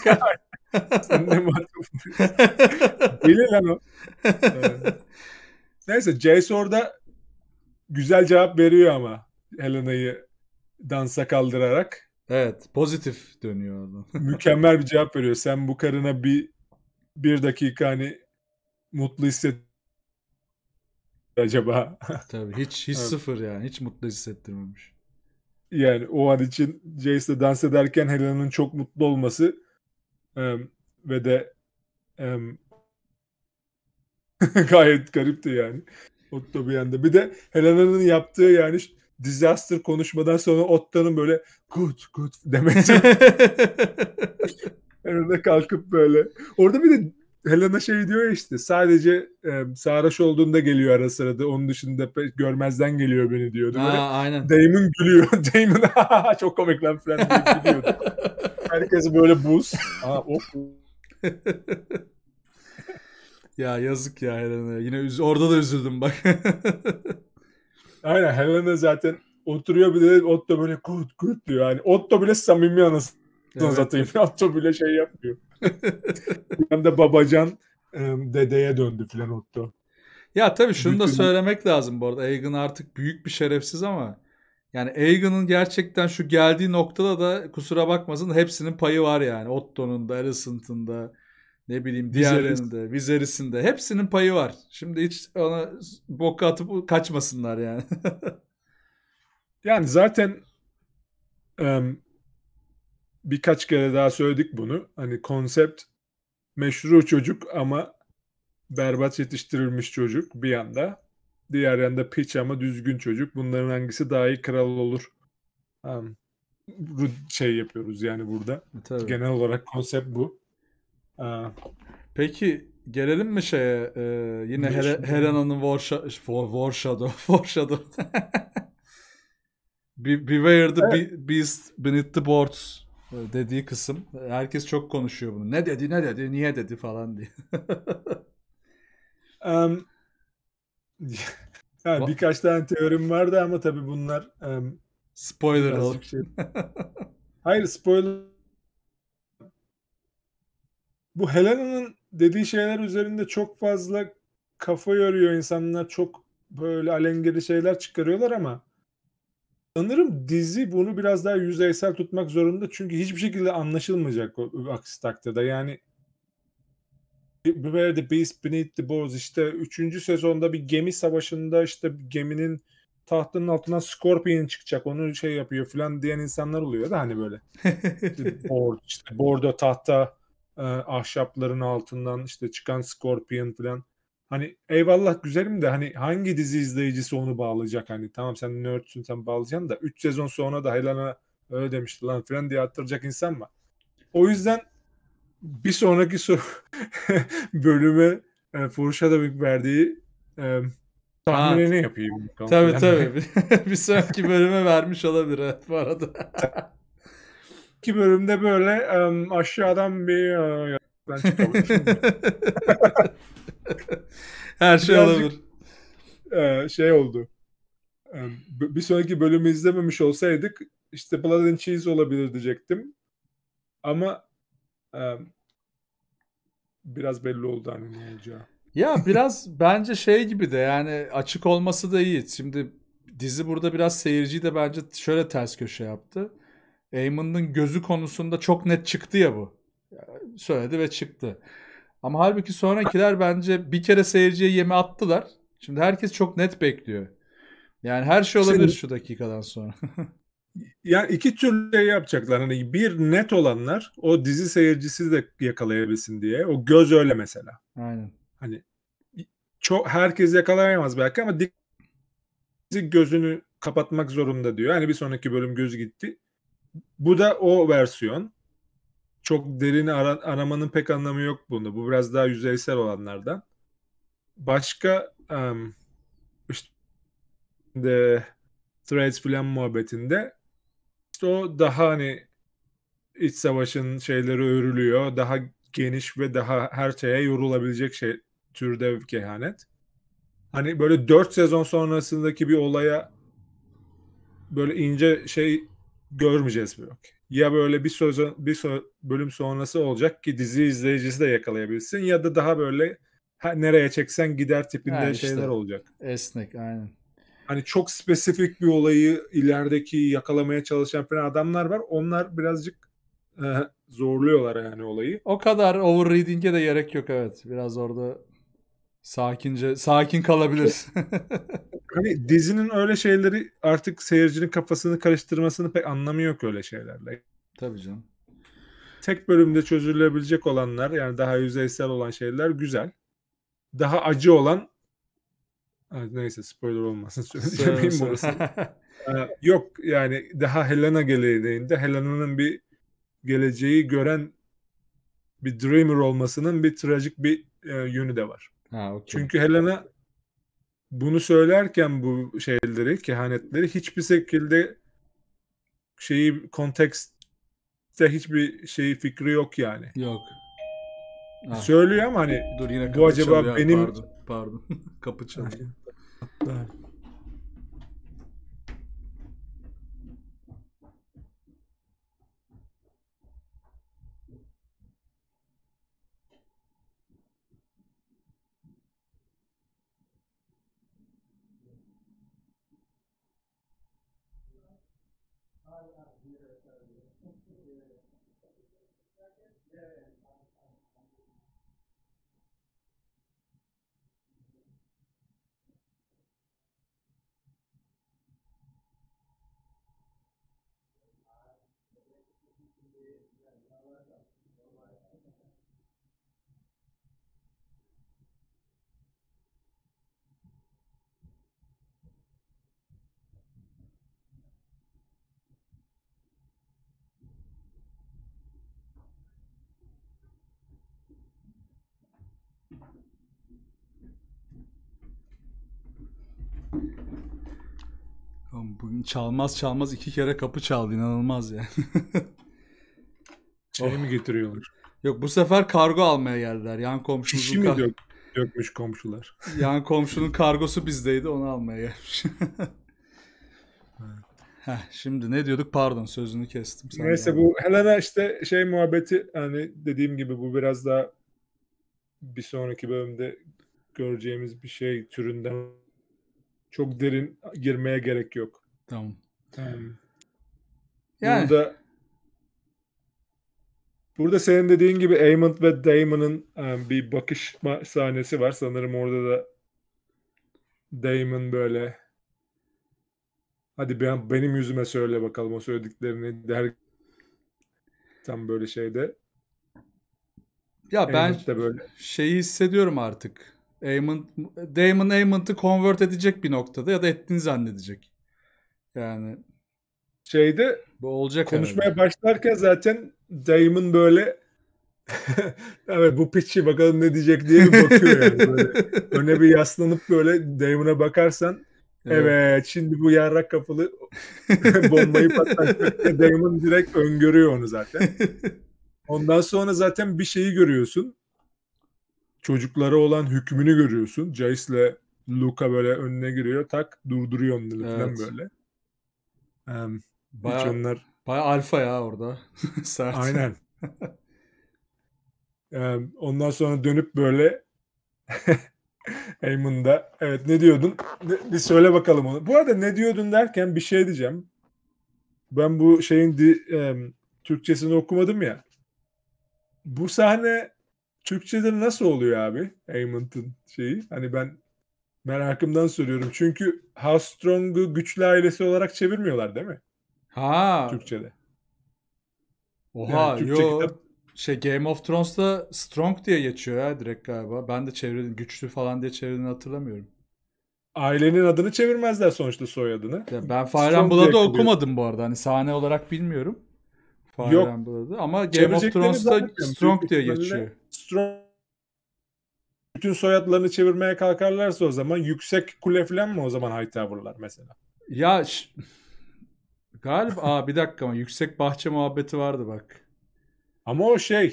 sen ne muhatap Deli lan o. Neyse, Jace orada güzel cevap veriyor ama Helena'yı dansa kaldırarak. Evet pozitif dönüyor orada. Mükemmel bir cevap veriyor. Sen bu karına bir bir dakika hani mutlu hisset acaba? Tabii hiç hiç evet. sıfır yani hiç mutlu hissettirmemiş. Yani o an için Jace'le dans ederken Helena'nın çok mutlu olması Um, ve de um, gayet garipti yani. Otto bir yanda. Bir de Helena'nın yaptığı yani disaster konuşmadan sonra Otto'nun böyle good good demesi. Helena kalkıp böyle. Orada bir de Helena şey diyor ya işte sadece e, sarhoş olduğunda geliyor ara sırada. Onun dışında pe- görmezden geliyor beni diyordu. Böyle, Aa, aynen. Damon gülüyor. Damon çok komik lan falan gülüyordu. Herkesi böyle buz. Aa, of. ya yazık ya Helena. Yine üz orada da üzüldüm bak. Aynen Helena zaten oturuyor bir de Otto böyle kut kut diyor. Yani Otto bile samimi anasını evet. satayım. Otto bile şey yapmıyor. bir anda babacan e, dedeye döndü filan Otto. Ya tabii şunu Bütün... da söylemek lazım bu arada. Egan artık büyük bir şerefsiz ama yani Egan'ın gerçekten şu geldiği noktada da kusura bakmasın hepsinin payı var yani. Otto'nun da, Alicent'ın da, ne bileyim diğerlerinde, Viserys'inde. Hepsinin payı var. Şimdi hiç ona bok atıp kaçmasınlar yani. yani zaten um, birkaç kere daha söyledik bunu. Hani konsept meşru çocuk ama berbat yetiştirilmiş çocuk bir yanda. Diğer yanda piç ama düzgün çocuk. Bunların hangisi daha iyi kral olur? Um, şey yapıyoruz yani burada. E, tabii. Genel olarak konsept bu. Aa. Peki gelelim mi şeye e, yine Her- Helena'nın Warsha- Warshadow Warshadow Beware the evet. Beast Beneath the Boards e, dediği kısım. Herkes çok konuşuyor bunu. Ne dedi ne dedi niye dedi falan diye. um, yani birkaç tane teorim vardı ama tabii bunlar um, spoiler alıp. Şey. Hayır spoiler. Bu Helena'nın dediği şeyler üzerinde çok fazla kafa yoruyor insanlar. Çok böyle alengiri şeyler çıkarıyorlar ama sanırım dizi bunu biraz daha yüzeysel tutmak zorunda. Çünkü hiçbir şekilde anlaşılmayacak o, aksi takdirde. Yani Beware the Beast Beneath the Bows işte 3. sezonda bir gemi savaşında işte geminin tahtının altından Scorpion çıkacak onu şey yapıyor falan diyen insanlar oluyor da hani böyle. işte, board, işte bordo tahta e, ahşapların altından işte çıkan Scorpion falan. Hani eyvallah güzelim de hani hangi dizi izleyicisi onu bağlayacak hani tamam sen nerdsin sen bağlayacaksın da 3 sezon sonra da Helena öyle demişti lan falan diye attıracak insan mı O yüzden bir sonraki soru bölüme e, Foreshadowing verdiği e, tahminini ha. yapayım. Tabii yani. tabii. bir sonraki bölüme vermiş olabilir evet, bu arada. İki bölümde böyle um, aşağıdan bir uh, e, ben Her şey Birazcık, olabilir. E, şey oldu. E, bir sonraki bölümü izlememiş olsaydık işte Blood and Cheese olabilir diyecektim. Ama biraz belli oldu hani ne olacağı. Ya biraz bence şey gibi de yani açık olması da iyi. Şimdi dizi burada biraz seyirciyi de bence şöyle ters köşe yaptı. Eamon'un gözü konusunda çok net çıktı ya bu. Yani söyledi ve çıktı. Ama halbuki sonrakiler bence bir kere seyirciye yeme attılar. Şimdi herkes çok net bekliyor. Yani her şey olabilir Şimdi, şu dakikadan sonra. yani iki türlü şey yapacaklar. Hani bir net olanlar o dizi seyircisi de yakalayabilsin diye. O göz öyle mesela. Aynen. Hani çok herkes yakalayamaz belki ama dizi gözünü kapatmak zorunda diyor. Hani bir sonraki bölüm göz gitti. Bu da o versiyon. Çok derin ara, aramanın pek anlamı yok bunda. Bu biraz daha yüzeysel olanlardan. Başka um, işte de Threads filan muhabbetinde işte o daha hani iç savaşın şeyleri örülüyor. Daha geniş ve daha her şeye yorulabilecek şey türde kehanet. Hani böyle dört sezon sonrasındaki bir olaya böyle ince şey görmeyeceğiz mi yok? Ya böyle bir söz bir so- bölüm sonrası olacak ki dizi izleyicisi de yakalayabilsin ya da daha böyle ha, nereye çeksen gider tipinde yani işte, şeyler olacak. Esnek aynen hani çok spesifik bir olayı ilerideki yakalamaya çalışan falan adamlar var. Onlar birazcık e, zorluyorlar yani olayı. O kadar overreading'e de gerek yok evet. Biraz orada sakince sakin kalabiliriz. hani dizinin öyle şeyleri artık seyircinin kafasını karıştırmasını pek anlamı yok öyle şeylerle. Tabii canım. Tek bölümde çözülebilecek olanlar yani daha yüzeysel olan şeyler güzel. Daha acı olan Neyse spoiler olmasın söyleyemeyim burası. Ee, yok yani daha Helena geleneğinde Helena'nın bir geleceği gören bir dreamer olmasının bir trajik bir e, yönü de var. Ha, okay. Çünkü Helena bunu söylerken bu şeyleri, kehanetleri hiçbir şekilde şeyi kontekste hiçbir şeyi fikri yok yani. Yok. Ha. Ah. Söylüyor ama hani Dur yine bu acaba çalıyor. benim pardon, pardon. kapı çalıyor. Bugün çalmaz çalmaz iki kere kapı çaldı inanılmaz yani. Çay oh. mı getiriyorlar? Yok bu sefer kargo almaya geldiler. Yan komşumuzun Şişi mi dök, dökmüş komşular? Yan komşunun kargosu bizdeydi onu almaya gelmiş. Heh, şimdi ne diyorduk? Pardon sözünü kestim. Sen Neyse yani. bu Helena işte şey muhabbeti hani dediğim gibi bu biraz daha bir sonraki bölümde göreceğimiz bir şey türünden çok derin girmeye gerek yok. Tamam. Tamam. Yani. Burada Burada senin dediğin gibi Eamon ve Damon'ın um, bir bakışma sahnesi var. Sanırım orada da Damon böyle hadi ben, benim yüzüme söyle bakalım o söylediklerini der tam böyle şeyde. Ya ben de böyle. şeyi hissediyorum artık. Eamon, Damon Eamon'ı convert edecek bir noktada ya da ettiğini zannedecek. Yani şeyde bu olacak konuşmaya herhalde. başlarken zaten Damon böyle evet bu piçi bakalım ne diyecek diye bakıyor yani böyle. Öne bir yaslanıp böyle Damon'a bakarsan evet, evet şimdi bu yarrak kapılı bombayı patlatacak Damon direkt öngörüyor onu zaten. Ondan sonra zaten bir şeyi görüyorsun. Çocuklara olan hükmünü görüyorsun. Jace'le Luca böyle önüne giriyor tak durduruyor onları evet. böyle. Um, baya, onlar... baya alfa ya orada. Sert. Aynen. um, ondan sonra dönüp böyle Heyman'da evet ne diyordun? Ne, bir söyle bakalım onu. Bu arada ne diyordun derken bir şey diyeceğim. Ben bu şeyin di, um, Türkçesini okumadım ya. Bu sahne Türkçe'de nasıl oluyor abi? Heyman'ın şeyi. Hani ben Merakımdan soruyorum. Çünkü Housestrong'u güçlü ailesi olarak çevirmiyorlar değil mi? Ha. Türkçede. Oha yani Türkçe yo. Kitap... Şey Game of Thrones'ta Strong diye geçiyor ya direkt galiba. Ben de çevirdim. Güçlü falan diye çevirdiğini hatırlamıyorum. Ailenin adını çevirmezler sonuçta soyadını. Ya ben Fire Emblem'da okumadım bu arada. Hani sahne olarak bilmiyorum. Fire Yok. ama Game of Thrones'ta Strong diye geçiyor. Strong bütün soyadlarını çevirmeye kalkarlarsa o zaman yüksek kule falan mı o zaman Hightower'lar mesela? Ya galiba aa bir dakika ama yüksek bahçe muhabbeti vardı bak. Ama o şey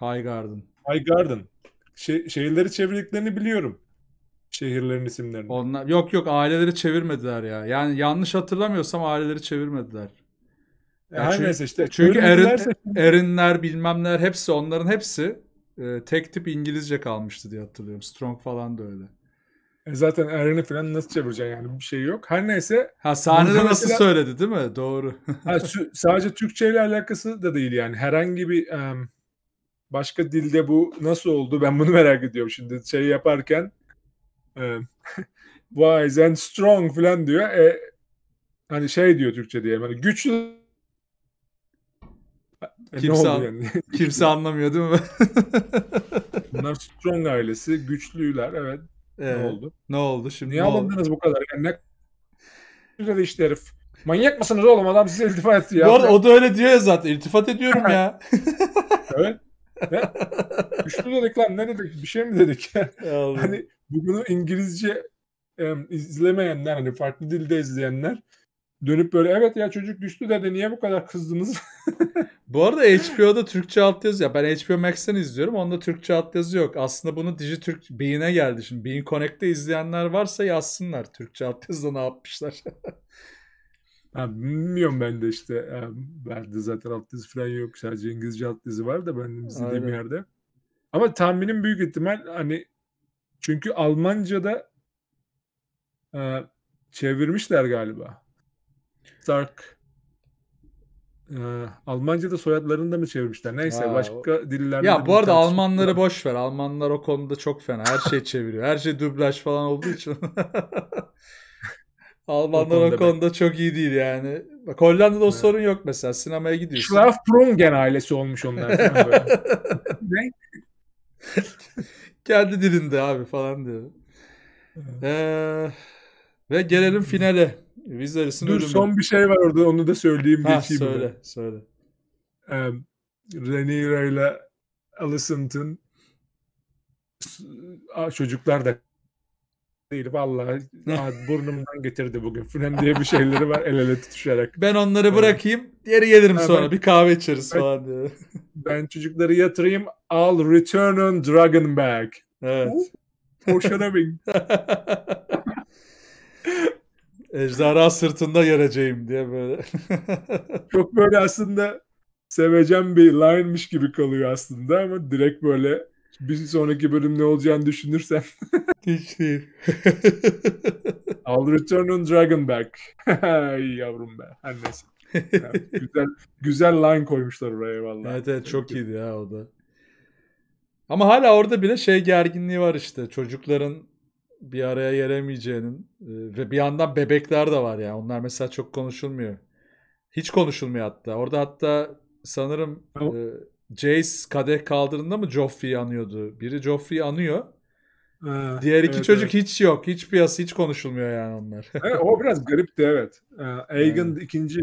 High Garden. High Garden. Şey, şehirleri çevirdiklerini biliyorum. Şehirlerin isimlerini. Onlar yok yok aileleri çevirmediler ya. Yani yanlış hatırlamıyorsam aileleri çevirmediler. Ya e, çünkü, neyse işte. Çünkü erin, erinler bilmemler hepsi onların hepsi e, tek tip İngilizce kalmıştı diye hatırlıyorum. Strong falan da öyle. E zaten Eren'i falan nasıl çevireceksin yani bir şey yok. Her neyse. Ha sahnede mesela... nasıl söyledi değil mi? Doğru. ha, sadece Türkçe ile alakası da değil yani. Herhangi bir um, başka dilde bu nasıl oldu ben bunu merak ediyorum. Şimdi şey yaparken um, wise and strong falan diyor. E, hani şey diyor Türkçe diye. Hani güçlü e, kimse, an, yani? kimse anlamıyor değil mi? Bunlar Strong ailesi. Güçlüler evet. evet. Ne oldu? Ne oldu şimdi? Niye anladınız bu kadar? Yani ne dedi işte herif. Manyak mısınız oğlum? Adam size iltifat etti ya. Bu o da öyle diyor ya zaten. İltifat ediyorum ya. evet. Ne? Güçlü dedik lan ne dedik? Bir şey mi dedik? hani bunu İngilizce e, izlemeyenler hani farklı dilde izleyenler dönüp böyle evet ya çocuk düştü dedi niye bu kadar kızdınız? bu arada HBO'da Türkçe altyazı ya ben HBO Max'ten izliyorum onda Türkçe altyazı yok. Aslında bunu Dijitürk Bean'e geldi şimdi. Bean Connect'te izleyenler varsa yazsınlar Türkçe altyazıda ne yapmışlar. ha, bilmiyorum ben de işte ha, verdi zaten altyazı falan yok sadece İngilizce altyazı var da ben izlediğim Aynen. yerde. Ama tahminim büyük ihtimal hani çünkü Almanca'da e, çevirmişler galiba. Stark ee, Almanca'da soyadlarını da mı çevirmişler? Neyse ha, başka o... dillerde Ya bu arada Almanları boş ver. Almanlar o konuda çok fena. Her şey çeviriyor. Her şey dublaj falan olduğu için. Almanlar o konuda, ben... çok iyi değil yani. Bak Hollanda'da o evet. sorun yok mesela. Sinemaya gidiyorsun. Schlaf Prungen ailesi olmuş onlar. ne? Kendi dilinde abi falan diyor. Evet. Ee, ve gelelim finale. Viserys'in ölümü. Son bir şey var orada onu da söyleyeyim ha, geçeyim. Söyle ben. söyle. Um, Rhaenyra ile Alicent'ın çocuklar da değil vallahi burnumdan getirdi bugün falan diye bir şeyleri var el ele tutuşarak. Ben onları bırakayım diğeri gelirim ha, sonra ben, bir kahve içeriz ben, falan diye. Ben çocukları yatırayım I'll return on dragon back. Evet. Oh, foreshadowing. Ejderha sırtında geleceğim diye böyle. Çok böyle aslında seveceğim bir line'miş gibi kalıyor aslında ama direkt böyle bir sonraki bölüm ne olacağını düşünürsen. Hiç değil. I'll return on dragon back Yavrum be. Her neyse. Yani güzel, güzel line koymuşlar oraya vallahi. Evet evet çok iyiydi ya o da. Ama hala orada bile şey gerginliği var işte. Çocukların bir araya gelemeyeceğinin e, ve bir yandan bebekler de var ya. Yani. Onlar mesela çok konuşulmuyor. Hiç konuşulmuyor hatta. Orada hatta sanırım e, Jace kadeh kaldırında mı Joffrey'i anıyordu? Biri Joffrey'i anıyor. Ee, Diğer iki evet, çocuk evet. hiç yok. Hiç piyasa hiç konuşulmuyor yani onlar. evet, o biraz garipti evet. Ee, Aegon evet. ikinci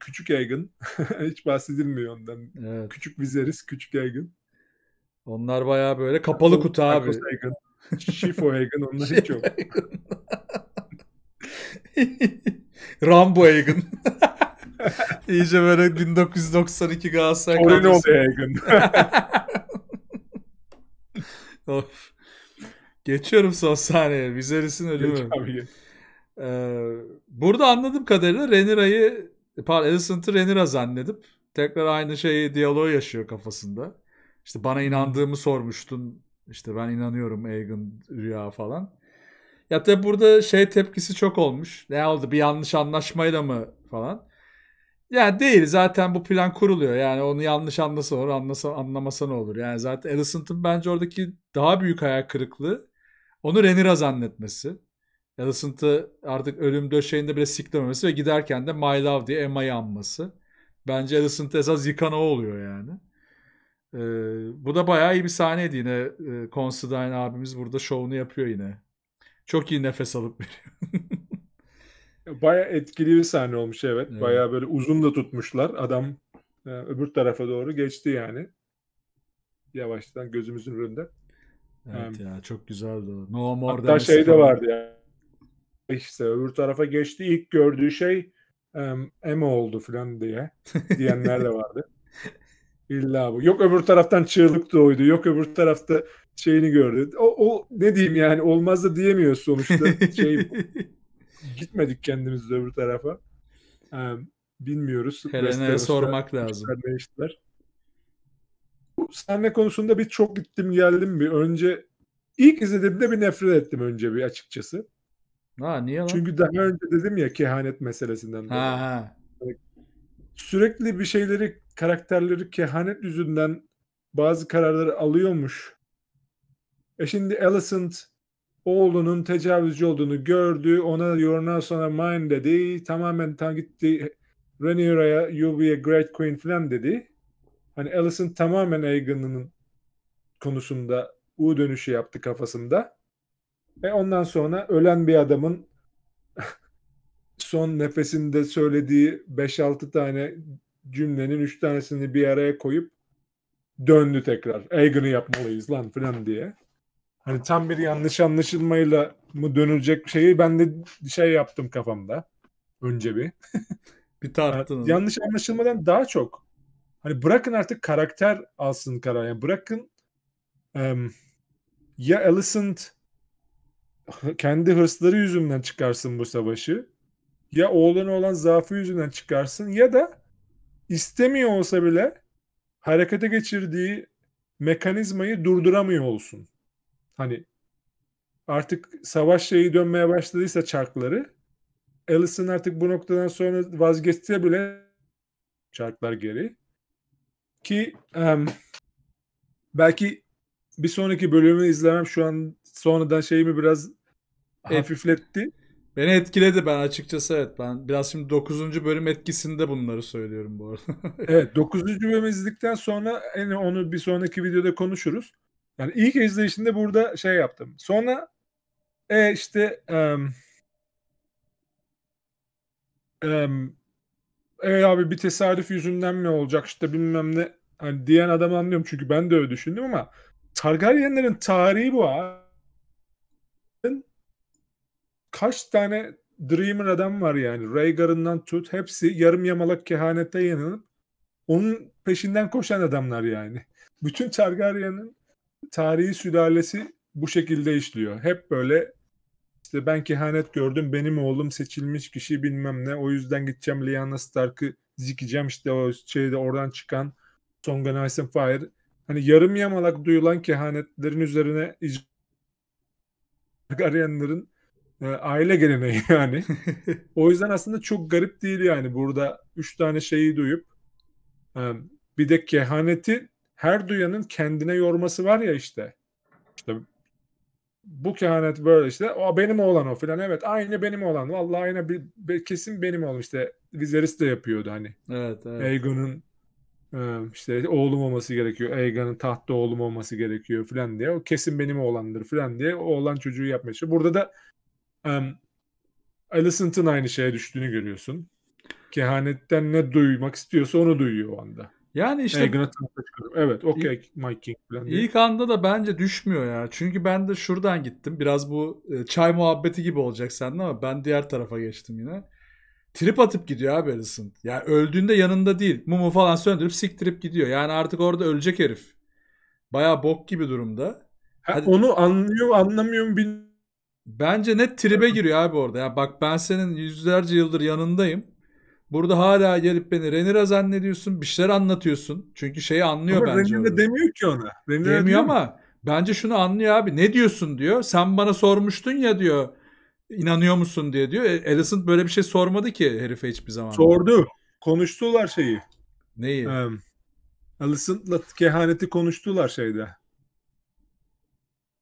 küçük Aegon. hiç bahsedilmiyor ondan. Evet. Küçük Viserys, küçük Aegon. Onlar baya böyle kapalı kutu abi. Şifo Hagen onlar hiç yok. Rambo Hagen. İyice böyle 1992 Galatasaray Torino Hagen. of. Geçiyorum son saniye Vizeris'in ölümü. Geç abi Ee, burada anladığım kadarıyla Renira'yı pardon Alicent'ı Renira zannedip tekrar aynı şeyi diyaloğu yaşıyor kafasında. İşte bana inandığımı sormuştun işte ben inanıyorum Egan rüya falan. Ya tabi burada şey tepkisi çok olmuş. Ne oldu bir yanlış anlaşmayla mı falan. Yani değil zaten bu plan kuruluyor. Yani onu yanlış anlasa olur anlasa, anlamasa ne olur. Yani zaten Alicent'ın bence oradaki daha büyük hayal kırıklığı onu Renira zannetmesi. Alicent'ı artık ölüm döşeğinde bile siklememesi ve giderken de My Love diye Emma'yı anması. Bence Alicent esas yıkan o oluyor yani. E, bu da bayağı iyi bir sahneydi yine. E, Considine abimiz burada şovunu yapıyor yine. Çok iyi nefes alıp veriyor. bayağı etkili bir sahne olmuş evet. evet. Bayağı böyle uzun da tutmuşlar. Adam e, öbür tarafa doğru geçti yani. Yavaştan gözümüzün önünde. Evet um, ya çok güzeldi. No more hatta şey de vardı ya. İşte öbür tarafa geçti. ilk gördüğü şey um, Emma oldu falan diye diyenler de vardı. İlla bu. Yok öbür taraftan çığlık doydu. Yok öbür tarafta şeyini gördü. O, o ne diyeyim yani olmaz da diyemiyoruz sonuçta. Şey, gitmedik kendimiz de öbür tarafa. Um, bilmiyoruz. Helen'e sormak lazım. Değiştiler. Bu sahne konusunda bir çok gittim geldim bir. Önce ilk izlediğimde bir nefret ettim önce bir açıkçası. Ha niye lan? Çünkü daha önce dedim ya kehanet meselesinden. Ha, ha. Hani sürekli bir şeyleri karakterleri kehanet yüzünden bazı kararları alıyormuş. E şimdi Alicent oğlunun tecavüzcü olduğunu gördü. Ona yoruna sonra mine dedi. Tamamen tam gitti Rhaenyra'ya you'll be a great queen falan dedi. Hani Alicent tamamen Aegon'un konusunda U dönüşü yaptı kafasında. Ve ondan sonra ölen bir adamın son nefesinde söylediği 5-6 tane cümlenin üç tanesini bir araya koyup döndü tekrar. Egan'ı yapmalıyız lan filan diye. Hani tam bir yanlış anlaşılmayla mı dönülecek şeyi ben de şey yaptım kafamda. Önce bir. bir tarttınız. yanlış anlaşılmadan daha çok. Hani bırakın artık karakter alsın karar. Yani bırakın um, ya Alicent kendi hırsları yüzünden çıkarsın bu savaşı ya oğluna olan zaafı yüzünden çıkarsın ya da istemiyor olsa bile harekete geçirdiği mekanizmayı durduramıyor olsun. Hani artık savaş şeyi dönmeye başladıysa çarkları Ellison artık bu noktadan sonra vazgeçse bile çarklar geri ki um, belki bir sonraki bölümü izlemem şu an sonradan şeyimi biraz hafifletti. Beni etkiledi ben açıkçası evet. Ben biraz şimdi 9. bölüm etkisinde bunları söylüyorum bu arada. evet 9. bölüm izledikten sonra yani onu bir sonraki videoda konuşuruz. Yani ilk izleyişinde burada şey yaptım. Sonra e işte um, um, e abi bir tesadüf yüzünden mi olacak işte bilmem ne hani diyen adam anlıyorum çünkü ben de öyle düşündüm ama Targaryenlerin tarihi bu abi kaç tane Dreamer adam var yani. Rhaegar'ından tut hepsi yarım yamalak kehanete yanılıp onun peşinden koşan adamlar yani. Bütün Targaryen'in tarihi sülalesi bu şekilde işliyor. Hep böyle işte ben kehanet gördüm benim oğlum seçilmiş kişi bilmem ne o yüzden gideceğim Lyanna Stark'ı zikeceğim işte o şeyde oradan çıkan Songa Nice Fire. Hani yarım yamalak duyulan kehanetlerin üzerine Targaryenlerin e, aile geleneği yani. o yüzden aslında çok garip değil yani burada üç tane şeyi duyup e, bir de kehaneti her duyanın kendine yorması var ya işte. İşte bu kehanet böyle işte o benim oğlan o filan evet aynı benim oğlan vallahi aynı bir, bir, kesin benim oğlum işte Viserys de yapıyordu hani. Evet evet. Aegon'un e, işte oğlum olması gerekiyor. Aegon'un tahtta oğlum olması gerekiyor filan diye. O kesin benim oğlandır filan diye. Oğlan çocuğu yapmaya çalışıyor. Burada da Um, Alicent'ın aynı şeye düştüğünü görüyorsun. Kehanetten ne duymak istiyorsa onu duyuyor o anda. Yani işte Evet, okey Mike King falan. Diye. İlk anda da bence düşmüyor ya. Çünkü ben de şuradan gittim. Biraz bu e, çay muhabbeti gibi olacak sende ama ben diğer tarafa geçtim yine. Trip atıp gidiyor abi Alicent. Yani öldüğünde yanında değil. Mumu falan söndürüp siktirip gidiyor. Yani artık orada ölecek herif. Baya bok gibi durumda. Ha, Onu anlıyor anlamıyor mu bilmiyorum Bence net tribe giriyor abi orada. Ya yani bak ben senin yüzlerce yıldır yanındayım. Burada hala gelip beni Renira zannediyorsun. Bir şeyler anlatıyorsun. Çünkü şeyi anlıyor ama bence. Renira demiyor ki ona. Renira demiyor, ama bence şunu anlıyor abi. Ne diyorsun diyor. Sen bana sormuştun ya diyor. İnanıyor musun diye diyor. E, Alicent böyle bir şey sormadı ki herife hiçbir zaman. Sordu. Konuştular şeyi. Neyi? Um, Alicent'la kehaneti konuştular şeyde.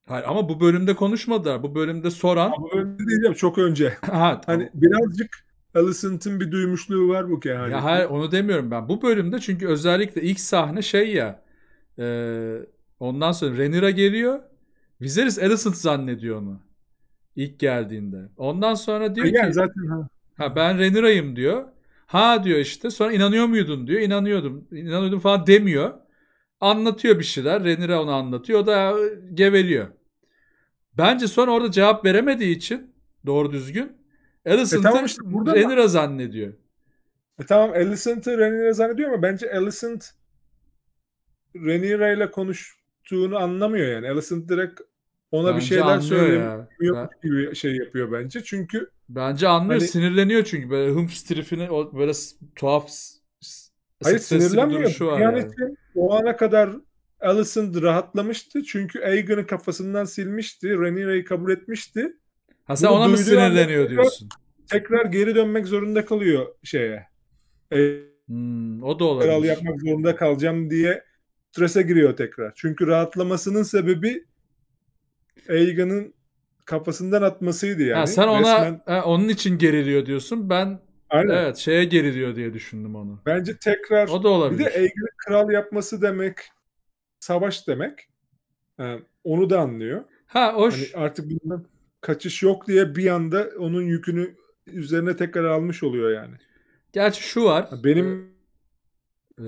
Hayır ama bu bölümde konuşmadılar. Bu bölümde soran. Ama bu bölümde diyeceğim çok önce. ha, tamam. Hani birazcık Alicent'ın bir duymuşluğu var bu kehanette. Ya hayır onu demiyorum ben. Bu bölümde çünkü özellikle ilk sahne şey ya. E, ondan sonra Renira geliyor. Viserys Alicent zannediyor onu. İlk geldiğinde. Ondan sonra diyor ha, ki. Yani zaten ha. ha ben Renira'yım diyor. Ha diyor işte. Sonra inanıyor muydun diyor. İnanıyordum. İnanıyordum falan demiyor anlatıyor bir şeyler. Renire onu anlatıyor. O da e, geveliyor. Bence son orada cevap veremediği için doğru düzgün Alicent'ı e tamam işte burada Renira zannediyor. E tamam Alicent'ı Renira zannediyor ama bence Alicent Renira ile konuştuğunu anlamıyor yani. Alicent direkt ona bence bir şeyler söylemiyor ya. gibi şey yapıyor bence. Çünkü bence anlıyor, hani... sinirleniyor çünkü böyle hımf trifini böyle tuhaf Hayır sinirlenmiyor. Şu yani. o ana kadar Allison rahatlamıştı. Çünkü Aegon'u kafasından silmişti. Rhaenyra'yı kabul etmişti. Ha sen Bunu ona mı sinirleniyor tekrar, diyorsun? Tekrar geri dönmek zorunda kalıyor şeye. E, hmm, o da olabilir. Kral yapmak zorunda kalacağım diye strese giriyor tekrar. Çünkü rahatlamasının sebebi Aegon'un kafasından atmasıydı yani. Ha, sen ona Resmen... ha, onun için geriliyor diyorsun. Ben Aynen. Evet şeye geriliyor diye düşündüm onu. Bence tekrar o da olabilir. bir de Aegon'u kral yapması demek savaş demek. Yani e, onu da anlıyor. Ha hoş. Hani artık bundan kaçış yok diye bir anda onun yükünü üzerine tekrar almış oluyor yani. Gerçi şu var. Benim ee,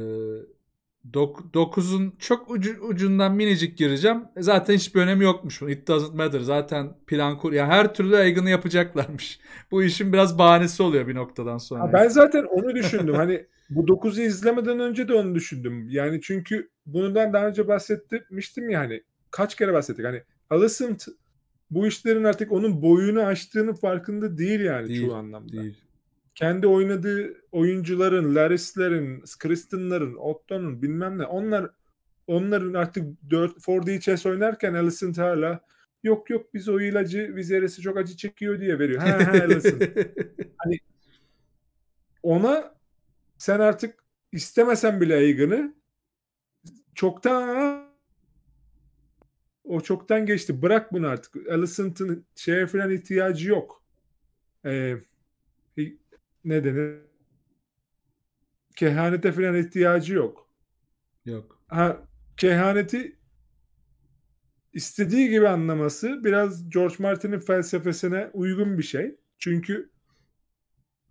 9'un çok ucu, ucundan minicik gireceğim. E, zaten hiçbir önemi yokmuş. It doesn't matter. Zaten plan kur. Yani her türlü aygını yapacaklarmış. Bu işin biraz bahanesi oluyor bir noktadan sonra. Ha, ben zaten onu düşündüm. hani bu 9'u izlemeden önce de onu düşündüm. Yani çünkü bundan daha önce bahsetmiştim ya hani kaç kere bahsettik. Hani Alicent bu işlerin artık onun boyunu aştığının farkında değil yani değil, çoğu anlamda. Değil kendi oynadığı oyuncuların, Laris'lerin, Kristen'ların, Otto'nun bilmem ne onlar onların artık 4 4D chess oynarken Alicent hala yok yok biz o ilacı Viserys'i çok acı çekiyor diye veriyor. Ha ha Alicent. hani ona sen artık istemesen bile Egan'ı çoktan o çoktan geçti. Bırak bunu artık. Alicent'ın şeye falan ihtiyacı yok. Eee ne denir? Kehanete falan ihtiyacı yok. Yok. Ha, kehaneti istediği gibi anlaması biraz George Martin'in felsefesine uygun bir şey. Çünkü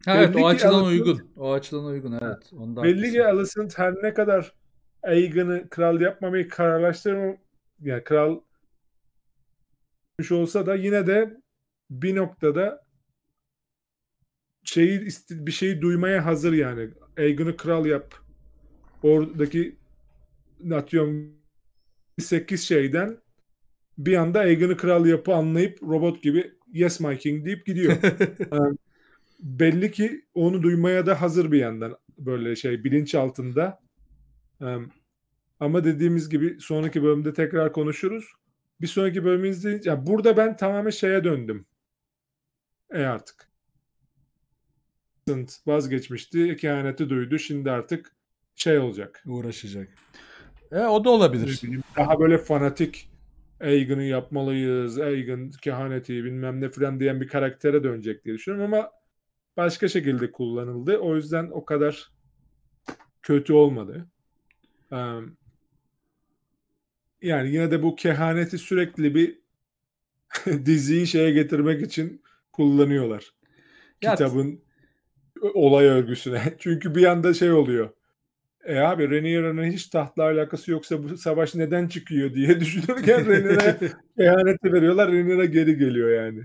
ha, evet o açıdan Alicent, uygun. O açıdan uygun evet. Ondan belli ki Alicent her ne kadar Aegon'u kral yapmamayı kararlaştırma yani kral olsa da yine de bir noktada şeyi bir şeyi duymaya hazır yani. Aegon'u kral yap. Oradaki atıyorum 8 şeyden bir anda Aegon'u kral yapı anlayıp robot gibi yes my king deyip gidiyor. yani ee, belli ki onu duymaya da hazır bir yandan böyle şey bilinç altında. Um, ama dediğimiz gibi sonraki bölümde tekrar konuşuruz. Bir sonraki bölümümüzde yani burada ben tamamen şeye döndüm. E artık. Vincent vazgeçmişti. Kehaneti duydu. Şimdi artık şey olacak. Uğraşacak. E, o da olabilir. Daha böyle fanatik Egan'ı yapmalıyız, Egan kehaneti bilmem ne filan diyen bir karaktere dönecek diye düşünüyorum ama başka şekilde kullanıldı. O yüzden o kadar kötü olmadı. Yani yine de bu kehaneti sürekli bir diziyi şeye getirmek için kullanıyorlar. Ya, Kitabın olay örgüsüne. Çünkü bir anda şey oluyor. E abi Reniera'nın hiç tahtla alakası yoksa bu savaş neden çıkıyor diye düşünürken Reniera kehaneti veriyorlar. Reniera geri geliyor yani.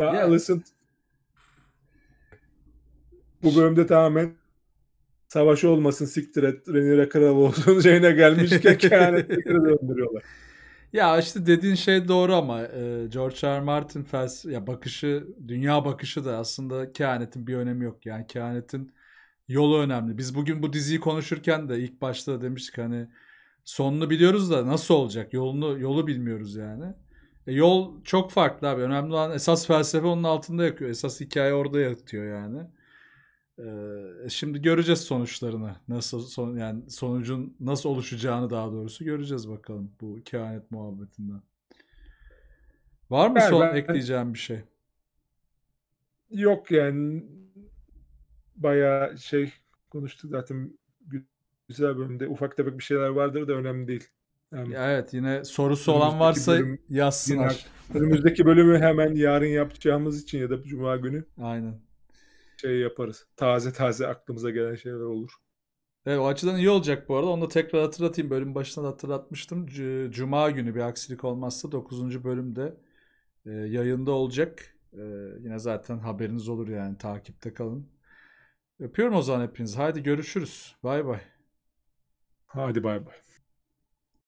Daha ya. Alicent bu bölümde tamamen savaş olmasın siktir et Reniera kral olsun şeyine gelmişken kehaneti döndürüyorlar. Ya işte dediğin şey doğru ama e, George R. Martin fels ya bakışı, dünya bakışı da aslında kehanetin bir önemi yok. Yani kehanetin yolu önemli. Biz bugün bu diziyi konuşurken de ilk başta demiştik hani sonunu biliyoruz da nasıl olacak? Yolunu yolu bilmiyoruz yani. E, yol çok farklı abi. Önemli olan esas felsefe onun altında yakıyor. Esas hikaye orada yatıyor yani şimdi göreceğiz sonuçlarını. Nasıl son yani sonucun nasıl oluşacağını daha doğrusu göreceğiz bakalım bu kehanet muhabbetinden. Var mı ben, son ben, ekleyeceğim bir şey? Yok yani bayağı şey konuştuk zaten güzel bölümde ufak tefek bir şeyler vardır da önemli değil. Yani evet yine sorusu olan varsa bölüm, yazsınlar. Yine, önümüzdeki bölümü hemen yarın yapacağımız için ya da cuma günü. Aynen şey yaparız. Taze taze aklımıza gelen şeyler olur. Evet, o açıdan iyi olacak bu arada. Onu da tekrar hatırlatayım. Bölüm başında da hatırlatmıştım. C- Cuma günü bir aksilik olmazsa 9. bölümde e, yayında olacak. E, yine zaten haberiniz olur yani. Takipte kalın. Öpüyorum o zaman hepiniz. Haydi görüşürüz. Bay bay. Hadi bay bay.